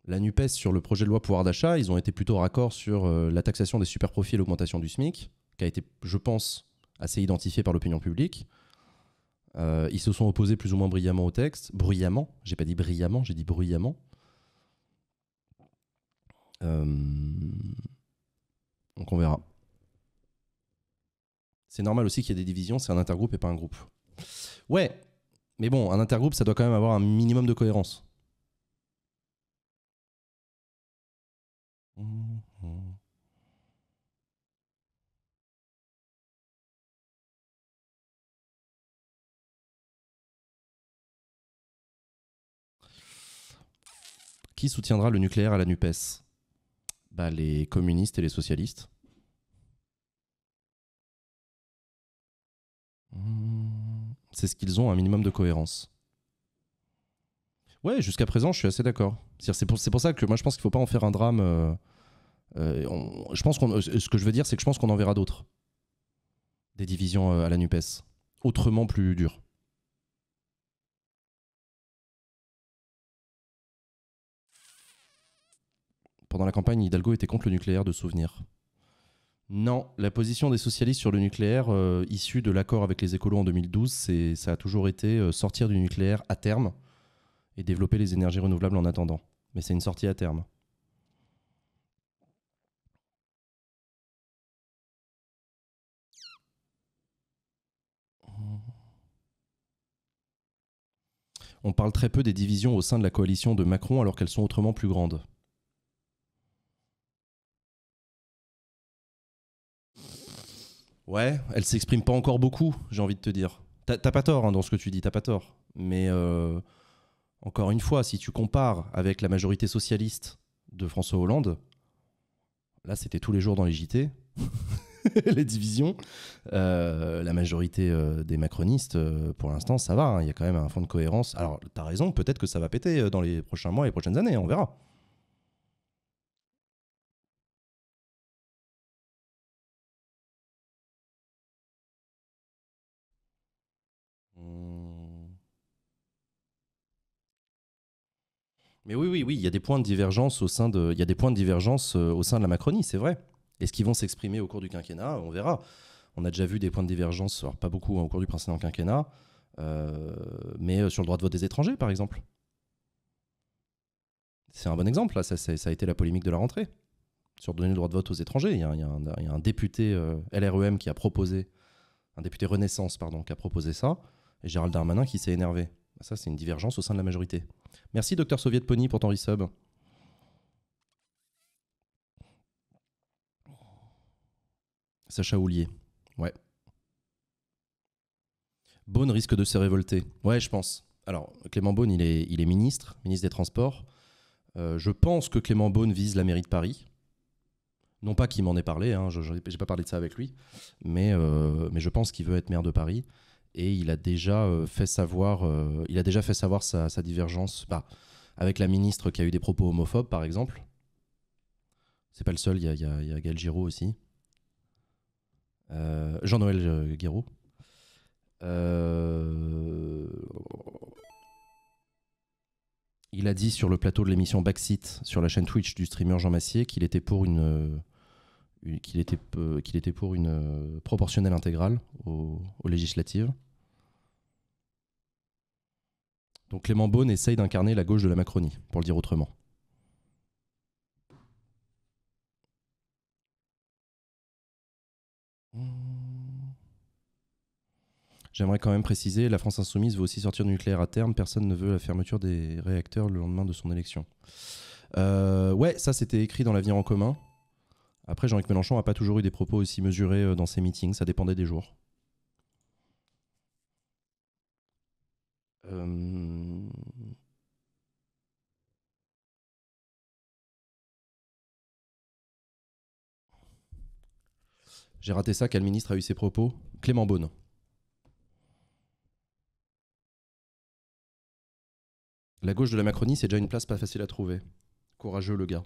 la NUPES sur le projet de loi pouvoir d'achat, ils ont été plutôt raccord sur euh, la taxation des super profits et l'augmentation du SMIC, qui a été, je pense, assez identifié par l'opinion publique. Euh, ils se sont opposés plus ou moins brillamment au texte. Bruyamment, j'ai pas dit brillamment, j'ai dit bruyamment. Euh, donc on verra. C'est normal aussi qu'il y ait des divisions, c'est un intergroupe et pas un groupe. Ouais, mais bon, un intergroupe, ça doit quand même avoir un minimum de cohérence. Mm-hmm. Qui soutiendra le nucléaire à la NUPES bah, Les communistes et les socialistes. Mm-hmm. C'est ce qu'ils ont un minimum de cohérence. Ouais, jusqu'à présent, je suis assez d'accord. C'est pour, ça que moi, je pense qu'il ne faut pas en faire un drame. Euh, euh, je pense qu'on, euh, ce que je veux dire, c'est que je pense qu'on en verra d'autres. Des divisions à la Nupes, autrement plus dures. Pendant la campagne, Hidalgo était contre le nucléaire de souvenir. Non, la position des socialistes sur le nucléaire, issue de l'accord avec les écolos en 2012, ça a toujours été sortir du nucléaire à terme et développer les énergies renouvelables en attendant. Mais c'est une sortie à terme. On parle très peu des divisions au sein de la coalition de Macron alors qu'elles sont autrement plus grandes. Ouais, elles s'expriment pas encore beaucoup, j'ai envie de te dire. T'as pas tort hein, dans ce que tu dis, t'as pas tort. Mais euh, encore une fois, si tu compares avec la majorité socialiste de François Hollande, là c'était tous les jours dans les JT, les divisions. Euh, la majorité euh, des macronistes, euh, pour l'instant, ça va. Hein. Il y a quand même un fond de cohérence. Alors, tu as raison, peut-être que ça va péter dans les prochains mois et les prochaines années, on verra. Mais oui, oui, oui, il y a des points de divergence au sein de, il y a des points de divergence euh, au sein de la Macronie, c'est vrai. Est-ce qu'ils vont s'exprimer au cours du quinquennat On verra. On a déjà vu des points de divergence, pas beaucoup hein, au cours du précédent quinquennat, euh, mais euh, sur le droit de vote des étrangers, par exemple. C'est un bon exemple, là, ça, a été la polémique de la rentrée, sur donner le droit de vote aux étrangers. Il y a, un, député LREM qui a proposé, un député Renaissance, pardon, qui a proposé ça, et Gérald Darmanin qui s'est énervé. Ça, c'est une divergence au sein de la majorité. Merci, docteur Soviet Pony, pour ton resub. Sacha Houlier. Ouais. Beaune risque de se révolter. Ouais, je pense. Alors, Clément Beaune, il est, ministre, ministre des Transports. Euh, je pense que Clément Beaune vise la mairie de Paris. Non pas qu'il m'en ait parlé, hein, je n'ai pas parlé de ça avec lui, mais, euh, mais je pense qu'il veut être maire de Paris et il a déjà euh, fait savoir, euh, il a déjà fait savoir sa, divergence bah, avec la ministre qui a eu des propos homophobes, par exemple. C'est pas le seul, il y a, Gaël Giraud aussi. Euh, Jean-Noël Giraud. Il a dit sur le plateau de l'émission Backseat, sur la chaîne Twitch du streamer Jean Massier, qu'il était pour une, qu'il était, qu'il était pour une proportionnelle intégrale aux législatives. Donc Clément Beaune essaye d'incarner la gauche de la Macronie, pour le dire autrement. J'aimerais quand même préciser, la France insoumise veut aussi sortir du nucléaire à terme, personne ne veut la fermeture des réacteurs le lendemain de son élection. Euh, ouais, ça c'était écrit dans l'avenir en commun. Après, Jean-Luc Mélenchon n'a pas toujours eu des propos aussi mesurés euh, dans ses meetings, ça dépendait des jours. J'ai raté ça, quel ministre a eu ses propos Clément Beaune. La gauche de la Macronie, c'est déjà une place pas facile à trouver. Courageux le gars.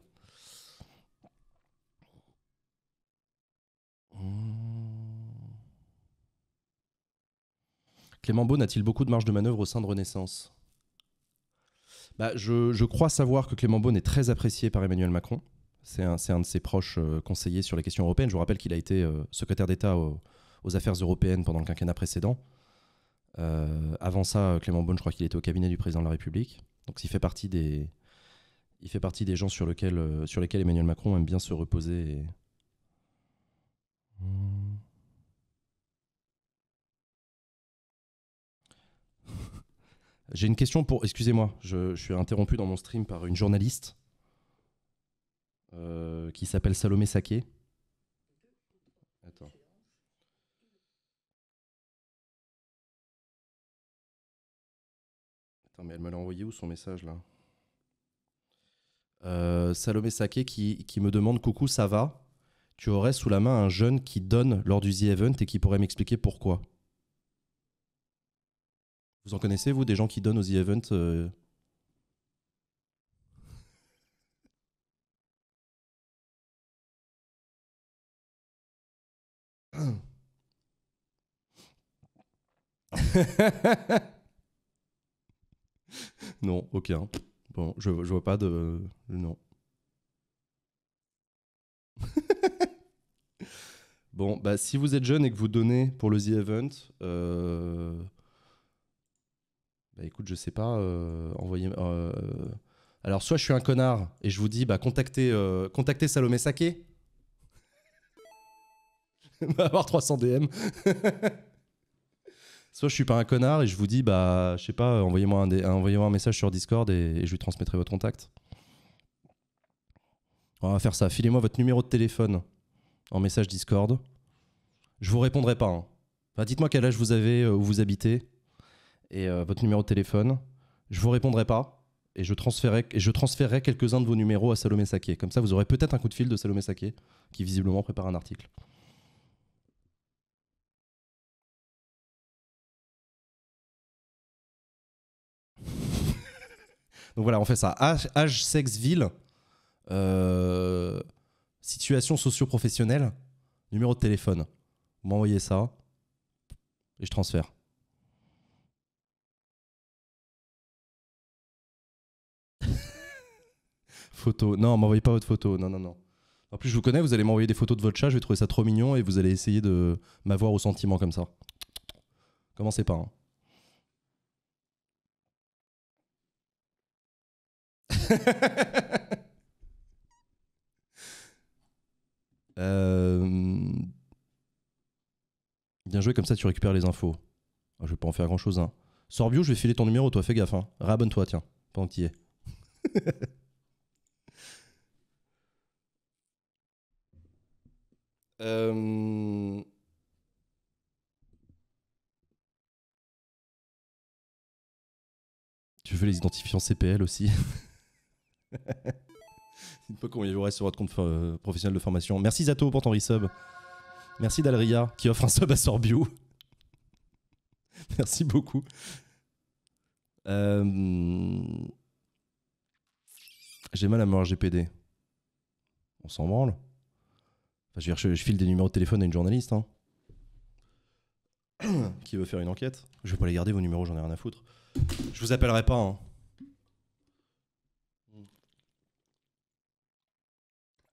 Clément Beaune a-t-il beaucoup de marge de manœuvre au sein de Renaissance bah, je, crois savoir que Clément Beaune est très apprécié par Emmanuel Macron. C'est un, de ses proches euh, conseillers sur les questions européennes. Je vous rappelle qu'il a été euh, secrétaire d'État aux, affaires européennes pendant le quinquennat précédent. Euh, avant ça, Clément Beaune, je crois qu'il était au cabinet du président de la République. Donc il fait partie des, gens sur, lesquels Emmanuel Macron aime bien se reposer. Hmm. J'ai une question pour. Excusez-moi, je, suis interrompu dans mon stream par une journaliste euh, qui s'appelle Salomé Saké. Attends. mais elle me l'a envoyé où son message là euh, Salomé Saké qui, qui me demande Coucou, ça va Tu aurais sous la main un jeune qui donne lors du The Event et qui pourrait m'expliquer pourquoi vous en connaissez, vous, des gens qui donnent aux e-events euh, non, aucun. Bon, je, vois pas de. Non. bon, bah, si vous êtes jeune et que vous donnez pour le The Event, euh, bah, écoute, je sais pas, euh, euh, alors, soit je suis un connard et je vous dis, bah contactez, euh, contactez Salomé Saké. On va avoir 300 DM. soit je suis pas un connard et je vous dis, bah je sais pas, envoyez-moi un, un message sur Discord et, je lui transmettrai votre contact. On va faire ça. Filez-moi votre numéro de téléphone en message Discord. Je vous répondrai pas. Hein. dites-moi quel âge vous avez, où vous habitez et euh, votre numéro de téléphone. Je vous répondrai pas et je transférerai, quelques-uns de vos numéros à Salomé Saké. Comme ça, vous aurez peut-être un coup de fil de Salomé Saké qui visiblement prépare un article. Donc voilà, on fait ça. Âge, sexe, ville, euh, situation socio-professionnelle, numéro de téléphone. Vous m'envoyez ça et je transfère. photo. Non, m'envoyez pas votre photo. Non, non, non. En plus, je vous connais, vous allez m'envoyer des photos de votre chat, je vais trouver ça trop mignon et vous allez essayer de m'avoir au sentiment comme ça. Commencez pas. Hein. Euh, bien joué, comme ça tu récupères les infos. Ah, je vais pas en faire grand chose. Hein. Sorbio, je vais filer ton numéro, toi fais gaffe. Hein. Rabonne-toi, tiens, pendant que y es. Euh, tu veux les identifiants CPL aussi C'est une combien y sur votre compte euh, professionnel de formation. Merci Zato pour ton resub. Merci Dalria qui offre un sub à Sorbio. Merci beaucoup. Euh, j'ai mal à me RGPD. On s'en branle je, file des numéros de téléphone à une journaliste hein. qui veut faire une enquête. Je vais pas les garder, vos numéros, j'en ai rien à foutre. Je vous appellerai pas. Hein.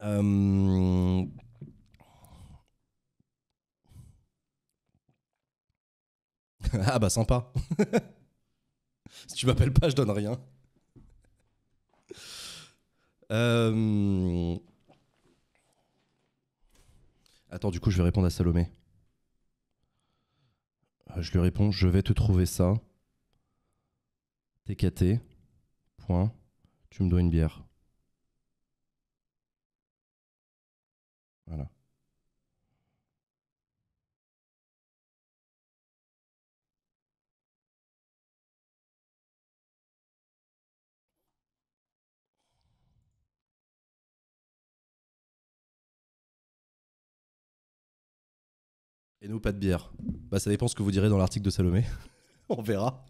Hum. ah bah sympa. si tu m'appelles pas, je donne rien. Euh... Attends, du coup, je vais répondre à Salomé. Euh, je lui réponds, je vais te trouver ça. TKT. Point. Tu me dois une bière. Voilà. Et nous, pas de bière. Bah, ça dépend ce que vous direz dans l'article de Salomé. On verra.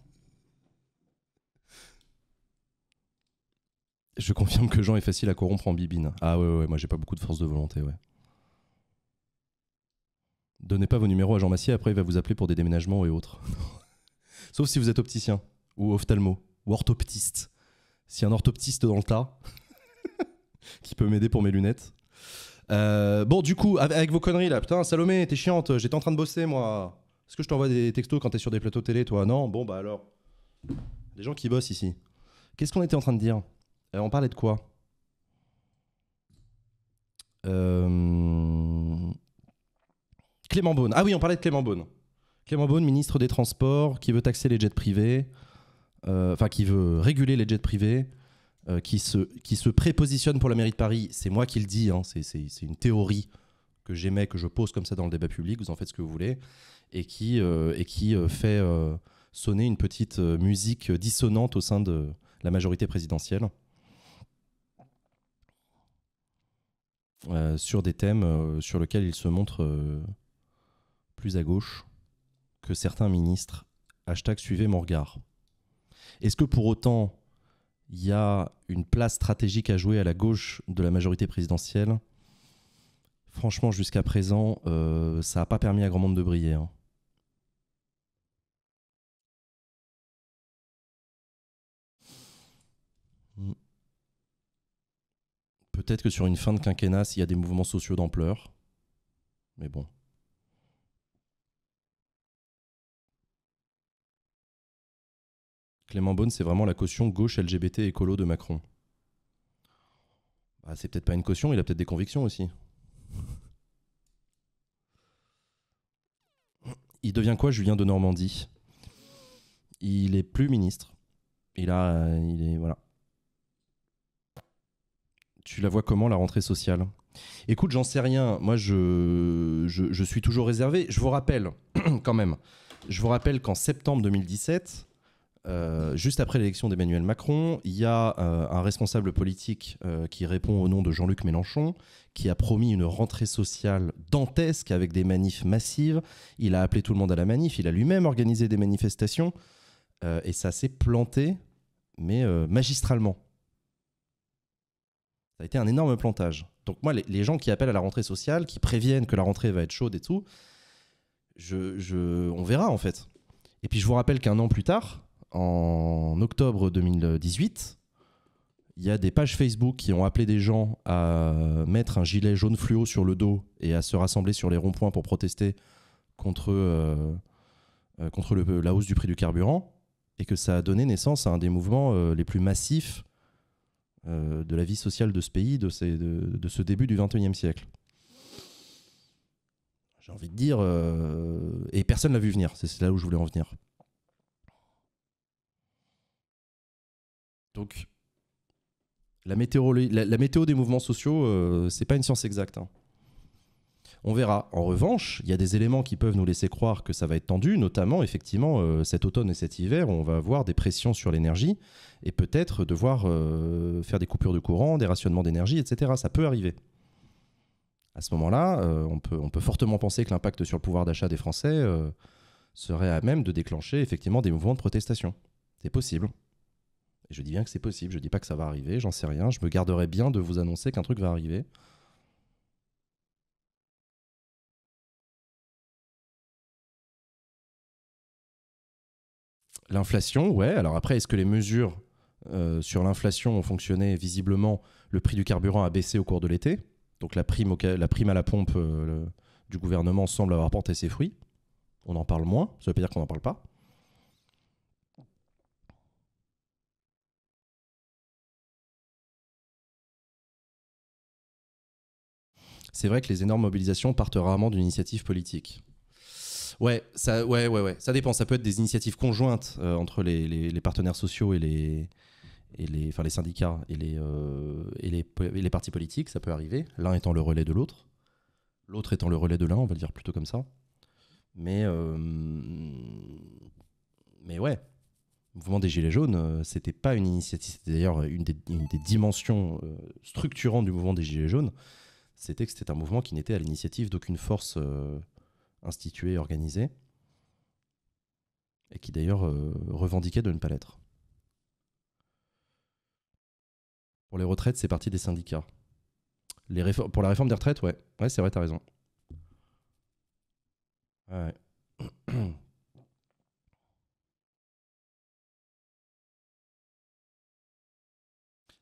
Je confirme que Jean est facile à corrompre en bibine. Ah ouais, ouais, moi j'ai pas beaucoup de force de volonté, ouais. Donnez pas vos numéros à Jean Massier, après il va vous appeler pour des déménagements et autres. Sauf si vous êtes opticien, ou ophtalmo, ou orthoptiste. Si un orthoptiste dans le tas, qui peut m'aider pour mes lunettes. Euh, bon, du coup, avec, vos conneries là, putain, Salomé, t'es chiante, j'étais en train de bosser moi. Est-ce que je t'envoie des textos quand t'es sur des plateaux télé, toi Non Bon, bah alors. les gens qui bossent ici. Qu'est-ce qu'on était en train de dire euh, On parlait de quoi euh, Clément Beaune. Ah oui, on parlait de Clément Beaune. Clément Beaune, ministre des Transports, qui veut taxer les jets privés, enfin qui veut réguler les jets privés, euh, qui, se, qui se prépositionne pour la mairie de Paris, c'est moi qui le dis, hein, c'est une théorie que j'aimais, que je pose comme ça dans le débat public, vous en faites ce que vous voulez, et qui, euh, et qui euh, fait sonner une petite musique dissonante au sein de la majorité présidentielle. sur des thèmes sur lesquels il se montre plus à gauche que certains ministres. Hashtag suivez mon regard. Est-ce que pour autant il y a une place stratégique à jouer à la gauche de la majorité présidentielle. Franchement, jusqu'à présent, euh, ça n'a pas permis à grand monde de briller. Hein. Hmm. Peut-être que sur une fin de quinquennat, il y a des mouvements sociaux d'ampleur. Mais bon. Clément Beaune, c'est vraiment la caution gauche LGBT écolo de Macron. Bah, c'est peut-être pas une caution, il a peut-être des convictions aussi. Il devient quoi, Julien de Normandie Il est plus ministre. Il a, euh, il est, voilà. Tu la vois comment la rentrée sociale Écoute, j'en sais rien. Moi, je, je, je, suis toujours réservé. Je vous rappelle, quand même, je vous rappelle qu'en septembre 2017, euh, juste après l'élection d'Emmanuel Macron, il y a euh, un responsable politique euh, qui répond au nom de Jean-Luc Mélenchon, qui a promis une rentrée sociale dantesque avec des manifs massives. Il a appelé tout le monde à la manif, il a lui-même organisé des manifestations, et ça s'est planté, mais magistralement. Ça a été un énorme plantage. Donc moi, les, gens qui appellent à la rentrée sociale, qui préviennent que la rentrée va être chaude et tout, je, on verra en fait. Et puis je vous rappelle qu'un an plus tard, en octobre 2018, il y a des pages Facebook qui ont appelé des gens à mettre un gilet jaune fluo sur le dos et à se rassembler sur les ronds-points pour protester contre, euh, euh, contre la hausse du prix du carburant, et que ça a donné naissance à un des mouvements euh, les plus massifs de la vie sociale de ce pays, de, ce début du XXIe siècle. J'ai envie de dire, et personne ne l'a vu venir, c'est là où je voulais en venir. Donc, la, météo, des mouvements sociaux, ce euh, c'est pas une science exacte. Hein. On verra. En revanche, il y a des éléments qui peuvent nous laisser croire que ça va être tendu, notamment effectivement euh, cet automne et cet hiver, où on va avoir des pressions sur l'énergie et peut-être devoir euh, faire des coupures de courant, des rationnements d'énergie, etc. Ça peut arriver. À ce moment-là, on, peut, on, peut, fortement penser que l'impact sur le pouvoir d'achat des Français serait à même de déclencher effectivement des mouvements de protestation. C'est possible je dis bien que c'est possible, je dis pas que ça va arriver, j'en sais rien, je me garderai bien de vous annoncer qu'un truc va arriver. L'inflation, ouais. Alors après, est-ce que les mesures euh, sur l'inflation ont fonctionné Visiblement, le prix du carburant a baissé au cours de l'été. Donc la prime, à la pompe euh, du gouvernement semble avoir porté ses fruits. On en parle moins, ça veut pas dire qu'on n'en parle pas. c'est vrai que les énormes mobilisations partent rarement d'une initiative politique. Ouais, ça, ouais, ouais, ouais, ça dépend. Ça peut être des initiatives conjointes euh, entre les, partenaires sociaux et les, et les, enfin, les syndicats et les, euh, et les, partis politiques, ça peut arriver. L'un étant le relais de l'autre, l'autre étant le relais de l'un, on va le dire plutôt comme ça. Mais, euh, mais ouais, le mouvement des Gilets jaunes, c'était pas une initiative, c'était d'ailleurs une des dimensions structurantes du mouvement des Gilets jaunes c'était que c'était un mouvement qui n'était à l'initiative d'aucune force euh, instituée, organisée, et qui d'ailleurs euh, revendiquait de ne pas l'être. Pour les retraites, c'est parti des syndicats. pour la réforme des retraites, ouais, ouais c'est vrai, t'as raison. Ouais.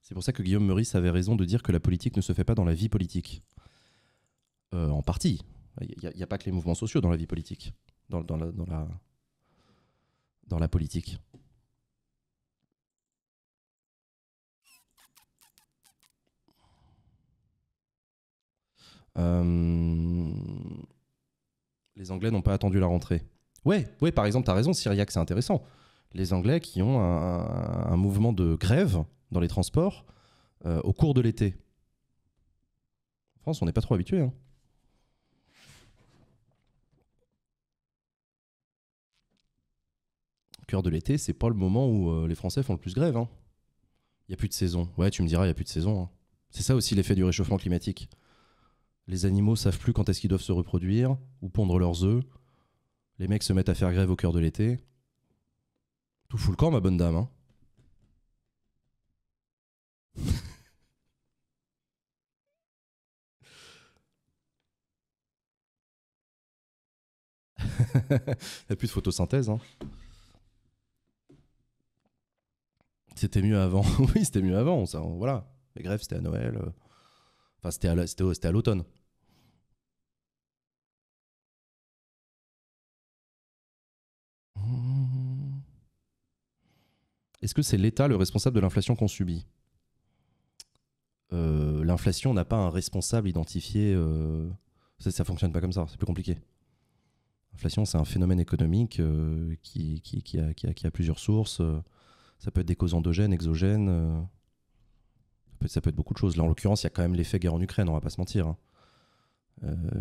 C'est pour ça que Guillaume Meurice avait raison de dire que la politique ne se fait pas dans la vie politique. Euh, en partie. Il n'y a, pas que les mouvements sociaux dans la vie politique, dans, la, dans, la, politique. Euh, les Anglais n'ont pas attendu la rentrée. Oui, ouais, par exemple, tu as raison, Syriac, c'est intéressant. Les Anglais qui ont un mouvement de grève dans les transports euh, au cours de l'été. En France, on n'est pas trop habitué. Hein. Au cœur de l'été, c'est pas le moment où euh, les Français font le plus grève. Hein. Il n'y a plus de saison. Ouais, tu me diras, il n'y a plus de saison. Hein. C'est ça aussi l'effet du réchauffement climatique. Les animaux savent plus quand est-ce qu'ils doivent se reproduire ou pondre leurs œufs. Les mecs se mettent à faire grève au cœur de l'été. Tout fout le camp, ma bonne dame. Il n'y a plus de photosynthèse. Hein. C'était mieux avant. oui, c'était mieux avant. Ça, voilà. Les grèves, c'était à Noël. Euh, enfin, c'était à l'automne. Est-ce que c'est l'État le responsable de l'inflation qu'on subit euh, l'inflation n'a pas un responsable identifié. Euh, ça, ne fonctionne pas comme ça, c'est plus compliqué. L'inflation, c'est un phénomène économique euh, qui, a, plusieurs sources. Ça peut être des causes endogènes, exogènes. Ça peut, être, beaucoup de choses. Là, en l'occurrence, il y a quand même l'effet guerre en Ukraine, on ne va pas se mentir. Hein.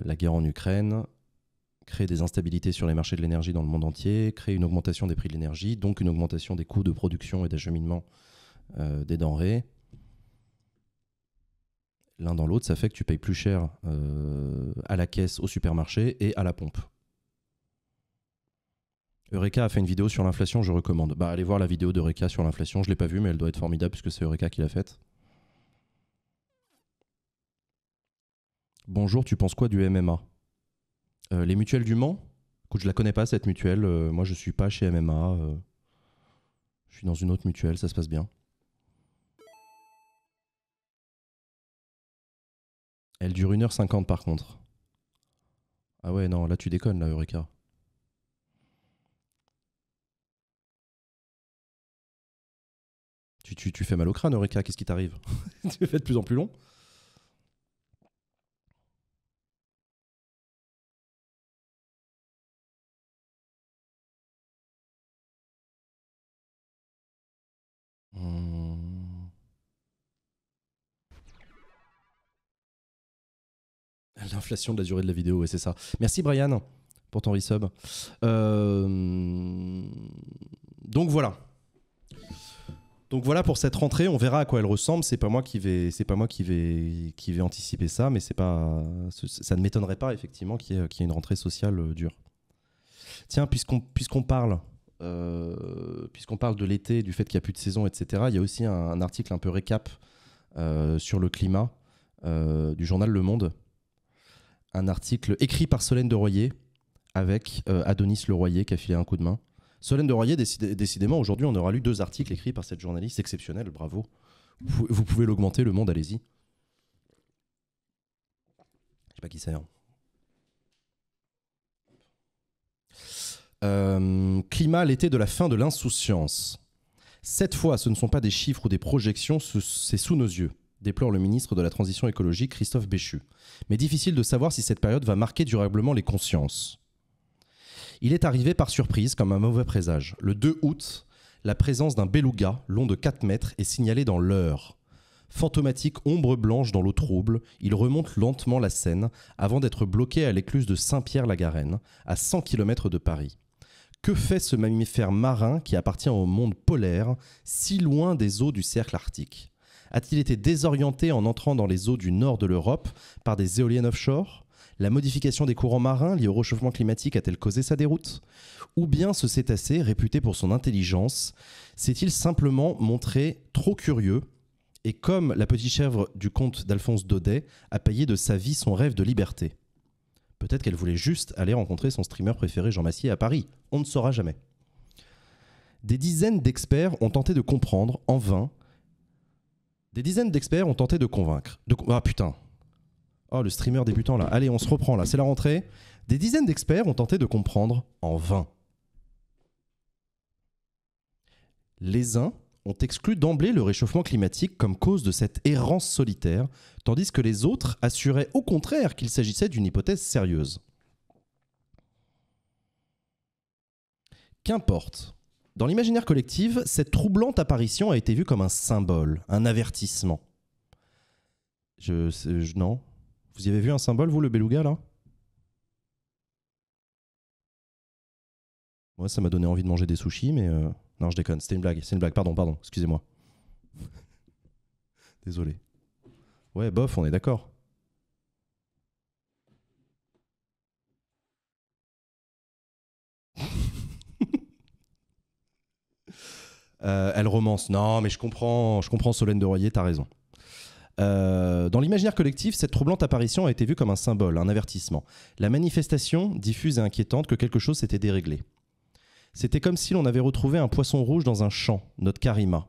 la guerre en Ukraine crée des instabilités sur les marchés de l'énergie dans le monde entier, crée une augmentation des prix de l'énergie, donc une augmentation des coûts de production et d'acheminement des denrées l'un dans l'autre, ça fait que tu payes plus cher euh, à la caisse, au supermarché et à la pompe. Eureka a fait une vidéo sur l'inflation, je recommande. Bah, allez voir la vidéo d'Eureka sur l'inflation, je l'ai pas vue, mais elle doit être formidable puisque c'est Eureka qui l'a faite. Bonjour, tu penses quoi du MMA euh, Les mutuelles du Mans Écoute, je la connais pas cette mutuelle, euh, moi je suis pas chez MMA, je suis dans une autre mutuelle, ça se passe bien. Elle dure 1h50 par contre. Ah ouais, non, là tu déconnes, là, Eureka. Tu, tu, tu fais mal au crâne, Eureka, qu'est-ce qui t'arrive Tu fais de plus en plus long l'inflation de la durée de la vidéo, et c'est ça. Merci Brian pour ton resub. Euh, donc voilà. Donc voilà pour cette rentrée, on verra à quoi elle ressemble. C'est pas moi qui vais, c'est pas moi qui vais, qui vais anticiper ça, mais c'est pas, ça ne m'étonnerait pas effectivement qu'il y, ait une rentrée sociale euh, dure. Tiens, puisqu'on puisqu'on parle, euh, puisqu'on parle de l'été, du fait qu'il n'y a plus de saison, etc. Il y a aussi un, article un peu récap sur le climat du journal Le Monde un article écrit par Solène de Royer avec euh, Adonis Leroyer qui a filé un coup de main. Solène de Royer, décidément, aujourd'hui, on aura lu deux articles écrits par cette journaliste exceptionnelle. Bravo. Vous, pouvez l'augmenter, le monde, allez-y. Je sais pas qui c'est. Hein. Euh, climat l'été de la fin de l'insouciance. Cette fois, ce ne sont pas des chiffres ou des projections, c'est sous nos yeux déplore le ministre de la Transition écologique Christophe Béchu. Mais difficile de savoir si cette période va marquer durablement les consciences. Il est arrivé par surprise comme un mauvais présage. Le 2 août, la présence d'un beluga long de 4 mètres est signalée dans l'heure. Fantomatique ombre blanche dans l'eau trouble, il remonte lentement la Seine avant d'être bloqué à l'écluse de Saint-Pierre-la-Garenne, à 100 km de Paris. Que fait ce mammifère marin qui appartient au monde polaire, si loin des eaux du cercle arctique a-t-il été désorienté en entrant dans les eaux du nord de l'Europe par des éoliennes offshore La modification des courants marins liés au réchauffement climatique a-t-elle causé sa déroute Ou bien ce cétacé, réputé pour son intelligence, s'est-il simplement montré trop curieux et comme la petite chèvre du comte d'Alphonse Daudet a payé de sa vie son rêve de liberté Peut-être qu'elle voulait juste aller rencontrer son streamer préféré Jean Massier à Paris. On ne saura jamais. Des dizaines d'experts ont tenté de comprendre, en vain, des dizaines d'experts ont tenté de convaincre. Ah putain. Oh, le streamer débutant là. Allez, on se reprend là, c'est la rentrée. Des dizaines d'experts ont tenté de comprendre en vain. Les uns ont exclu d'emblée le réchauffement climatique comme cause de cette errance solitaire, tandis que les autres assuraient au contraire qu'il s'agissait d'une hypothèse sérieuse. Qu'importe, dans l'imaginaire collectif, cette troublante apparition a été vue comme un symbole, un avertissement. Je, non, vous y avez vu un symbole, vous, le beluga, là Moi, ça m'a donné envie de manger des sushis, mais... Euh, non, je déconne, c'était une blague, c'est une blague, pardon, pardon, excusez-moi. Désolé. Ouais, bof, on est d'accord. Euh, elle romance. Non, mais je comprends, je comprends Solène de Royer, t'as raison. Euh, dans l'imaginaire collectif, cette troublante apparition a été vue comme un symbole, un avertissement. La manifestation, diffuse et inquiétante, que quelque chose s'était déréglé. C'était comme si l'on avait retrouvé un poisson rouge dans un champ, notre Karima.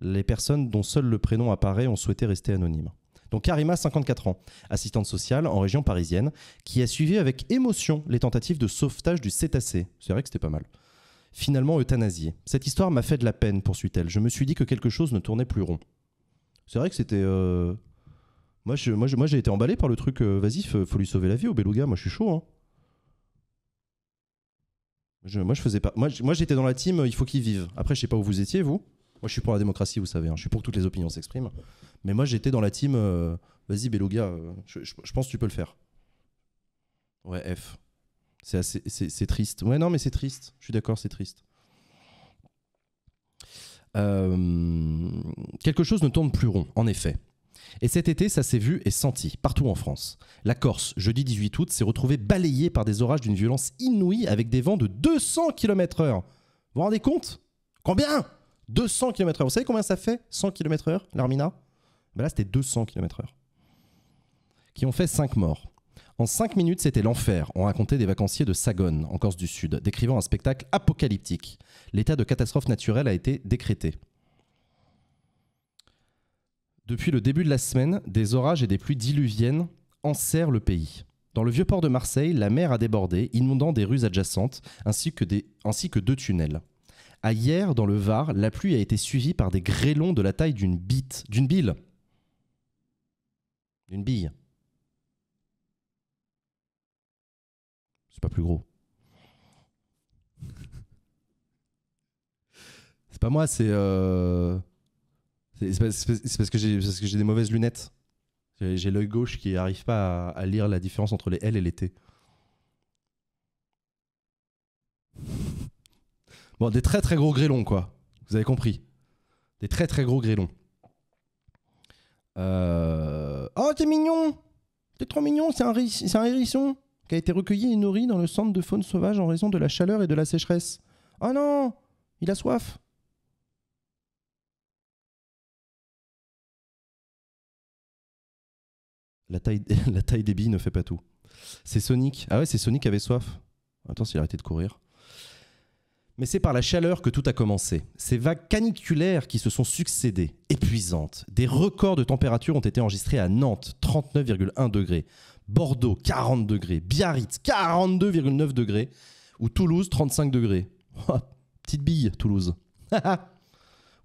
Les personnes dont seul le prénom apparaît ont souhaité rester anonymes. Donc Karima, 54 ans, assistante sociale en région parisienne, qui a suivi avec émotion les tentatives de sauvetage du cétacé. C'est vrai que c'était pas mal finalement euthanasié. Cette histoire m'a fait de la peine, poursuit-elle. Je me suis dit que quelque chose ne tournait plus rond. C'est vrai que c'était. Euh, moi, moi, moi, j'ai été emballé par le truc. Euh, vas-y, faut lui sauver la vie au beluga. Moi, je suis chaud. Hein. moi, je faisais pas. Moi, j'étais dans la team. Il faut qu'il vive. Après, je sais pas où vous étiez, vous. Moi, je suis pour la démocratie, vous savez. Hein. Je suis pour que toutes les opinions s'expriment. Mais moi, j'étais dans la team. Euh, vas-y, beluga. Je, pense que tu peux le faire. Ouais, F. C'est triste. Ouais, non, mais c'est triste. Je suis d'accord, c'est triste. Euh, quelque chose ne tourne plus rond, en effet. Et cet été, ça s'est vu et senti partout en France. La Corse, jeudi 18 août, s'est retrouvée balayée par des orages d'une violence inouïe avec des vents de 200 km/h. Vous vous rendez compte Combien 200 km/h. Vous savez combien ça fait 100 km/h, l'Armina ben Là, c'était 200 km/h. Qui ont fait 5 morts. En cinq minutes, c'était l'enfer. On raconté des vacanciers de Sagone, en Corse du Sud, décrivant un spectacle apocalyptique. L'état de catastrophe naturelle a été décrété. Depuis le début de la semaine, des orages et des pluies diluviennes enserrent le pays. Dans le vieux port de Marseille, la mer a débordé, inondant des rues adjacentes ainsi que, deux tunnels. À hier, dans le Var, la pluie a été suivie par des grêlons de la taille d'une bite, d'une bille. D'une bille. C'est pas plus gros. c'est pas moi, c'est. Euh, c'est parce, que parce que j'ai des mauvaises lunettes. J'ai l'œil gauche qui n'arrive pas à, lire la différence entre les L et les T. Bon, des très très gros grêlons, quoi. Vous avez compris. Des très très gros grêlons. Euh, oh, t'es mignon T'es trop mignon, c'est un, un hérisson qui a été recueilli et nourri dans le centre de faune sauvage en raison de la chaleur et de la sécheresse. Oh non Il a soif La taille, la des billes ne fait pas tout. C'est Sonic. Ah ouais, c'est Sonic qui avait soif. Attends, s'il arrêtait de courir. Mais c'est par la chaleur que tout a commencé. Ces vagues caniculaires qui se sont succédées, épuisantes. Des records de température ont été enregistrés à Nantes, 39,1 degrés. Bordeaux, 40 degrés. Biarritz, 42,9 degrés. Ou Toulouse, 35 degrés. Oh, petite bille, Toulouse.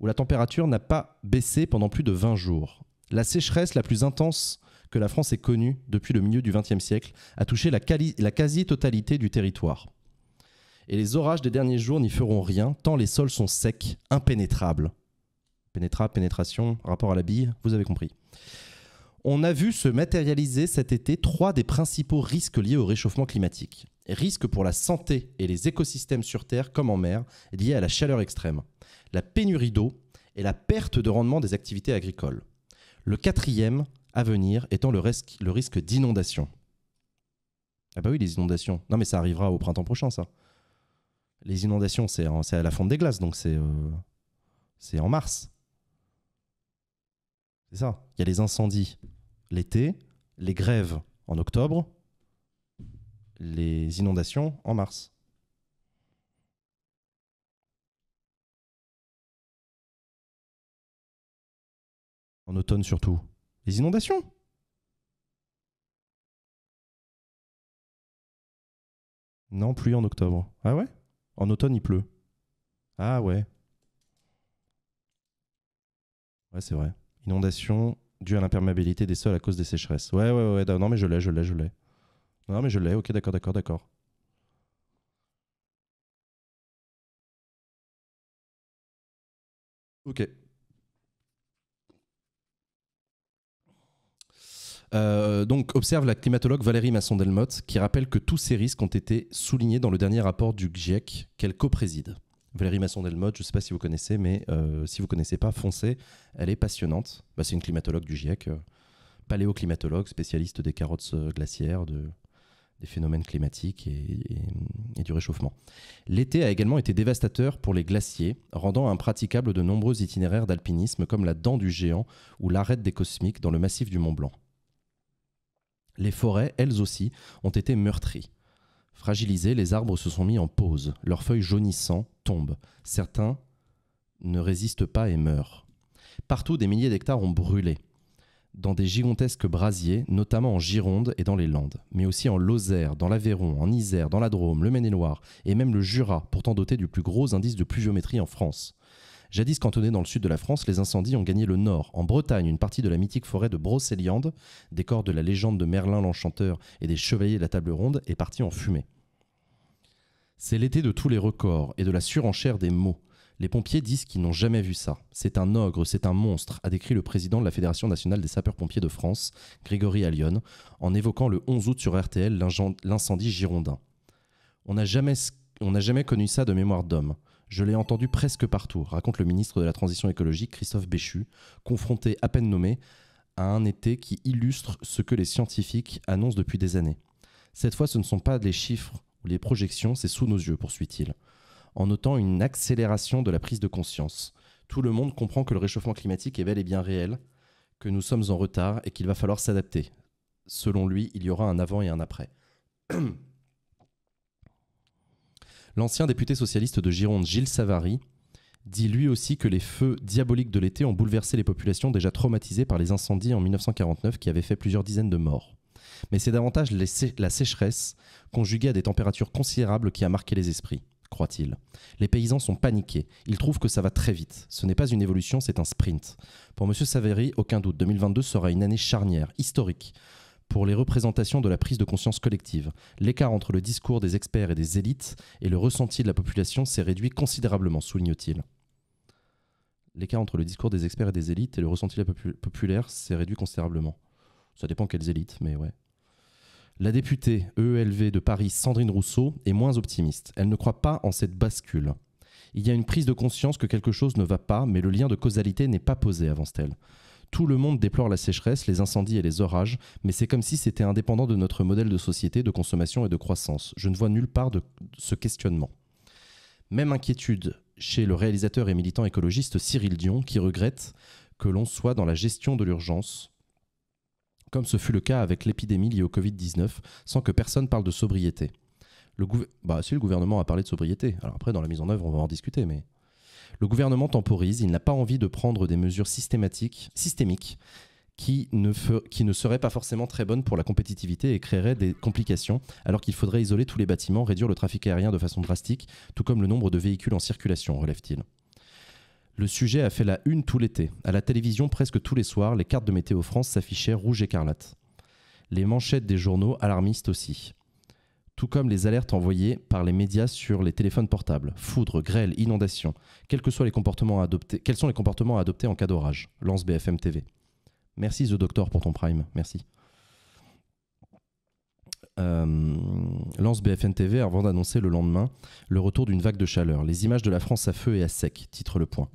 où la température n'a pas baissé pendant plus de 20 jours. La sécheresse la plus intense que la France ait connue depuis le milieu du XXe siècle a touché la, la quasi-totalité du territoire. Et les orages des derniers jours n'y feront rien, tant les sols sont secs, impénétrables. Pénétrable, pénétration, rapport à la bille, vous avez compris. On a vu se matérialiser cet été trois des principaux risques liés au réchauffement climatique. Risques pour la santé et les écosystèmes sur Terre comme en mer, liés à la chaleur extrême, la pénurie d'eau et la perte de rendement des activités agricoles. Le quatrième à venir étant le risque, le d'inondation. Ah bah oui, les inondations. Non mais ça arrivera au printemps prochain, ça. Les inondations, c'est à la fonte des glaces, donc euh, c'est en mars. C'est ça. Il y a les incendies l'été, les grèves en octobre, les inondations en mars. En automne surtout. Les inondations Non, plus en octobre. Ah ouais En automne, il pleut. Ah ouais. Ouais, c'est vrai. Inondations dû à l'imperméabilité des sols à cause des sécheresses. Ouais, ouais, ouais, non, mais je l'ai, je l'ai, je l'ai. Non, mais je l'ai, ok, d'accord, d'accord, d'accord. Ok. Euh, donc observe la climatologue Valérie Masson-Delmotte qui rappelle que tous ces risques ont été soulignés dans le dernier rapport du GIEC qu'elle co-préside. Valérie Masson-Delmotte, je ne sais pas si vous connaissez, mais euh, si vous ne connaissez pas, foncez, elle est passionnante. Bah, c'est une climatologue du GIEC, euh, paléoclimatologue, spécialiste des carottes euh, glaciaires, des phénomènes climatiques et, et du réchauffement. L'été a également été dévastateur pour les glaciers, rendant impraticables de nombreux itinéraires d'alpinisme comme la Dent du Géant ou l'arête des Cosmiques dans le massif du Mont Blanc. Les forêts, elles aussi, ont été meurtries. Fragilisés, les arbres se sont mis en pause. Leurs feuilles jaunissantes tombent. Certains ne résistent pas et meurent. Partout, des milliers d'hectares ont brûlé, dans des gigantesques brasiers, notamment en Gironde et dans les Landes, mais aussi en Lozère, dans l'Aveyron, en Isère, dans la Drôme, le Maine-et-Loire et même le Jura, pourtant doté du plus gros indice de pluviométrie en France. Jadis cantonnés dans le sud de la France, les incendies ont gagné le nord. En Bretagne, une partie de la mythique forêt de Brocéliande, décor de la légende de Merlin l'Enchanteur et des Chevaliers de la Table Ronde, est partie en fumée. C'est l'été de tous les records et de la surenchère des mots. Les pompiers disent qu'ils n'ont jamais vu ça. C'est un ogre, c'est un monstre, a décrit le président de la Fédération nationale des sapeurs-pompiers de France, Grégory Allion, en évoquant le 11 août sur RTL l'incendie girondin. On n'a jamais, jamais connu ça de mémoire d'homme. Je l'ai entendu presque partout, raconte le ministre de la Transition écologique Christophe Béchu, confronté à peine nommé à un été qui illustre ce que les scientifiques annoncent depuis des années. Cette fois, ce ne sont pas les chiffres ou les projections, c'est sous nos yeux, poursuit-il, en notant une accélération de la prise de conscience. Tout le monde comprend que le réchauffement climatique est bel et bien réel, que nous sommes en retard et qu'il va falloir s'adapter. Selon lui, il y aura un avant et un après. L'ancien député socialiste de Gironde, Gilles Savary, dit lui aussi que les feux diaboliques de l'été ont bouleversé les populations déjà traumatisées par les incendies en 1949 qui avaient fait plusieurs dizaines de morts. Mais c'est davantage la sécheresse conjuguée à des températures considérables qui a marqué les esprits, croit-il. Les paysans sont paniqués, ils trouvent que ça va très vite. Ce n'est pas une évolution, c'est un sprint. Pour M. Savary, aucun doute, 2022 sera une année charnière, historique pour les représentations de la prise de conscience collective. L'écart entre le discours des experts et des élites et le ressenti de la population s'est réduit considérablement, souligne-t-il. L'écart entre le discours des experts et des élites et le ressenti de la populaire s'est réduit considérablement. Ça dépend quelles élites, mais ouais. La députée EELV de Paris, Sandrine Rousseau, est moins optimiste. Elle ne croit pas en cette bascule. Il y a une prise de conscience que quelque chose ne va pas, mais le lien de causalité n'est pas posé, avance-t-elle. Tout le monde déplore la sécheresse, les incendies et les orages, mais c'est comme si c'était indépendant de notre modèle de société, de consommation et de croissance. Je ne vois nulle part de ce questionnement. Même inquiétude chez le réalisateur et militant écologiste Cyril Dion, qui regrette que l'on soit dans la gestion de l'urgence, comme ce fut le cas avec l'épidémie liée au Covid-19, sans que personne parle de sobriété. Bah, si le gouvernement a parlé de sobriété, alors après dans la mise en œuvre on va en discuter, mais... Le gouvernement temporise, il n'a pas envie de prendre des mesures systématiques, systémiques qui ne, qui ne seraient pas forcément très bonnes pour la compétitivité et créeraient des complications, alors qu'il faudrait isoler tous les bâtiments, réduire le trafic aérien de façon drastique, tout comme le nombre de véhicules en circulation, relève-t-il. Le sujet a fait la une tout l'été. À la télévision, presque tous les soirs, les cartes de Météo France s'affichaient rouge écarlate. Les manchettes des journaux alarmistes aussi tout comme les alertes envoyées par les médias sur les téléphones portables, foudre, grêle, inondation, quels que soient les comportements adopter, quels sont les comportements à adopter en cas d'orage, lance BFM TV. Merci The Doctor pour ton prime, merci. Euh, lance BFM TV avant d'annoncer le lendemain le retour d'une vague de chaleur. Les images de la France à feu et à sec, titre le point.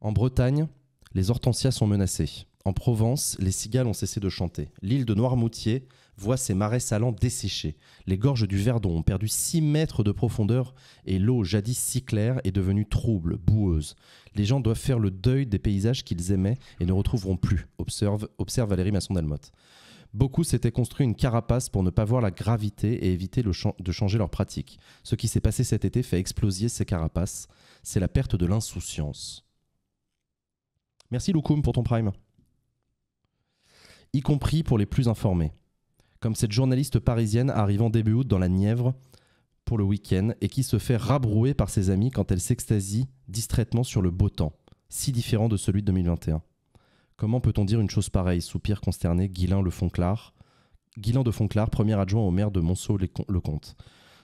En Bretagne, les hortensias sont menacées. En Provence, les cigales ont cessé de chanter. L'île de Noirmoutier voit ses marais salants desséchés. Les gorges du Verdon ont perdu 6 mètres de profondeur et l'eau, jadis si claire, est devenue trouble, boueuse. Les gens doivent faire le deuil des paysages qu'ils aimaient et ne retrouveront plus, observe, observe Valérie Masson-Delmotte. Beaucoup s'étaient construit une carapace pour ne pas voir la gravité et éviter le de changer leur pratique. Ce qui s'est passé cet été fait exploser ces carapaces. C'est la perte de l'insouciance. Merci Loukoum pour ton prime. Y compris pour les plus informés comme cette journaliste parisienne arrivant début août dans la Nièvre pour le week-end et qui se fait rabrouer par ses amis quand elle s'extasie distraitement sur le beau temps, si différent de celui de 2021. Comment peut-on dire une chose pareille Soupir consterné Guilain Le de Fonclar, premier adjoint au maire de Monceau-le-Comte.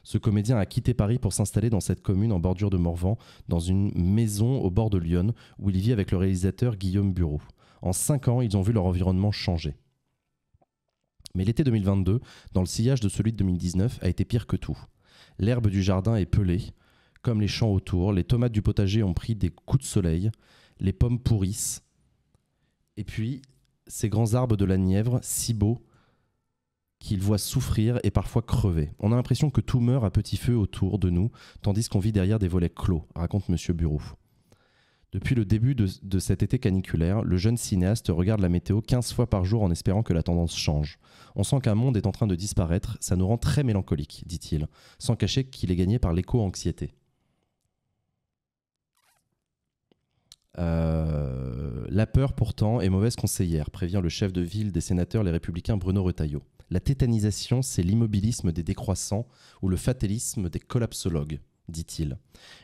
Ce comédien a quitté Paris pour s'installer dans cette commune en bordure de Morvan, dans une maison au bord de Lyon, où il vit avec le réalisateur Guillaume Bureau. En cinq ans, ils ont vu leur environnement changer. Mais l'été 2022, dans le sillage de celui de 2019, a été pire que tout. L'herbe du jardin est pelée, comme les champs autour, les tomates du potager ont pris des coups de soleil, les pommes pourrissent. Et puis, ces grands arbres de la Nièvre, si beaux, qu'ils voient souffrir et parfois crever. On a l'impression que tout meurt à petit feu autour de nous, tandis qu'on vit derrière des volets clos, raconte Monsieur Bureau. Depuis le début de, cet été caniculaire, le jeune cinéaste regarde la météo 15 fois par jour en espérant que la tendance change. On sent qu'un monde est en train de disparaître, ça nous rend très mélancoliques, dit-il, sans cacher qu'il est gagné par l'éco-anxiété. Euh, la peur pourtant est mauvaise conseillère, prévient le chef de ville des sénateurs les républicains Bruno Retailleau. La tétanisation, c'est l'immobilisme des décroissants ou le fatalisme des collapsologues dit-il.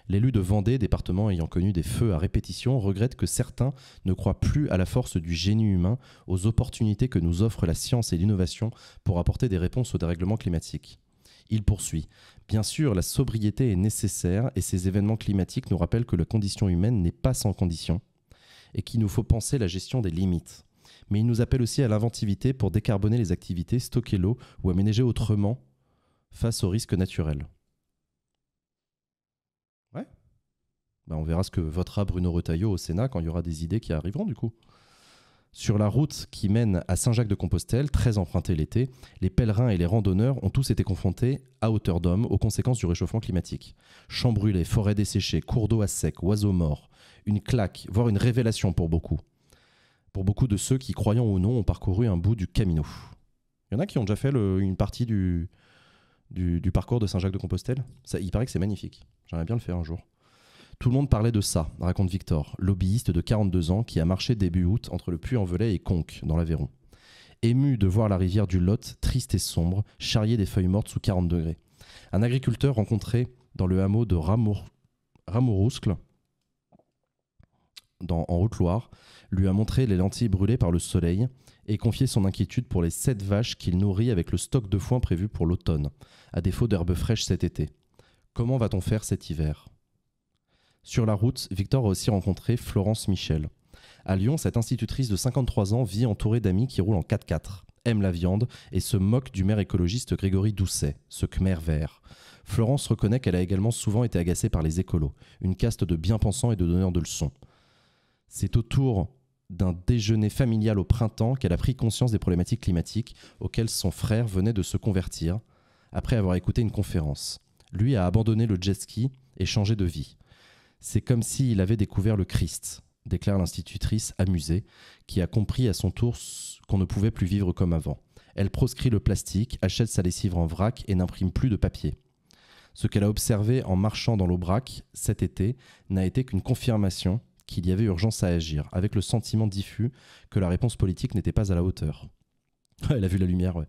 L'élu de Vendée, département ayant connu des feux à répétition, regrette que certains ne croient plus à la force du génie humain, aux opportunités que nous offrent la science et l'innovation pour apporter des réponses au dérèglement climatique. Il poursuit. Bien sûr, la sobriété est nécessaire et ces événements climatiques nous rappellent que la condition humaine n'est pas sans condition et qu'il nous faut penser la gestion des limites. Mais il nous appelle aussi à l'inventivité pour décarboner les activités, stocker l'eau ou aménager autrement face aux risques naturels. Bah, on verra ce que votera Bruno Retaillot au Sénat quand il y aura des idées qui arriveront du coup. Sur la route qui mène à Saint-Jacques-de-Compostelle, très empruntée l'été, les pèlerins et les randonneurs ont tous été confrontés, à hauteur d'homme, aux conséquences du réchauffement climatique. Champs brûlés, forêts desséchées, cours d'eau à sec, oiseaux morts, une claque, voire une révélation pour beaucoup. Pour beaucoup de ceux qui, croyant ou non, ont parcouru un bout du Camino. Il y en a qui ont déjà fait une partie du, du parcours de Saint-Jacques-de-Compostelle. Il paraît que c'est magnifique. J'aimerais bien le faire un jour. Tout le monde parlait de ça, raconte Victor, lobbyiste de 42 ans qui a marché début août entre le Puy-en-Velay et Conques, dans l'Aveyron. Ému de voir la rivière du Lot, triste et sombre, charriée des feuilles mortes sous 40 degrés. Un agriculteur rencontré dans le hameau de Ramour... Ramourouscle, dans, en Haute-Loire, lui a montré les lentilles brûlées par le soleil et confié son inquiétude pour les sept vaches qu'il nourrit avec le stock de foin prévu pour l'automne, à défaut d'herbes fraîches cet été. Comment va-t-on faire cet hiver sur la route, Victor a aussi rencontré Florence Michel. À Lyon, cette institutrice de 53 ans vit entourée d'amis qui roulent en 4x4, aime la viande et se moque du maire écologiste Grégory Doucet, ce Khmer vert. Florence reconnaît qu'elle a également souvent été agacée par les écolos, une caste de bien-pensants et de donneurs de leçons. C'est au tour d'un déjeuner familial au printemps qu'elle a pris conscience des problématiques climatiques auxquelles son frère venait de se convertir après avoir écouté une conférence. Lui a abandonné le jet ski et changé de vie. C'est comme s'il avait découvert le Christ, déclare l'institutrice amusée, qui a compris à son tour qu'on ne pouvait plus vivre comme avant. Elle proscrit le plastique, achète sa lessive en vrac et n'imprime plus de papier. Ce qu'elle a observé en marchant dans l'Aubrac cet été n'a été qu'une confirmation qu'il y avait urgence à agir, avec le sentiment diffus que la réponse politique n'était pas à la hauteur. Elle a vu la lumière, ouais.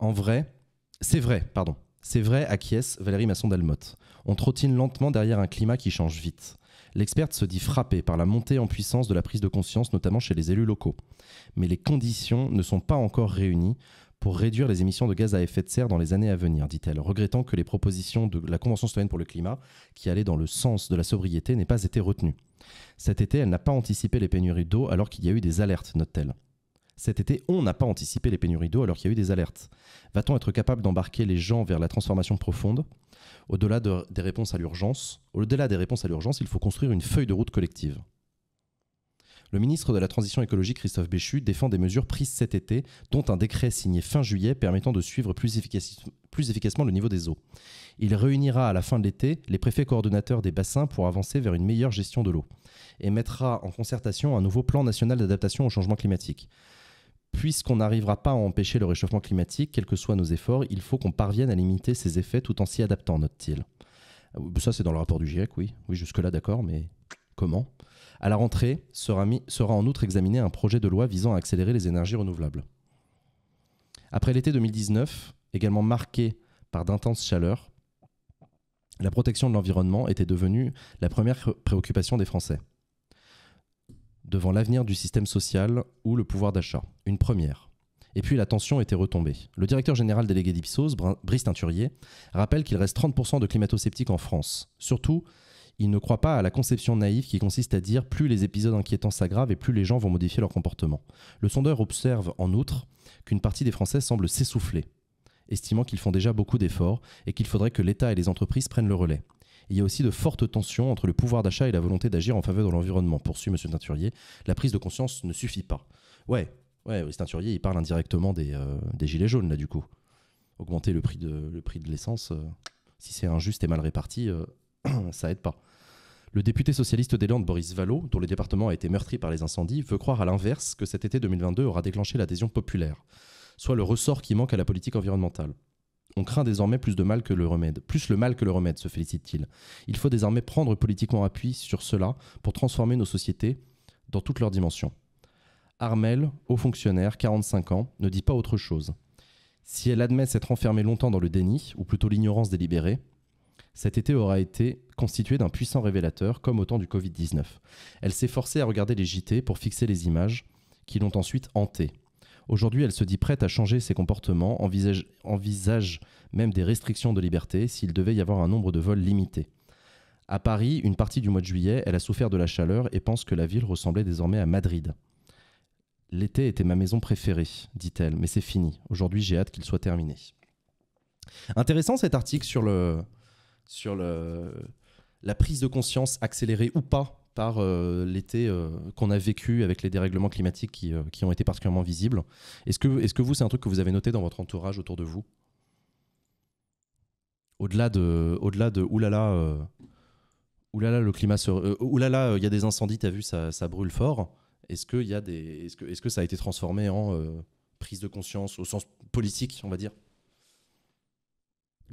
En vrai, c'est vrai, pardon, c'est vrai, acquiesce Valérie Masson-Dalmotte. On trottine lentement derrière un climat qui change vite. L'experte se dit frappée par la montée en puissance de la prise de conscience, notamment chez les élus locaux. Mais les conditions ne sont pas encore réunies pour réduire les émissions de gaz à effet de serre dans les années à venir, dit-elle, regrettant que les propositions de la Convention citoyenne pour le climat, qui allaient dans le sens de la sobriété, n'aient pas été retenues. Cet été, elle n'a pas anticipé les pénuries d'eau alors qu'il y a eu des alertes, note-t-elle. Cet été, on n'a pas anticipé les pénuries d'eau alors qu'il y a eu des alertes. Va-t-on être capable d'embarquer les gens vers la transformation profonde Au-delà des réponses à l'urgence, au-delà des réponses à l'urgence, il faut construire une feuille de route collective. Le ministre de la Transition écologique, Christophe Béchu, défend des mesures prises cet été, dont un décret signé fin juillet permettant de suivre plus, plus efficacement le niveau des eaux. Il réunira à la fin de l'été les préfets coordonnateurs des bassins pour avancer vers une meilleure gestion de l'eau et mettra en concertation un nouveau plan national d'adaptation au changement climatique. Puisqu'on n'arrivera pas à empêcher le réchauffement climatique, quels que soient nos efforts, il faut qu'on parvienne à limiter ses effets tout en s'y adaptant, note-t-il. Euh, ça, c'est dans le rapport du GIEC, oui. Oui, jusque-là, d'accord, mais comment À la rentrée, sera, sera en outre examiné un projet de loi visant à accélérer les énergies renouvelables. Après l'été 2019, également marqué par d'intenses chaleurs, la protection de l'environnement était devenue la première préoccupation des Français devant l'avenir du système social ou le pouvoir d'achat. Une première. Et puis la tension était retombée. Le directeur général délégué d'Ipsos, Brice Teinturier, rappelle qu'il reste 30% de climato-sceptiques en France. Surtout, il ne croit pas à la conception naïve qui consiste à dire plus les épisodes inquiétants s'aggravent et plus les gens vont modifier leur comportement. Le sondeur observe en outre qu'une partie des Français semble s'essouffler, estimant qu'ils font déjà beaucoup d'efforts et qu'il faudrait que l'État et les entreprises prennent le relais il y a aussi de fortes tensions entre le pouvoir d'achat et la volonté d'agir en faveur de l'environnement. Poursuit M. Teinturier, la prise de conscience ne suffit pas. Ouais, ouais, Teinturier, il parle indirectement euh, des, gilets jaunes, là, du coup. Augmenter le prix de, le l'essence, euh, si c'est injuste et mal réparti, euh, ça aide pas. Le député socialiste des Landes, Boris Vallot, dont le département a été meurtri par les incendies, veut croire à l'inverse que cet été 2022 aura déclenché l'adhésion populaire, soit le ressort qui manque à la politique environnementale on craint désormais plus de mal que le remède, plus le mal que le remède, se félicite-t-il. Il faut désormais prendre politiquement appui sur cela pour transformer nos sociétés dans toutes leurs dimensions. Armel, haut fonctionnaire, 45 ans, ne dit pas autre chose. Si elle admet s'être enfermée longtemps dans le déni, ou plutôt l'ignorance délibérée, cet été aura été constitué d'un puissant révélateur, comme au temps du Covid-19. Elle s'est forcée à regarder les JT pour fixer les images qui l'ont ensuite hantée. Aujourd'hui, elle se dit prête à changer ses comportements, envisage, même des restrictions de liberté s'il devait y avoir un nombre de vols limité. À Paris, une partie du mois de juillet, elle a souffert de la chaleur et pense que la ville ressemblait désormais à Madrid. L'été était ma maison préférée, dit-elle, mais c'est fini. Aujourd'hui, j'ai hâte qu'il soit terminé. Intéressant cet article sur, le, sur le, la prise de conscience accélérée ou pas par euh, l'été euh, qu'on a vécu avec les dérèglements climatiques qui, euh, ont été particulièrement visibles. Est-ce que, est que vous, c'est un truc que vous avez noté dans votre entourage autour de vous Au-delà de, au -delà de oulala, le climat se. là, il y a des incendies, as vu, ça, brûle fort. Est-ce que, est -ce que ça a été transformé en prise de conscience au sens politique, on va dire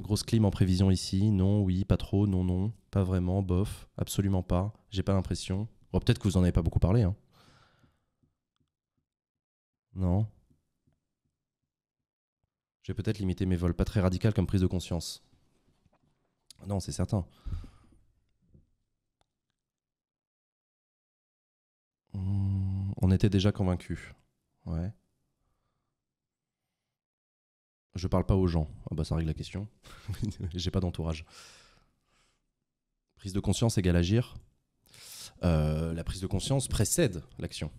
Grosse clim en prévision ici, non, oui, pas trop, non, non, pas vraiment, bof, absolument pas, j'ai pas l'impression. peut-être que vous en avez pas beaucoup parlé. Hein. Non. J'ai peut-être limité mes vols, pas très radical comme prise de conscience. Non, c'est certain. Mmh, on était déjà convaincus. Ouais. Je parle pas aux gens. Ah bah ça règle la question. J'ai pas d'entourage. Prise de conscience égale agir. Euh, la prise de conscience précède l'action,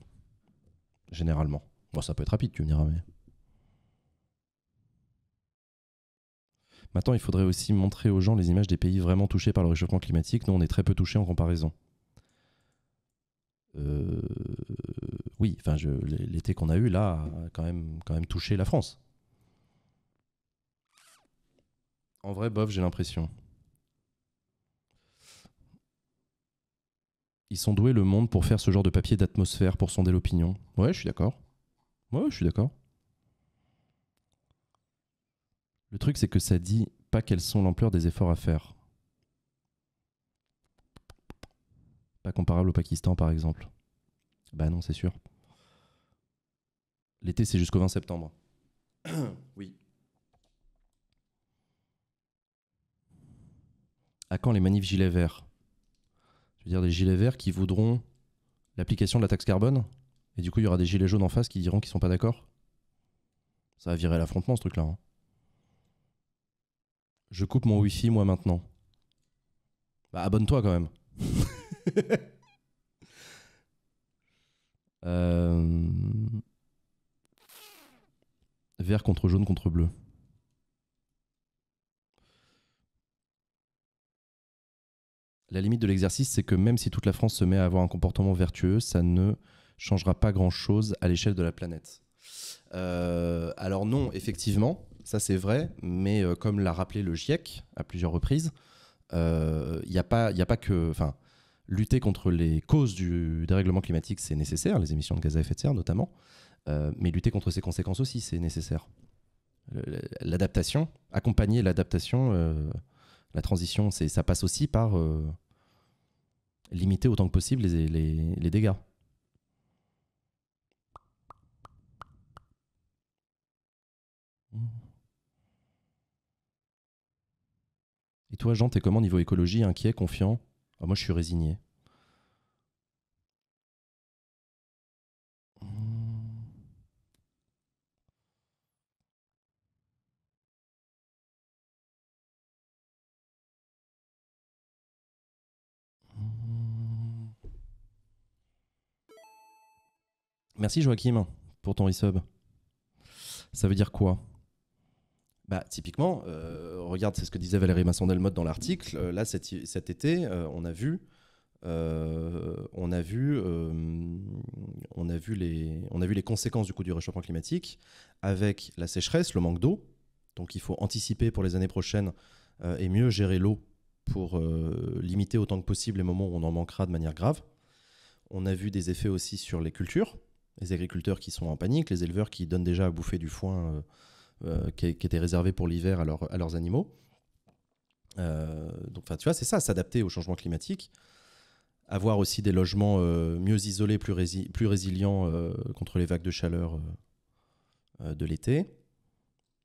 généralement. Bon, ça peut être rapide, tu me diras, mais. Maintenant, il faudrait aussi montrer aux gens les images des pays vraiment touchés par le réchauffement climatique. Nous, on est très peu touchés en comparaison. Euh, oui, enfin, l'été qu'on a eu là a quand même, quand même touché la France. En vrai, bof, j'ai l'impression. Ils sont doués le monde pour faire ce genre de papier d'atmosphère pour sonder l'opinion. Ouais, je suis d'accord. Ouais, je suis d'accord. Le truc, c'est que ça dit pas quelles sont l'ampleur des efforts à faire. Pas comparable au Pakistan, par exemple. Bah non, c'est sûr. L'été, c'est jusqu'au 20 septembre. oui. à quand les manifs gilets verts Je veux dire des gilets verts qui voudront l'application de la taxe carbone et du coup il y aura des gilets jaunes en face qui diront qu'ils sont pas d'accord Ça va virer l'affrontement ce truc-là. Hein. Je coupe mon wifi moi maintenant. Bah abonne-toi quand même. Euh, vert contre jaune contre bleu. la limite de l'exercice, c'est que même si toute la France se met à avoir un comportement vertueux, ça ne changera pas grand-chose à l'échelle de la planète. Euh, alors non, effectivement, ça c'est vrai, mais euh, comme l'a rappelé le GIEC à plusieurs reprises, il euh, n'y a, pas, a pas que... Enfin, lutter contre les causes du dérèglement climatique, c'est nécessaire, les émissions de gaz à effet de serre notamment, mais lutter contre ses conséquences aussi, c'est nécessaire. L'adaptation, accompagner l'adaptation, la transition, ça passe aussi par limiter autant que possible les, les, dégâts. Et toi, Jean, t'es comment niveau écologie Inquiet, confiant ah, Moi, je suis résigné. Merci Joachim pour ton resub. Ça veut dire quoi bah, typiquement, euh, regarde, c'est ce que disait Valérie Masson-Delmotte dans l'article. Euh, là, cet, été, euh, on a vu, on a vu, on a vu les, on a vu les conséquences du coup du réchauffement climatique avec la sécheresse, le manque d'eau. Donc, il faut anticiper pour les années prochaines et mieux gérer l'eau pour limiter autant que possible les moments où on en manquera de manière grave. On a vu des effets aussi sur les cultures les agriculteurs qui sont en panique, les éleveurs qui donnent déjà à bouffer du foin euh, euh, qui, était réservé pour l'hiver à, leurs animaux. Euh, donc, tu vois, c'est ça, s'adapter au changement climatique, avoir aussi des logements mieux isolés, plus, résilients contre les vagues de chaleur de l'été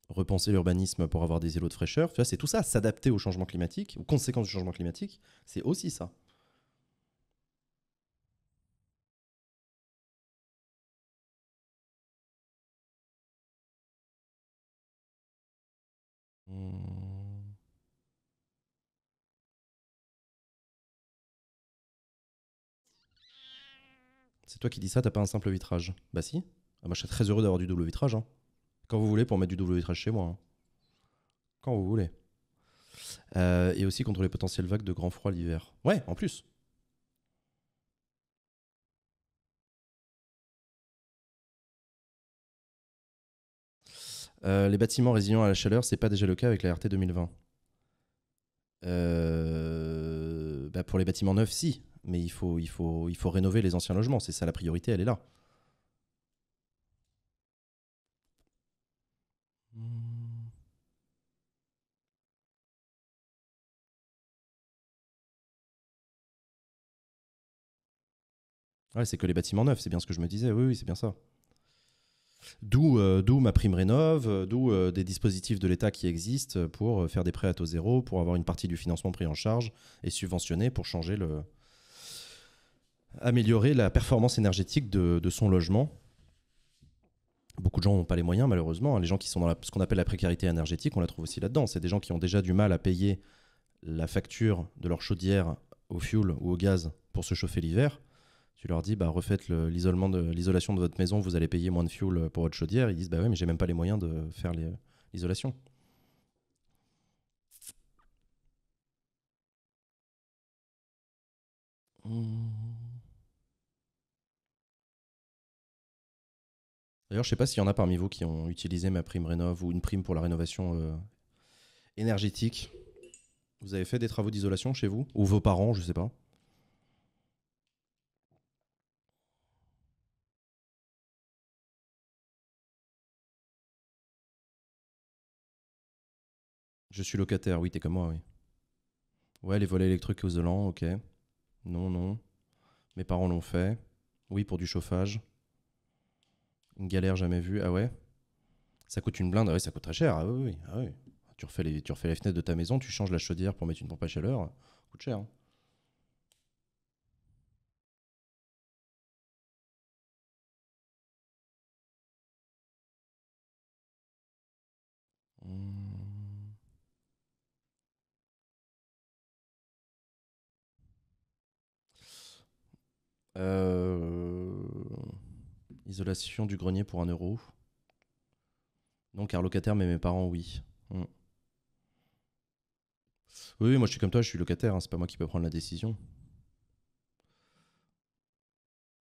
repenser l'urbanisme pour avoir des îlots de fraîcheur. Tu vois, c'est tout ça, s'adapter au changement climatique, aux conséquences du changement climatique, c'est aussi ça. C'est toi qui dis ça, t'as pas un simple vitrage Bah si. Ah je serais très heureux d'avoir du double vitrage. Hein. Quand vous voulez, pour mettre du double vitrage chez moi. Hein. Quand vous voulez. Euh, et aussi contre les potentielles vagues de grand froid l'hiver. Ouais, en plus. Euh, les bâtiments résilients à la chaleur, c'est pas déjà le cas avec la RT 2020. Euh, bah, pour les bâtiments neufs, si, mais il faut, il faut, il faut rénover les anciens logements. C'est ça la priorité, elle est là. c'est que les bâtiments neufs, c'est bien ce que je me disais. Oui, oui, c'est bien ça. Euh, d'où ma prime rénov, euh, d'où euh, des dispositifs de l'État qui existent pour faire des prêts à taux zéro, pour avoir une partie du financement pris en charge et subventionné pour changer le... améliorer la performance énergétique de, son logement. Beaucoup de gens n'ont pas les moyens, malheureusement. Hein. Les gens qui sont dans ce qu'on appelle la précarité énergétique, on la trouve aussi là-dedans. C'est des gens qui ont déjà du mal à payer la facture de leur chaudière au fioul ou au gaz pour se chauffer l'hiver. Tu leur dis, bah, refaites l'isolation de votre maison, vous allez payer moins de fuel pour votre chaudière. Ils disent, bah ouais, mais j'ai même pas les moyens de faire l'isolation. Mmh. D'ailleurs, je sais pas s'il y en a parmi vous qui ont utilisé ma prime rénove ou une prime pour la rénovation euh, énergétique. Vous avez fait des travaux d'isolation chez vous Ou vos parents, je sais pas. Je suis locataire, oui, t'es comme moi, oui. Ouais, les volets électriques isolants, ok. Non, non. Mes parents l'ont fait. Oui, pour du chauffage. Une galère jamais vue, ah ouais Ça coûte une blinde, ah oui, ça coûte très cher, ah oui, oui, ah oui. Tu refais, les, tu refais les fenêtres de ta maison, tu changes la chaudière pour mettre une pompe à chaleur, ça coûte cher. Hein. Euh, isolation du grenier pour un euro. Non, car locataire, mais mes parents, hmm. oui. Oui, moi je suis comme toi, je suis locataire, hein, c'est pas moi qui peux prendre la décision.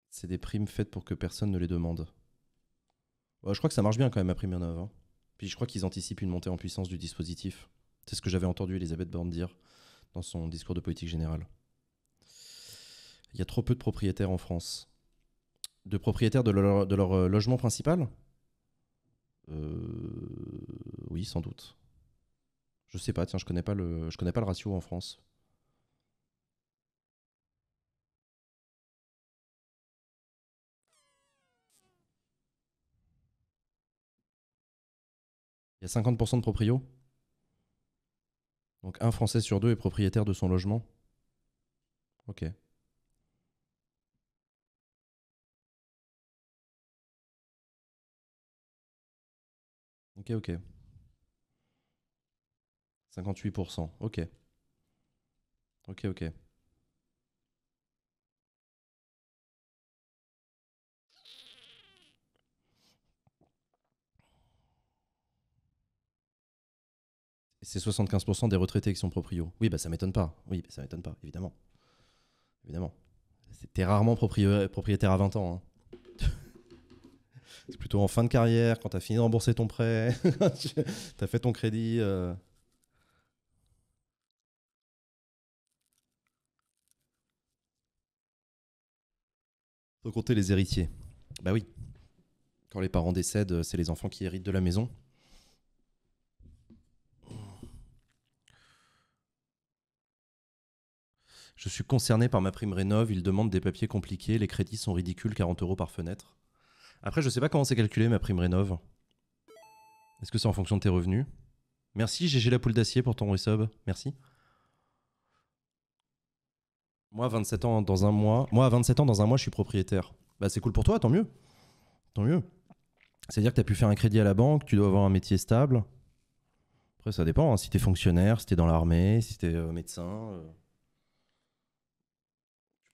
C'est des primes faites pour que personne ne les demande. je crois que ça marche bien quand même à prime en hein. Puis je crois qu'ils anticipent une montée en puissance du dispositif. C'est ce que j'avais entendu Elisabeth Borne dire dans son discours de politique générale il y a trop peu de propriétaires en France. De propriétaires de leur, euh, logement principal euh, Oui, sans doute. Je sais pas, tiens, je connais pas le, je connais pas le ratio en France. Il y a 50% de proprios. Donc un Français sur deux est propriétaire de son logement. Ok. Ok, ok. 58%. Ok. Ok, ok. C'est 75% des retraités qui sont proprios. Oui, bah ça m'étonne pas. Oui, bah, ça m'étonne pas, évidemment. Évidemment. C'était rarement propriétaire à 20 ans. Hein. C'est plutôt en fin de carrière, quand t'as as fini de rembourser ton prêt, tu as fait ton crédit. Euh... les héritiers. Bah oui. Quand les parents décèdent, euh, c'est les enfants qui héritent de la maison. Je suis concerné par ma prime rénov, ils demandent des papiers compliqués, les crédits sont ridicules, 40 euros par fenêtre. Après, je sais pas comment c'est calculé ma prime rénov. Est-ce que c'est en fonction de tes revenus Merci GG la poule d'acier pour ton resub. Merci. Moi, 27 ans dans un mois. Moi, à 27 ans dans un mois, je suis propriétaire. Bah, c'est cool pour toi, tant mieux. Tant mieux. C'est-à-dire que tu as pu faire un crédit à la banque, tu dois avoir un métier stable. Après, ça dépend. Hein. Si tu es fonctionnaire, si tu es dans l'armée, si euh, euh, tu es médecin,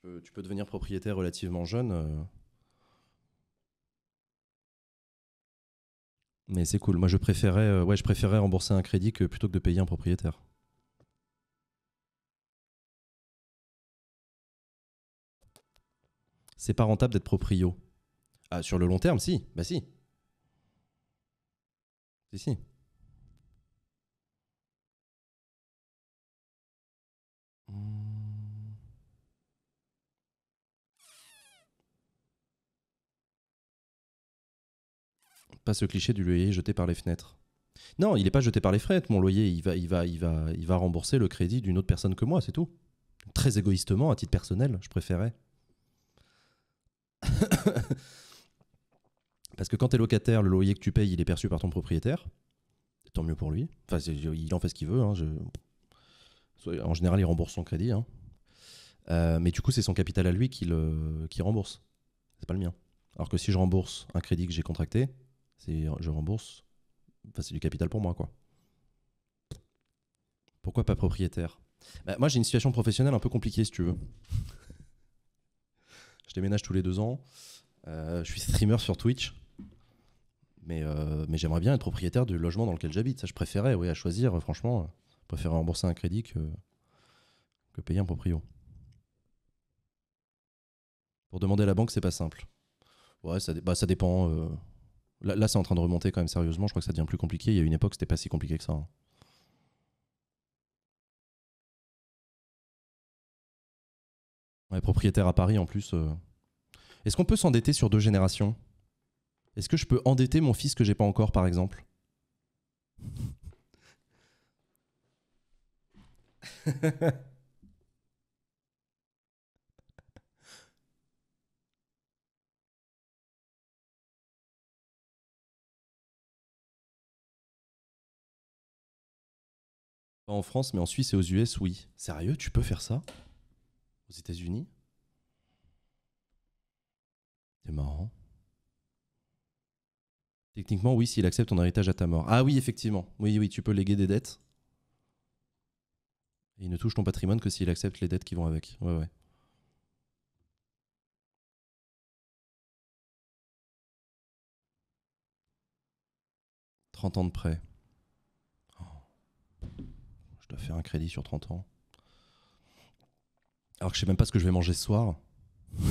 Tu, peux, devenir propriétaire relativement jeune. Euh. Mais c'est cool. Moi, je préférais, euh, ouais, je préférais rembourser un crédit plutôt que de payer un propriétaire. C'est pas rentable d'être proprio. Ah, sur le long terme, si. Bah si. Si, si. pas ce cliché du loyer jeté par les fenêtres. Non, il n'est pas jeté par les fenêtres, mon loyer, il va, il va, il va, il va rembourser le crédit d'une autre personne que moi, c'est tout. Très égoïstement, à titre personnel, je préférais. Parce que quand tu es locataire, le loyer que tu payes, il est perçu par ton propriétaire. Tant mieux pour lui. Enfin, il en fait ce qu'il veut. Hein, en général, il rembourse son crédit. Hein. Euh, mais du coup, c'est son capital à lui qui, le... qui rembourse. C'est pas le mien. Alors que si je rembourse un crédit que j'ai contracté, je rembourse. Enfin, c'est du capital pour moi, quoi. Pourquoi pas propriétaire bah, Moi, j'ai une situation professionnelle un peu compliquée, si tu veux. je déménage tous les deux ans. Euh, je suis streamer sur Twitch. Mais, euh, mais j'aimerais bien être propriétaire du logement dans lequel j'habite. Ça, je préférais, oui, à choisir, franchement. Je préférais rembourser un crédit que, payer un proprio. Pour demander à la banque, c'est pas simple. Ouais, ça, bah, ça dépend. Euh, Là, c'est en train de remonter quand même sérieusement. Je crois que ça devient plus compliqué. Il y a une époque, c'était pas si compliqué que ça. Hein. propriétaire à Paris en plus. Euh. Est-ce qu'on peut s'endetter sur deux générations Est-ce que je peux endetter mon fils que j'ai pas encore, par exemple en France, mais en Suisse et aux US, oui. Sérieux, tu peux faire ça Aux États-Unis C'est marrant. Techniquement, oui, s'il accepte ton héritage à ta mort. Ah oui, effectivement. Oui, oui, tu peux léguer des dettes. il ne touche ton patrimoine que s'il accepte les dettes qui vont avec. Ouais, ouais. ans de prêt dois faire un crédit sur 30 ans. Alors que je sais même pas ce que je vais manger ce soir.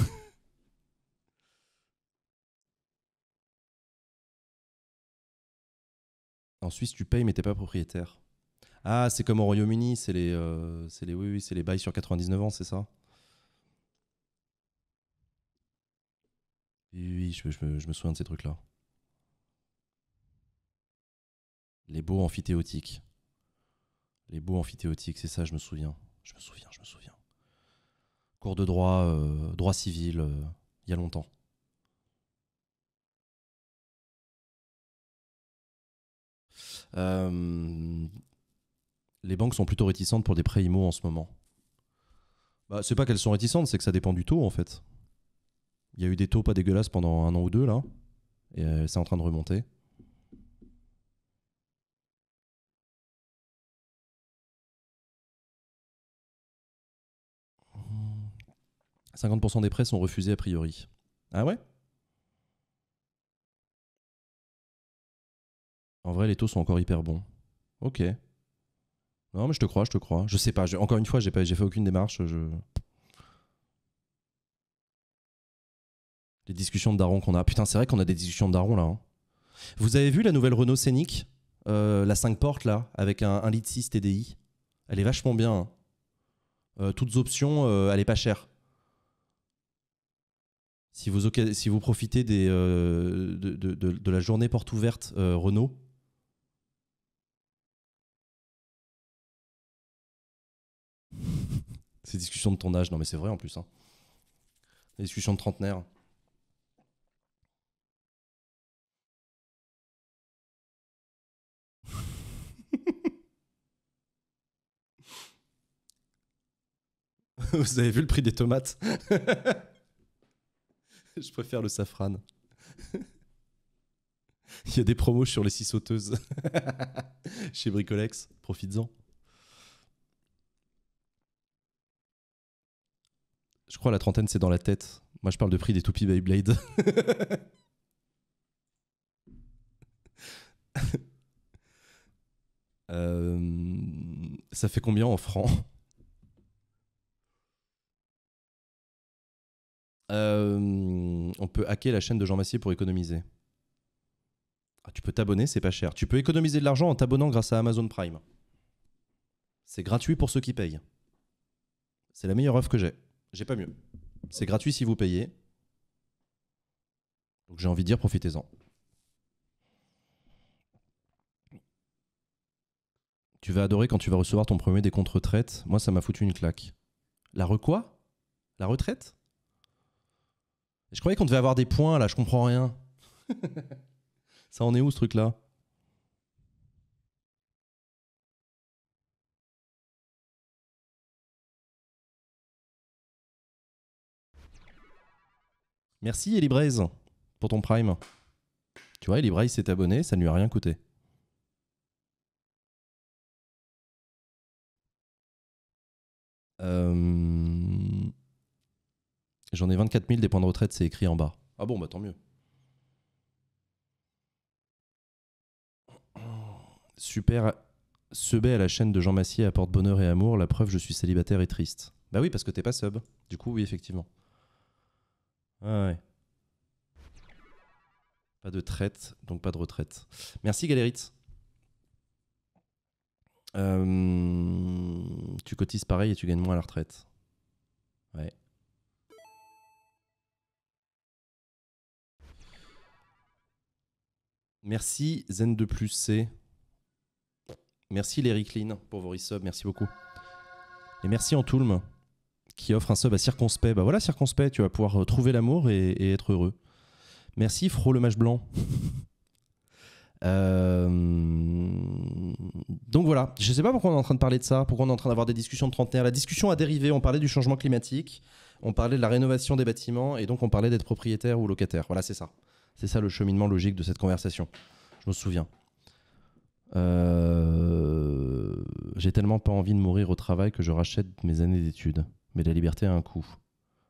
en Suisse, tu payes mais t'es pas propriétaire. Ah, c'est comme au Royaume-Uni, c'est les, euh, les, oui, les bails sur 99 ans, c'est ça Oui, je, je, me souviens de ces trucs-là. Les beaux amphithéotiques. Les beaux amphithéotiques, c'est ça, je me souviens. Je me souviens, je me souviens. Cours de droit, euh, droit civil, euh, il y a longtemps. Euh, les banques sont plutôt réticentes pour des prêts IMO en ce moment. Bah, c'est pas qu'elles sont réticentes, c'est que ça dépend du taux en fait. Il y a eu des taux pas dégueulasses pendant un an ou deux là, et c'est en train de remonter. 50% des prêts sont refusés a priori. Ah ouais En vrai, les taux sont encore hyper bons. Ok. Non, mais je te crois, je te crois. Je sais pas. encore une fois, j'ai fait aucune démarche. Je... Les discussions de Daron qu'on a. Putain, c'est vrai qu'on a des discussions de Daron là. Hein. Vous avez vu la nouvelle Renault Scénic, euh, la 5 portes là, avec un, 1.6 litre 6 TDI. Elle est vachement bien. Hein. Euh, toutes options, euh, elle est pas chère. Si vous, si vous profitez des, euh, de, de, la journée porte ouverte euh, Renaud. Renault, ces discussions de ton âge, non mais c'est vrai en plus. Hein. Les discussions de trentenaire. Vous avez vu le prix des tomates Je préfère le safran. Il y a des promos sur les six sauteuses chez Bricolex. Profites-en. Je crois la trentaine, c'est dans la tête. Moi, je parle de prix des toupies Beyblade. Euh, ça fait combien en francs Euh, on peut hacker la chaîne de Jean Massier pour économiser. Ah, tu peux t'abonner, c'est pas cher. Tu peux économiser de l'argent en t'abonnant grâce à Amazon Prime. C'est gratuit pour ceux qui payent. C'est la meilleure offre que j'ai. J'ai pas mieux. C'est gratuit si vous payez. Donc j'ai envie de dire, profitez-en. Tu vas adorer quand tu vas recevoir ton premier décompte retraite Moi, ça m'a foutu une claque. La re quoi La retraite je croyais qu'on devait avoir des points là, je comprends rien. Ça en est où ce truc là Merci Elibraze pour ton prime. Tu vois, Elibraze s'est abonné, ça ne lui a rien coûté. Euh, J'en ai 24 000 des points de retraite, c'est écrit en bas. Ah bon, bah tant mieux. Super. baie à la chaîne de Jean Massier apporte bonheur et amour. La preuve, je suis célibataire et triste. Bah oui, parce que t'es pas sub. Du coup, oui, effectivement. Ah ouais. Pas de traite, donc pas de retraite. Merci Galérite. Euh, tu cotises pareil et tu gagnes moins à la retraite. Ouais. Merci Zen de plus C. Merci Larry Clean pour vos resubs, merci beaucoup. Et merci Antoulm qui offre un sub à Circonspect. Bah voilà, Circonspect, tu vas pouvoir euh, trouver l'amour et, être heureux. Merci Fro le mage blanc. Euh, donc voilà, je sais pas pourquoi on est en train de parler de ça, pourquoi on est en train d'avoir des discussions de trentenaire. La discussion a dérivé, on parlait du changement climatique, on parlait de la rénovation des bâtiments et donc on parlait d'être propriétaire ou locataire. Voilà, c'est ça. C'est ça le cheminement logique de cette conversation. Je me souviens. Euh, j'ai tellement pas envie de mourir au travail que je rachète mes années d'études. Mais la liberté a un coût.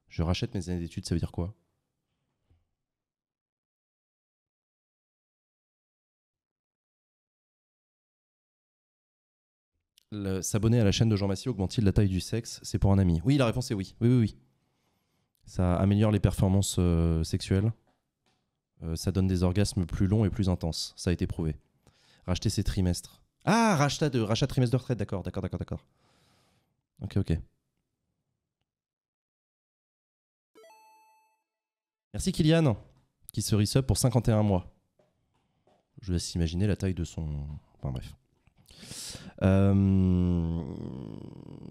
Je rachète mes années d'études, ça veut dire quoi S'abonner à la chaîne de Jean Massy augmente-t-il la taille du sexe C'est pour un ami. Oui, la réponse est oui. Oui, oui, oui. Ça améliore les performances euh, sexuelles. Euh, ça donne des orgasmes plus longs et plus intenses. Ça a été prouvé. Racheter ses trimestres. Ah, rachat de, rachat de trimestre de retraite, d'accord, d'accord, d'accord, d'accord. Ok, ok. Merci Kylian, qui se resub pour 51 mois. Je laisse imaginer la taille de son. Enfin bref. Euh,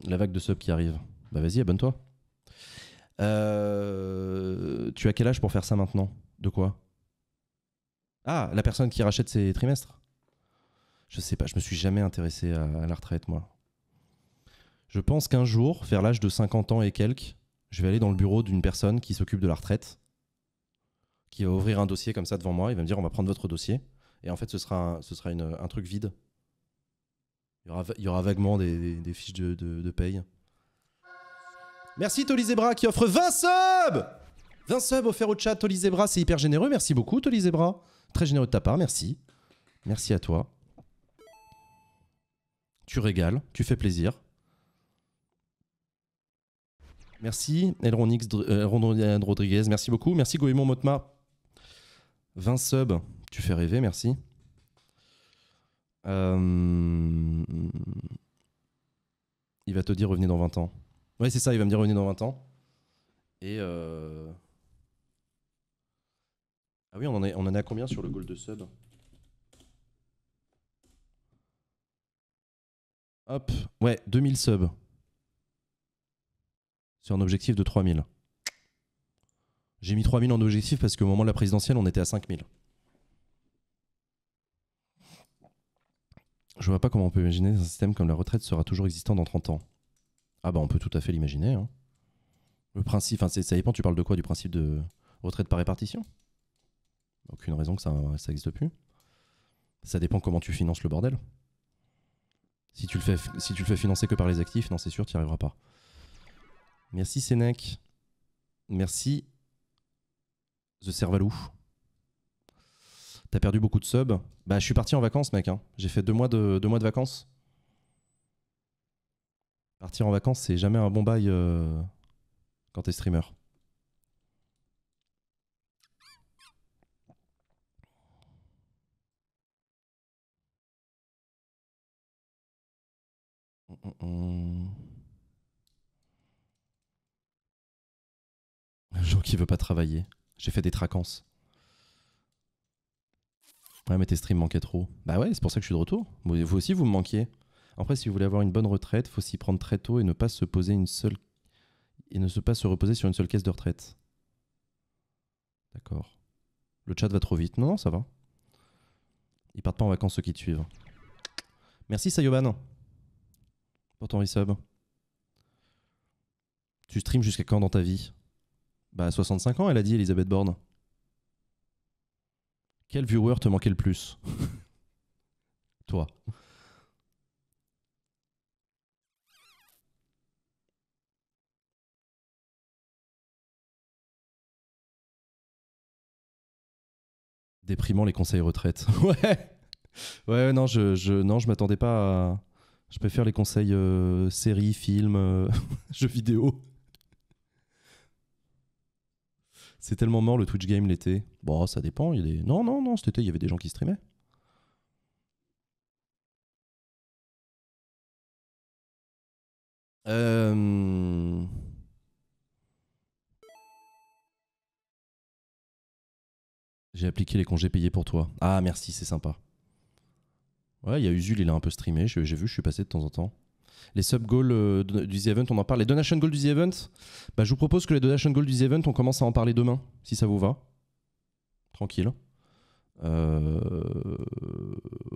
la vague de sub qui arrive. Bah vas-y, abonne-toi. Euh, tu as quel âge pour faire ça maintenant De quoi ah, la personne qui rachète ses trimestres Je sais pas, je me suis jamais intéressé à, la retraite, moi. Je pense qu'un jour, vers l'âge de 50 ans et quelques, je vais aller dans le bureau d'une personne qui s'occupe de la retraite, qui va ouvrir un dossier comme ça devant moi, il va me dire on va prendre votre dossier, et en fait ce sera un, ce sera un truc vide. Il y aura, vaguement des, fiches de, de, paye. Merci Tolly qui offre 20 subs 20 subs offerts au chat, Toli c'est hyper généreux. Merci beaucoup, Toli Très généreux de ta part, merci. Merci à toi. Tu régales, tu fais plaisir. Merci, Elronix euh, Rodriguez, merci beaucoup. Merci, Goémon Motma. 20 subs, tu fais rêver, merci. Euh, il va te dire revenez dans 20 ans. Oui, c'est ça, il va me dire revenez dans 20 ans. Et euh, ah oui, on en, est, on a combien sur le goal de sub Hop, ouais, 2000 subs. Sur un objectif de 3000. J'ai mis 3000 en objectif parce qu'au moment de la présidentielle, on était à 5000. Je vois pas comment on peut imaginer un système comme la retraite sera toujours existant dans 30 ans. Ah bah on peut tout à fait l'imaginer. Hein. Le principe, enfin ça dépend, tu parles de quoi Du principe de retraite par répartition aucune raison que ça n'existe plus. Ça dépend comment tu finances le bordel. Si tu le fais, si tu le fais financer que par les actifs, non, c'est sûr, tu n'y arriveras pas. Merci Sénèque. Merci The Servalou. T'as perdu beaucoup de subs. Bah, je suis parti en vacances, mec. Hein. J'ai fait deux mois de, mois de vacances. Partir en vacances, c'est jamais un bon bail euh, quand t'es streamer. Mm, mm, mm. Un jour qui veut pas travailler. J'ai fait des tracances. Ouais, mais tes streams manquaient trop. Bah ouais, c'est pour ça que je suis de retour. Vous aussi, vous me manquiez. Après, si vous voulez avoir une bonne retraite, faut s'y prendre très tôt et ne pas se poser une seule et ne pas se reposer sur une seule caisse de retraite. D'accord. Le chat va trop vite. Non, non, ça va. Ils partent pas en vacances ceux qui te suivent. Merci Sayoban pour ton resub Tu streams jusqu'à quand dans ta vie Bah 65 ans, elle a dit Elisabeth Borne. Quel viewer te manquait le plus Toi. Déprimant les conseils retraite. ouais. Ouais, non, je, non, je m'attendais pas à je préfère les conseils série, euh, séries, films, euh, jeux vidéo. C'est tellement mort le Twitch game l'été. Bon, ça dépend. Il y Non, non, non, cet été, il y avait des gens qui streamaient. Euh, J'ai appliqué les congés payés pour toi. Ah, merci, c'est sympa. Ouais, il y a Usul, il a un peu streamé, j'ai vu, je suis passé de temps en temps. Les sub-goals euh, du The Event, on en parle. Les donation goals du The Event, bah, je vous propose que les donation goals du The Event, on commence à en parler demain, si ça vous va. Tranquille. Euh,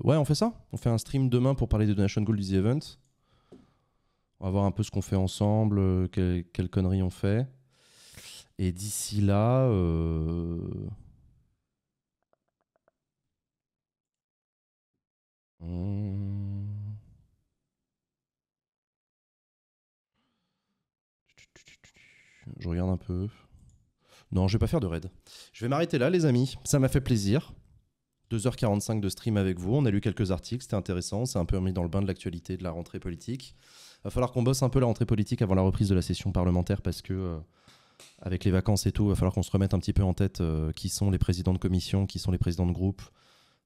ouais, on fait ça. On fait un stream demain pour parler des donation goals du The Event. On va voir un peu ce qu'on fait ensemble, euh, quelles conneries on fait. Et d'ici là... Je regarde un peu. Non, je vais pas faire de raid. Je vais m'arrêter là, les amis. Ça m'a fait plaisir. 2h45 de stream avec vous. On a lu quelques articles, c'était intéressant. C'est un peu mis dans le bain de l'actualité de la rentrée politique. Va falloir qu'on bosse un peu la rentrée politique avant la reprise de la session parlementaire parce que, euh, avec les vacances et tout, va falloir qu'on se remette un petit peu en tête euh, qui sont les présidents de commission, qui sont les présidents de groupe,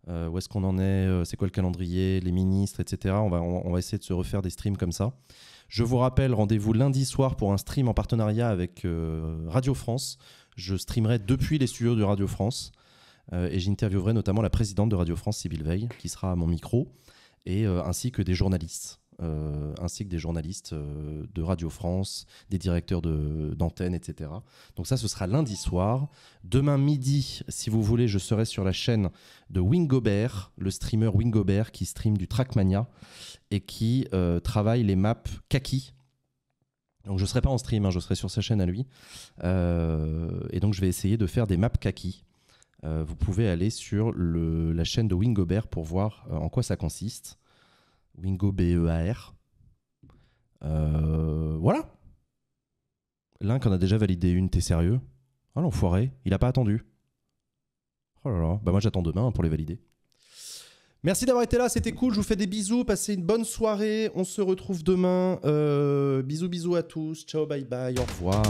euh, où est-ce qu'on en est, euh, c'est quoi le calendrier, les ministres, etc. On va, essayer de se refaire des streams comme ça. Je vous rappelle, rendez-vous lundi soir pour un stream en partenariat avec euh, Radio France. Je streamerai depuis les studios de Radio France et j'interviewerai notamment la présidente de Radio France, Sybille Veil, qui sera à mon micro, et ainsi que des journalistes euh, ainsi que des journalistes euh, de Radio France, des directeurs d'antennes, etc. Donc ça, ce sera lundi soir. Demain midi, si vous voulez, je serai sur la chaîne de Wingobert, le streamer Wingobert qui stream du Trackmania et qui euh, travaille les maps Kaki. Donc je ne serai pas en stream, hein, je serai sur sa chaîne à lui. et donc je vais essayer de faire des maps Kaki. vous pouvez aller sur le, la chaîne de Wingobert pour voir en quoi ça consiste. Wingo B-E-A-R. Euh, voilà. L'un qu'on a déjà validé une, t'es sérieux Ah l'enfoiré, il a pas attendu. Oh là là, bah moi j'attends demain hein, pour les valider. Merci d'avoir été là, c'était cool, je vous fais des bisous, passez une bonne soirée, on se retrouve demain. Euh, bisous bisous à tous, ciao bye bye, au revoir,